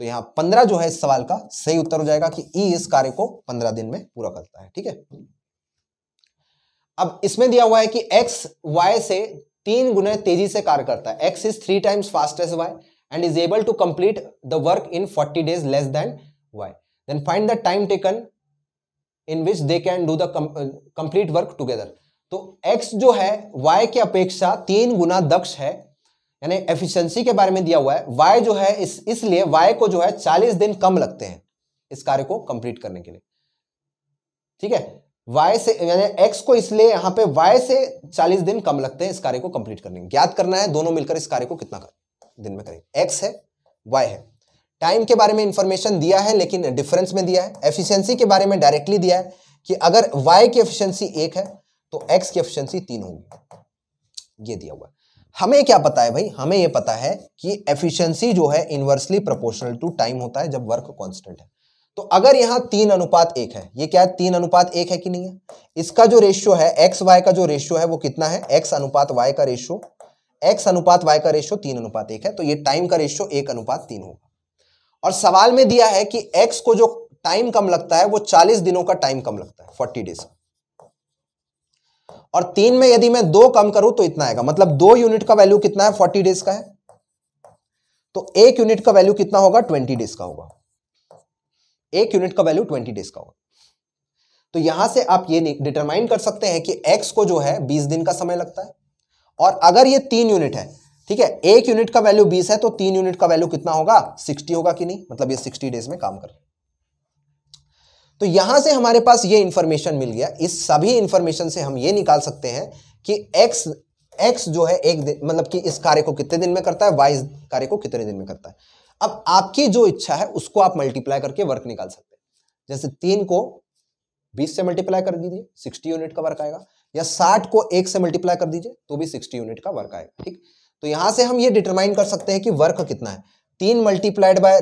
तो यहाँ पंद्रह जो है इस सवाल का सही उत्तर हो जाएगा कि ई इस कार्य को पंद्रह दिन में पूरा करता है ठीक है अब इसमें दिया हुआ है कि एक्स वाई से तीन गुना तेजी से कार्य करता है X is three times fast as Y and is able to complete the work in forty days less than Y then find the time taken in which they can do the complete work together तो एक्स जो है वाई के अपेक्षा तीन गुना दक्ष है यानी एफिशिएंसी के बारे में दिया हुआ है वाई जो है इस इसलिए वाई को जो है चालीस दिन कम लगते हैं इस कार्य को कंप्लीट करने के लिए ठीक है वाई से यानी एक्स को इसलिए यहां पे वाई से चालीस दिन कम लगते हैं इस कार्य को कंप्लीट करने ज्ञात करना है दोनों मिलकर इस कार्य को कितना कर दिन में करेंगे एक्स है वाई है टाइम के बारे में इंफॉर्मेशन दिया है लेकिन डिफरेंस में दिया है एफिशियंसी के बारे में डायरेक्टली दिया है कि अगर वाई की एफिशियंसी एक है तो एक्स की एफिशियंसी तीन होगी ये दिया हुआ है हमें क्या पता है भाई हमें ये पता है कि एफिशिएंसी जो है इन्वर्सली प्रोपोर्शनल टू टाइम होता है जब वर्क कांस्टेंट है तो अगर यहाँ तीन अनुपात एक है ये क्या है तीन अनुपात एक है कि नहीं है इसका जो रेशियो है एक्स वाई का जो रेशियो है वो कितना है एक्स अनुपात वाई का रेशियो एक्स अनुपात वाई का रेशियो तीन अनुपात एक है तो ये टाइम का रेशियो एक अनुपात तीन होगा और सवाल में दिया है कि एक्स को जो टाइम कम लगता है वो चालीस दिनों का टाइम कम लगता है फोर्टी डेज का और तीन में यदि मैं दो कम करूं तो इतना आएगा मतलब दो यूनिट का वैल्यू कितना है फोर्टी डेज का है तो एक यूनिट का वैल्यू कितना होगा ट्वेंटी डेज का होगा एक यूनिट का वैल्यू ट्वेंटी डेज का होगा तो यहां से आप ये डिटरमाइन कर सकते हैं कि एक्स को जो है बीस दिन का समय लगता है और अगर ये तीन यूनिट है ठीक है एक यूनिट का वैल्यू बीस है तो तीन यूनिट का वैल्यू कितना होगा सिक्सटी होगा कि नहीं मतलब ये सिक्सटी डेज में काम कर तो यहां से हमारे पास ये इंफॉर्मेशन मिल गया इस सभी इंफॉर्मेशन से हम ये निकाल सकते हैं कि एक्स एक्स जो है एक दिन मतलब कि इस कार्य को कितने दिन में करता है वाई इस कार्य को कितने दिन में करता है अब आपकी जो इच्छा है उसको आप मल्टीप्लाई करके वर्क निकाल सकते हैं जैसे तीन को बीस से मल्टीप्लाई कर दीजिए सिक्सटी यूनिट का वर्क आएगा या साठ को एक से मल्टीप्लाई कर दीजिए तो भी सिक्सटी यूनिट का वर्क आएगा ठीक तो यहां से हम ये डिटरमाइन कर सकते हैं कि वर्क कितना है तीन मल्टीप्लाइड बाय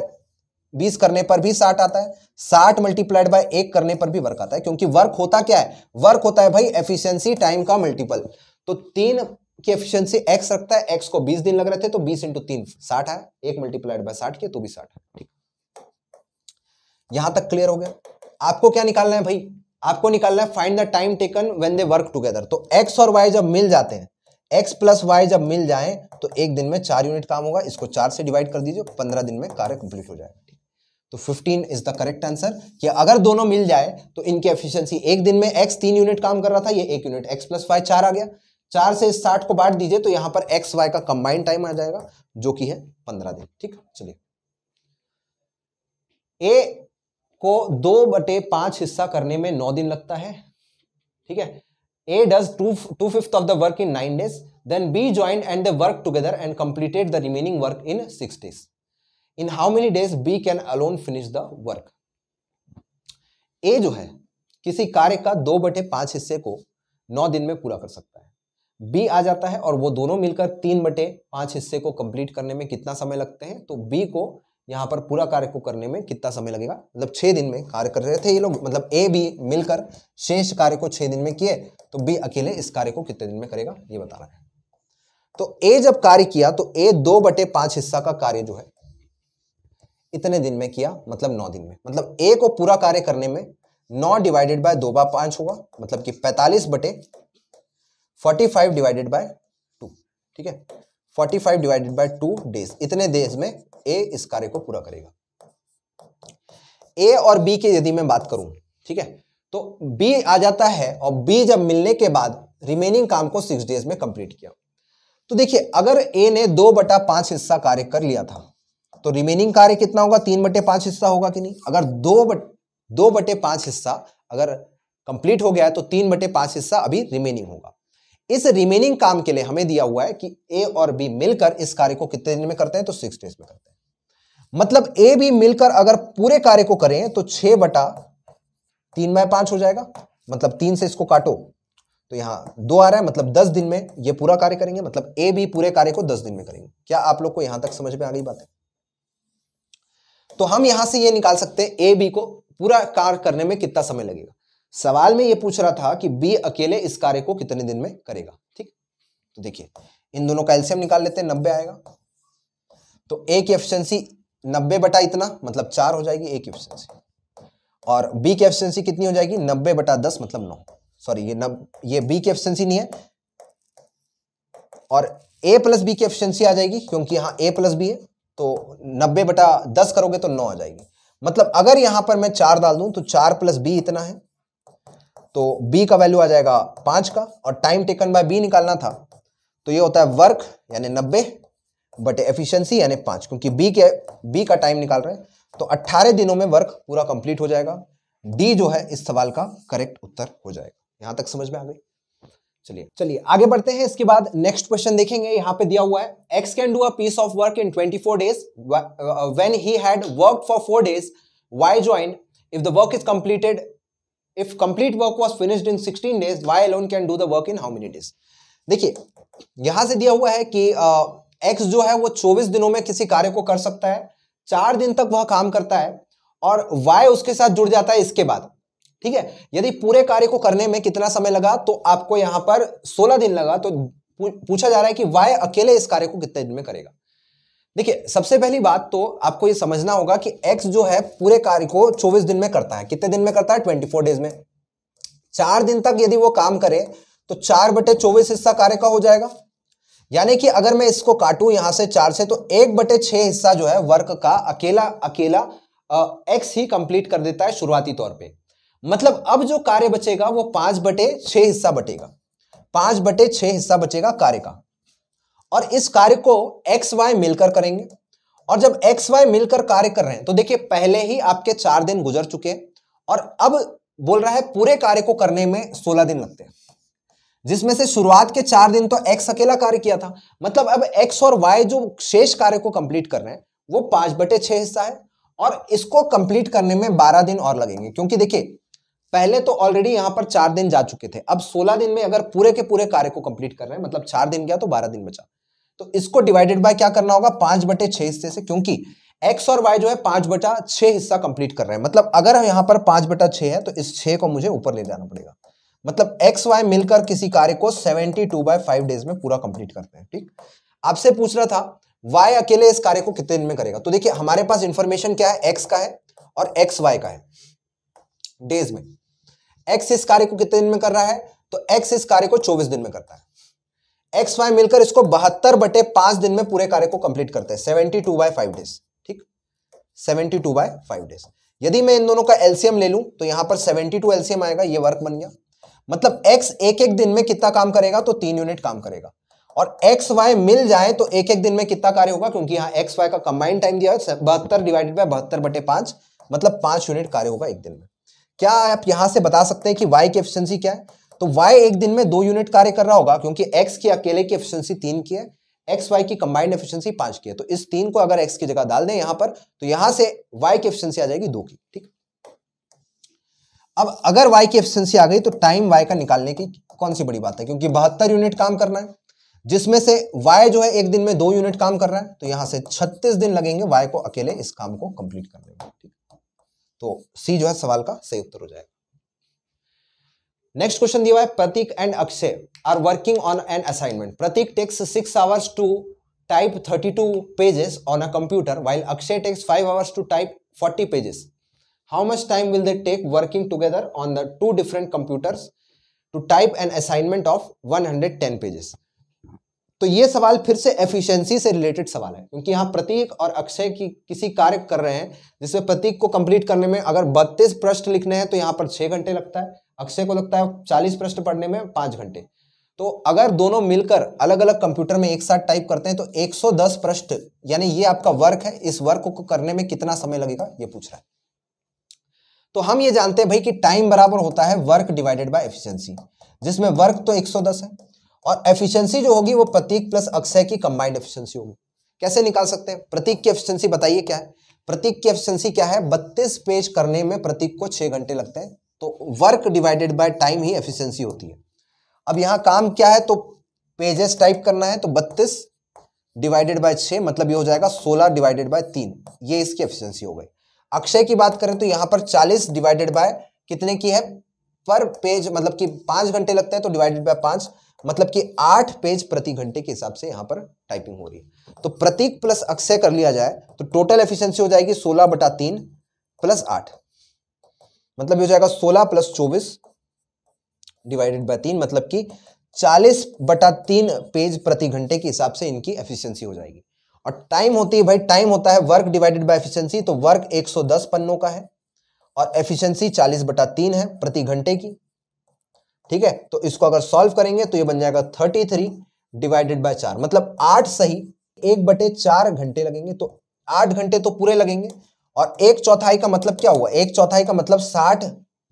बीस करने पर भी साठ आता है साठ मल्टीप्लाइड बाय एक करने पर भी वर्क आता है क्योंकि वर्क होता क्या है वर्क होता है भाई एफिशिएंसी टाइम का मल्टीपल तो तीन की एफिशिएंसी एक्स रखता है एक्स को बीस दिन लग रहे थे तो बीस इंटू तीन साठ है एक मल्टीप्लाइड बाय साठ किया तो भी साठ यहां तक क्लियर हो गया आपको क्या निकालना है भाई आपको निकालना है find the time taken when they work together तो एक्स और वाई जब मिल जाते हैं एक्स प्लस वाई जब मिल जाए तो एक दिन में चार यूनिट काम होगा इसको चार से डिवाइड कर दीजिए पंद्रह दिन में कार्य कंप्लीट हो जाएगा तो 15 इज द करेक्ट आंसर कि अगर दोनों मिल जाए तो इनकी एफिशिएंसी एक दिन में एक्स तीन यूनिट काम कर रहा था ये एक यूनिट एक्स प्लस वाई चार आ गया चार से इस साठ को बांट दीजिए तो यहां पर एक्स वाई का कंबाइंड टाइम आ जाएगा जो कि है पंद्रह दिन ठीक चलिए ए को दो बटे पांच हिस्सा करने में नौ दिन लगता है ठीक है A does two two fifth of the work in nine days then B join and the work together and completed the remaining work in six days in how many days B can alone finish the work A जो है किसी कार्य का दो बटे पांच हिस्से को नौ दिन में पूरा कर सकता है बी आ जाता है और वो दोनों मिलकर तीन बटे पांच हिस्से को कंप्लीट करने में कितना समय लगते हैं तो बी को यहां पर पूरा कार्य को करने में कितना समय लगेगा मतलब छह दिन में कार्य कर रहे थे ये लोग मतलब ए बी मिलकर शेष कार्य को छह दिन में किए तो बी अकेले इस कार्य को कितने दिन में करेगा ये बता रहा है तो ए जब कार्य किया तो ए दो बटे पांच हिस्सा का कार्य जो है इतने दिन में किया मतलब नौ दिन में मतलब ए को पूरा कार्य करने में नौ डिवाइडेड बाय दो बार पांच होगा मतलब कि पैंतालीस बटे forty five divided by two ठीक है forty five divided by two days इतने डेज में ए इस कार्य को पूरा करेगा ए और बी की यदि मैं बात करूं ठीक है तो बी आ जाता है और बी जब मिलने के बाद रिमेनिंग काम को सिक्स डेज में कंप्लीट किया तो देखिए अगर ए ने दो बटा पांच हिस्सा कार्य कर लिया था तो रिमेनिंग कार्य कितना होगा तीन बटे पांच हिस्सा होगा कि नहीं अगर दो बट दो बटे पांच हिस्सा अगर कंप्लीट हो गया है तो तीन बटे पांच हिस्सा अभी रिमेनिंग होगा इस रिमेनिंग काम के लिए हमें दिया हुआ है कि ए और बी मिलकर इस कार्य को कितने दिन में करते हैं तो सिक्स डेज में करते हैं मतलब ए बी मिलकर अगर पूरे कार्य को करें तो छह बटा तीन बाय पांच हो जाएगा मतलब तीन से इसको काटो तो यहां दो आ रहा है मतलब दस दिन में ये पूरा कार्य करेंगे मतलब ए बी पूरे कार्य को दस दिन में करेंगे क्या आप लोग को यहां तक समझ में आ गई बात है तो हम यहां से ये निकाल सकते हैं ए बी को पूरा कार्य करने में कितना समय लगेगा सवाल में ये पूछ रहा था कि बी अकेले इस कार्य को कितने दिन में करेगा ठीक तो देखिए इन दोनों का एल्सियम निकाल लेते हैं नब्बे आएगा तो ए की एफिशियंसी नब्बे बटा इतना मतलब चार हो जाएगी ए की एफिशियंसी और बी की एफिशियंसी कितनी हो जाएगी नब्बे बटा दस मतलब नौ सॉरी ये नब ये बी की एफिशियंसी नहीं है और ए प्लस बी की एफिशियंसी आ जाएगी क्योंकि यहां ए प्लस बी है तो नब्बे बटा दस करोगे तो नौ आ जाएगी मतलब अगर यहां पर मैं चार डाल दूं तो चार प्लस बी इतना है तो बी का वैल्यू आ जाएगा पांच का और टाइम टेकन बाय बी निकालना था तो ये होता है वर्क यानी नब्बे बटे एफिशिएंसी यानी पाँच क्योंकि बी के बी का टाइम निकाल रहे हैं तो अट्ठारह दिनों में वर्क पूरा कंप्लीट हो जाएगा डी जो है इस सवाल का करेक्ट उत्तर हो जाएगा यहां तक समझ में आ गई चलिए चलिए आगे बढ़ते हैं इसके बाद नेक्स्ट क्वेश्चन देखेंगे यहाँ पे दिया हुआ है X can do a piece of work in 24 days when he had work for four days Y join if the work is completed if complete work was finished in 16 days Y alone can do the work in how many days देखिए यहां से दिया हुआ है कि एक्स uh, जो है वो चौबीस दिनों में किसी कार्य को कर सकता है चार दिन तक वह काम करता है और वाई उसके साथ जुड़ जाता है इसके बाद ठीक है यदि पूरे कार्य को करने में कितना समय लगा तो आपको यहां पर 16 दिन लगा तो पूछा जा रहा है कि वाय अकेले इस कार्य को कितने दिन में करेगा देखिए सबसे पहली बात तो आपको यह समझना होगा कि एक्स जो है पूरे कार्य को 24 दिन में करता है कितने दिन में करता है 24 डेज में चार दिन तक यदि वो काम करे तो चार बटे चौबीस हिस्सा कार्य का हो जाएगा यानी कि अगर मैं इसको काटू यहां से चार से तो एक बटे छह हिस्सा जो है वर्क का अकेला अकेला एक्स ही कंप्लीट कर देता है शुरुआती तौर पर मतलब अब जो कार्य बचेगा वो पांच बटे छह हिस्सा बटेगा पांच बटे छह हिस्सा बचेगा कार्य का और इस कार्य को एक्स वाई मिलकर करेंगे और जब एक्स वाई मिलकर कार्य कर रहे हैं तो देखिए पहले ही आपके चार दिन गुजर चुके हैं और अब बोल रहा है पूरे कार्य को करने में सोलह दिन लगते हैं जिसमें से शुरुआत के चार दिन तो एक्स अकेला कार्य किया था मतलब अब एक्स और वाई जो शेष कार्य को कंप्लीट कर रहे हैं वो पांच बटे छह हिस्सा है और इसको कंप्लीट करने में बारह दिन और लगेंगे क्योंकि देखिए पहले तो ऑलरेडी यहाँ पर चार दिन जा चुके थे अब सोलह दिन में अगर पूरे के पूरे कार्य को कंप्लीट कर रहे हैं मतलब चार दिन गया तो बारह दिन बचा तो इसको डिवाइडेड बाय क्या करना होगा पांच बटे छह हिस्से से क्योंकि एक्स और वाई जो है पांच बटा छह हिस्सा कंप्लीट कर रहे हैं मतलब अगर यहाँ पर पांच बटा छह है तो इस छह को मुझे ऊपर ले जाना पड़ेगा मतलब एक्स वाई मिलकर किसी कार्य को seventy two by five days में पूरा कंप्लीट करते हैं ठीक आपसे पूछ रहा था वाई अकेले इस कार्य को कितने दिन में करेगा तो देखिए हमारे पास इंफॉर्मेशन क्या है एक्स का है और एक्स वाई का है डेज में एक्स इस कार्य को कितने दिन में कर रहा है तो एक्स इस कार्य को चौबीस दिन में करता है एक्स वाई मिलकर इसको बहत्तर बटे पांच दिन में पूरे कार्य को कंप्लीट करते हैं seventy two by five days ठीक seventy two by five days यदि मैं इन दोनों का एलसीएम ले लूं तो यहां पर सेवेंटी टू एलसीएम आएगा ये वर्क बन गया मतलब एक्स एक एक दिन में कितना काम करेगा तो तीन यूनिट काम करेगा और एक्स वाई मिल जाए तो एक एक दिन में कितना कार्य होगा क्योंकि यहां एक्स वाई का कंबाइंड टाइम दिया है बहत्तर डिवाइडेड बाय बहत्तर बटे पांच मतलब पांच यूनिट कार्य होगा एक दिन में क्या आप यहां से बता सकते हैं कि वाई की एफिशिएंसी क्या है तो वाई एक दिन में दो यूनिट कार्य कर रहा होगा क्योंकि एक्स की अकेले की एफिशिएंसी तीन की है एक्स वाई की कंबाइंड एफिशिएंसी पांच की है तो इस तीन को अगर एक्स की जगह डाल दें यहां पर तो यहां से वाई की एफिशिएंसी आ जाएगी दो की ठीक अब अगर वाई की एफिशिएंसी आ गई तो टाइम वाई का निकालने की कौन सी बड़ी बात है क्योंकि बहत्तर यूनिट काम करना है जिसमें से वाई जो है एक दिन में दो यूनिट काम कर रहा है तो यहां से छत्तीस दिन लगेंगे वाई को अकेले इस काम को कंप्लीट करने में ठीक तो सी जो है सवाल का सही उत्तर हो जाएगा नेक्स्ट क्वेश्चन दिया हुआ है Prateek and Akshay are working on an assignment Prateek takes six hours to type 32 pages on a computer while Akshay takes 5 hours to type 40 pages. How much time will they take working together on the two different computers to type an assignment of 110 pages? तो ये सवाल फिर से एफिशिएंसी से रिलेटेड सवाल है क्योंकि यहाँ प्रतीक और अक्षय की किसी कार्य कर रहे हैं जिसमें प्रतीक को कंप्लीट करने में अगर बत्तीस प्रश्न लिखने हैं तो यहाँ पर छः घंटे लगता है अक्षय को लगता है चालीस प्रश्न पढ़ने में पांच घंटे तो अगर दोनों मिलकर अलग अलग कंप्यूटर में एक साथ टाइप करते हैं तो एक प्रश्न यानी ये आपका वर्क है इस वर्क को करने में कितना समय लगेगा ये पूछ रहा है तो हम ये जानते हैं भाई कि टाइम बराबर होता है वर्क डिवाइडेड बाय एफिशिएंसी जिसमें वर्क तो 110 है और एफिशिएंसी जो होगी वो प्रतीक प्लस अक्षय की कंबाइंड एफिशिएंसी होगी कैसे निकाल सकते हैं प्रतीक की एफिशिएंसी बताइए क्या है प्रतीक की एफिशिएंसी क्या है बत्तीस पेज करने में प्रतीक को छः घंटे लगते हैं तो वर्क डिवाइडेड बाय टाइम ही एफिशिएंसी होती है अब यहाँ काम क्या है तो पेजेस टाइप करना है तो बत्तीस डिवाइडेड बाय छः मतलब ये हो जाएगा सोलह डिवाइडेड बाय तीन ये इसकी एफिशियंसी हो गई अक्षय की बात करें तो यहाँ पर चालीस डिवाइडेड बाय कितने की है पर पेज मतलब कि पाँच घंटे लगते हैं तो डिवाइडेड बाय पाँच मतलब कि आठ पेज प्रति घंटे के हिसाब से यहाँ पर टाइपिंग हो रही है तो प्रतीक प्लस अक्षय कर लिया जाए तो टोटल एफिशिएंसी हो जाएगी सोलह बटा तीन प्लस आठ मतलब हो जाएगा सोलह प्लस चौबीस डिवाइडेड बाय तीन मतलब कि चालीस बटा तीन पेज प्रति घंटे के हिसाब से इनकी एफिशिएंसी हो जाएगी और टाइम होती है भाई टाइम होता है वर्क डिवाइडेड बाई एफिशियंसी तो वर्क एक पन्नों का है और एफिशियंसी चालीस बटा तीन है प्रति घंटे की ठीक है तो इसको अगर सॉल्व करेंगे तो ये बन जाएगा थर्टी थ्री डिवाइडेड बाय चार मतलब आठ सही एक बटे चार घंटे लगेंगे तो आठ घंटे तो पूरे लगेंगे और एक चौथाई का मतलब क्या हुआ एक चौथाई का मतलब साठ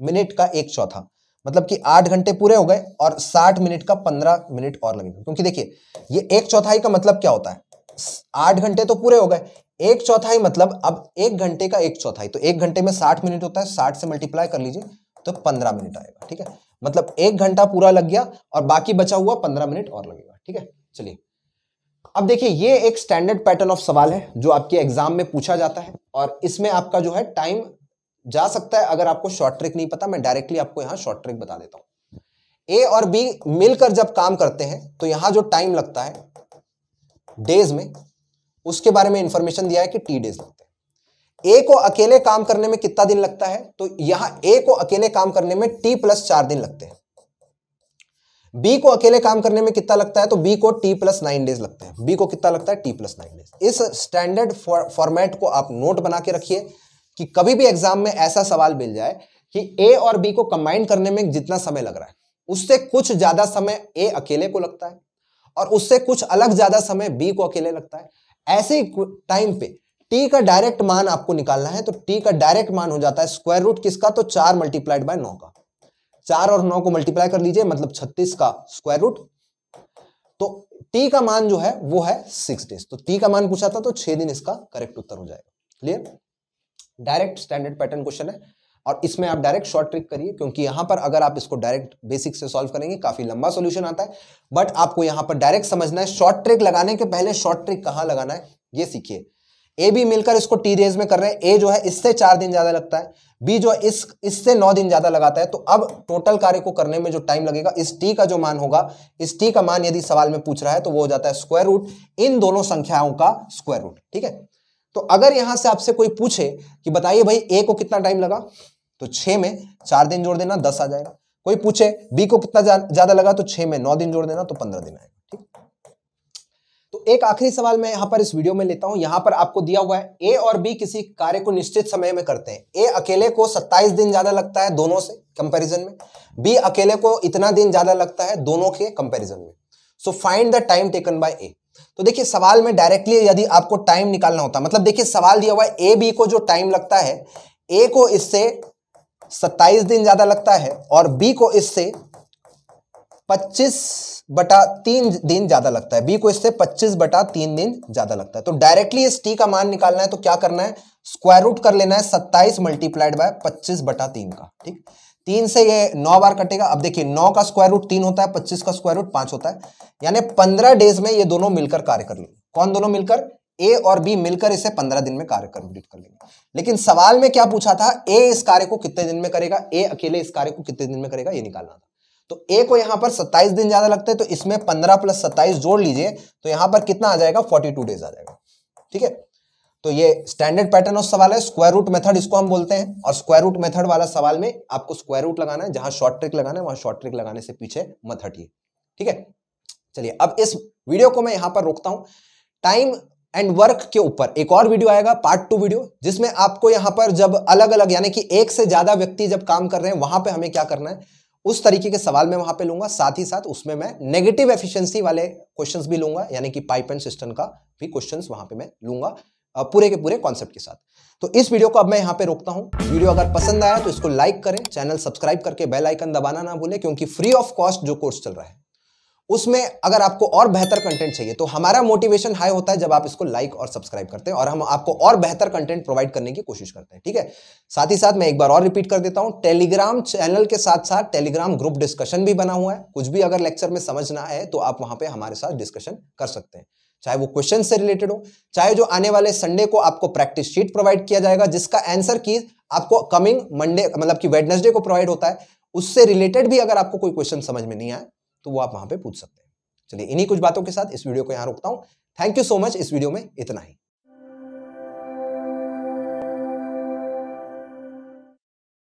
मिनट का एक चौथा मतलब कि आठ घंटे पूरे हो गए और साठ मिनट का पंद्रह मिनट और लगेंगे क्योंकि देखिए ये एक चौथाई का मतलब क्या होता है आठ घंटे तो पूरे हो गए एक चौथाई मतलब अब एक घंटे का एक चौथाई तो एक घंटे में साठ मिनट होता है साठ से मल्टीप्लाई कर लीजिए तो पंद्रह मिनट आएगा ठीक है मतलब एक घंटा पूरा लग गया और बाकी बचा हुआ पंद्रह मिनट और लगेगा ठीक है चलिए अब देखिए ये एक स्टैंडर्ड पैटर्न ऑफ सवाल है जो आपके एग्जाम में पूछा जाता है और इसमें आपका जो है टाइम जा सकता है अगर आपको शॉर्ट ट्रिक नहीं पता मैं डायरेक्टली आपको यहां शॉर्ट ट्रिक बता देता हूं ए और बी मिलकर जब काम करते हैं तो यहां जो टाइम लगता है डेज में उसके बारे में इंफॉर्मेशन दिया है कि टी डेज में ए को अकेले काम करने में कितना दिन लगता है तो यहां ए को अकेले काम करने में टी प्लस चार दिन लगते हैं बी को अकेले काम करने में कितना लगता है तो बी को टी प्लस नाइन डेज लगते हैं बी को कितना लगता है टी प्लस नाइन डेज इस स्टैंडर्ड फॉर्मेट को आप नोट बना के रखिए कि कभी भी एग्जाम में ऐसा सवाल मिल जाए कि ए और बी को कंबाइन करने में जितना समय लग रहा है उससे कुछ ज्यादा समय ए अकेले को लगता है और उससे कुछ अलग ज्यादा समय बी को अकेले लगता है ऐसे टाइम पे टी का डायरेक्ट मान आपको निकालना है तो टी का डायरेक्ट मान हो जाता है स्क्वायर रूट किसका तो चार मल्टीप्लाइड बाय नौ का चार और नौ को मल्टीप्लाई कर लीजिए मतलब छत्तीस का स्क्वायर रूट तो टी का मान जो है वो है सिक्स डेज तो टी का मान पूछा था तो छह दिन इसका करेक्ट उत्तर हो जाएगा clear direct standard pattern question है और इसमें आप डायरेक्ट शॉर्ट ट्रिक करिए क्योंकि यहां पर अगर आप इसको डायरेक्ट बेसिक से सॉल्व करेंगे काफी लंबा सोल्यूशन आता है बट आपको यहां पर डायरेक्ट समझना है शॉर्ट ट्रिक लगाने के पहले शॉर्ट ट्रिक कहां लगाना है ये सीखिए ए बी मिलकर इसको टी रेंज में कर रहे हैं ए जो है इससे चार दिन ज्यादा लगता है बी जो इस इससे नौ दिन ज्यादा लगाता है तो अब टोटल कार्य को करने में जो टाइम लगेगा इस टी का जो मान होगा इस टी का मान यदि सवाल में पूछ रहा है तो वो हो जाता है स्क्वायर रूट इन दोनों संख्याओं का स्क्वायर रूट ठीक है तो अगर यहां से आपसे कोई पूछे कि बताइए भाई ए को कितना टाइम लगा तो छह में चार दिन जोड़ देना दस आ जाएगा कोई पूछे बी को कितना ज्यादा लगा तो छह में नौ दिन जोड़ देना तो पंद्रह दिन आएगा ठीक तो एक आखिरी सवाल मैं यहां पर इस वीडियो में लेता हूं यहां पर आपको दिया हुआ है ए और बी किसी कार्य को निश्चित समय में करते हैं ए अकेले को 27 दिन ज़्यादा लगता है दोनों से कंपैरिजन में बी अकेले को इतना दिन ज़्यादा लगता है दोनों के कंपैरिजन में so find the time taken by A तो देखिए सवाल में डायरेक्टली यदि आपको टाइम निकालना होता मतलब देखिए सवाल दिया हुआ है ए बी को जो टाइम लगता है ए को इससे सत्ताईस दिन ज़्यादा लगता है और बी को इससे पच्चीस बटा तीन दिन ज्यादा लगता है बी को इससे 25 बटा तीन दिन ज्यादा लगता है तो डायरेक्टली इस टी का मान निकालना है तो क्या करना है स्क्वायर रूट कर लेना है 27 मल्टीप्लाइड बाय 25 बटा तीन का ठीक तीन से ये नौ बार कटेगा अब देखिए नौ का स्क्वायर रूट तीन होता है पच्चीस का स्क्वायर रूट पांच होता है यानी पंद्रह डेज में ये दोनों मिलकर कार्य कर लेंगे कौन दोनों मिलकर ए और बी मिलकर इसे पंद्रह दिन में कार्य कंप्लीट कर लेंगे लेकिन सवाल में क्या पूछा था ए इस कार्य को कितने दिन में करेगा ए अकेले इस कार्य को कितने दिन में करेगा ये निकालना था तो ए को यहां पर 27 दिन ज्यादा लगता है तो इसमें 15 प्लस 27 जोड़ लीजिए तो यहां पर कितना आ जाएगा 42 डेज आ जाएगा ठीक है तो ये स्टैंडर्ड पैटर्न ऑफ सवाल है स्क्वायर रूट मेथड इसको हम बोलते हैं और स्क्वायर रूट मेथड वाला सवाल में आपको स्क्वायर रूट लगाना है जहां शॉर्ट ट्रिक लगाना है वहां शॉर्ट ट्रिक लगाने से पीछे मत हटिए ठीक है चलिए अब इस वीडियो को मैं यहां पर रोकता हूं टाइम एंड वर्क के ऊपर एक और वीडियो आएगा पार्ट टू वीडियो जिसमें आपको यहां पर जब अलग अलग यानी कि एक से ज्यादा व्यक्ति जब काम कर रहे हैं वहां पर हमें क्या करना है उस तरीके के सवाल मैं वहां पे लूंगा साथ ही साथ उसमें मैं नेगेटिव एफिशिएंसी वाले क्वेश्चंस भी लूंगा यानी कि पाइप एंड सिस्टम का भी क्वेश्चंस वहां पे मैं लूंगा पूरे के पूरे कॉन्सेप्ट के साथ तो इस वीडियो को अब मैं यहां पे रोकता हूं वीडियो अगर पसंद आया तो इसको लाइक करें चैनल सब्सक्राइब करके बेलाइकन दबाना ना भूलें क्योंकि फ्री ऑफ कॉस्ट जो कोर्स चल रहा है उसमें अगर आपको और बेहतर कंटेंट चाहिए तो हमारा मोटिवेशन हाई होता है जब आप इसको लाइक और सब्सक्राइब करते हैं और हम आपको और बेहतर कंटेंट प्रोवाइड करने की कोशिश करते हैं ठीक है साथ ही साथ मैं एक बार और रिपीट कर देता हूं टेलीग्राम चैनल के साथ साथ टेलीग्राम ग्रुप डिस्कशन भी बना हुआ है कुछ भी अगर लेक्चर में समझना है तो आप वहां पर हमारे साथ डिस्कशन कर सकते हैं चाहे वो क्वेश्चन से रिलेटेड हो चाहे जो आने वाले संडे को आपको प्रैक्टिस शीट प्रोवाइड किया जाएगा जिसका आंसर की आपको कमिंग मंडे मतलब कि वेडनेसडे को प्रोवाइड होता है उससे रिलेटेड भी अगर आपको कोई क्वेश्चन समझ में नहीं आए तो वो आप वहां पर पूछ सकते हैं चलिए इन्हीं कुछ बातों के साथ इस वीडियो को यहाँ रोकता हूँ थैंक यू सो मच इस वीडियो में इतना ही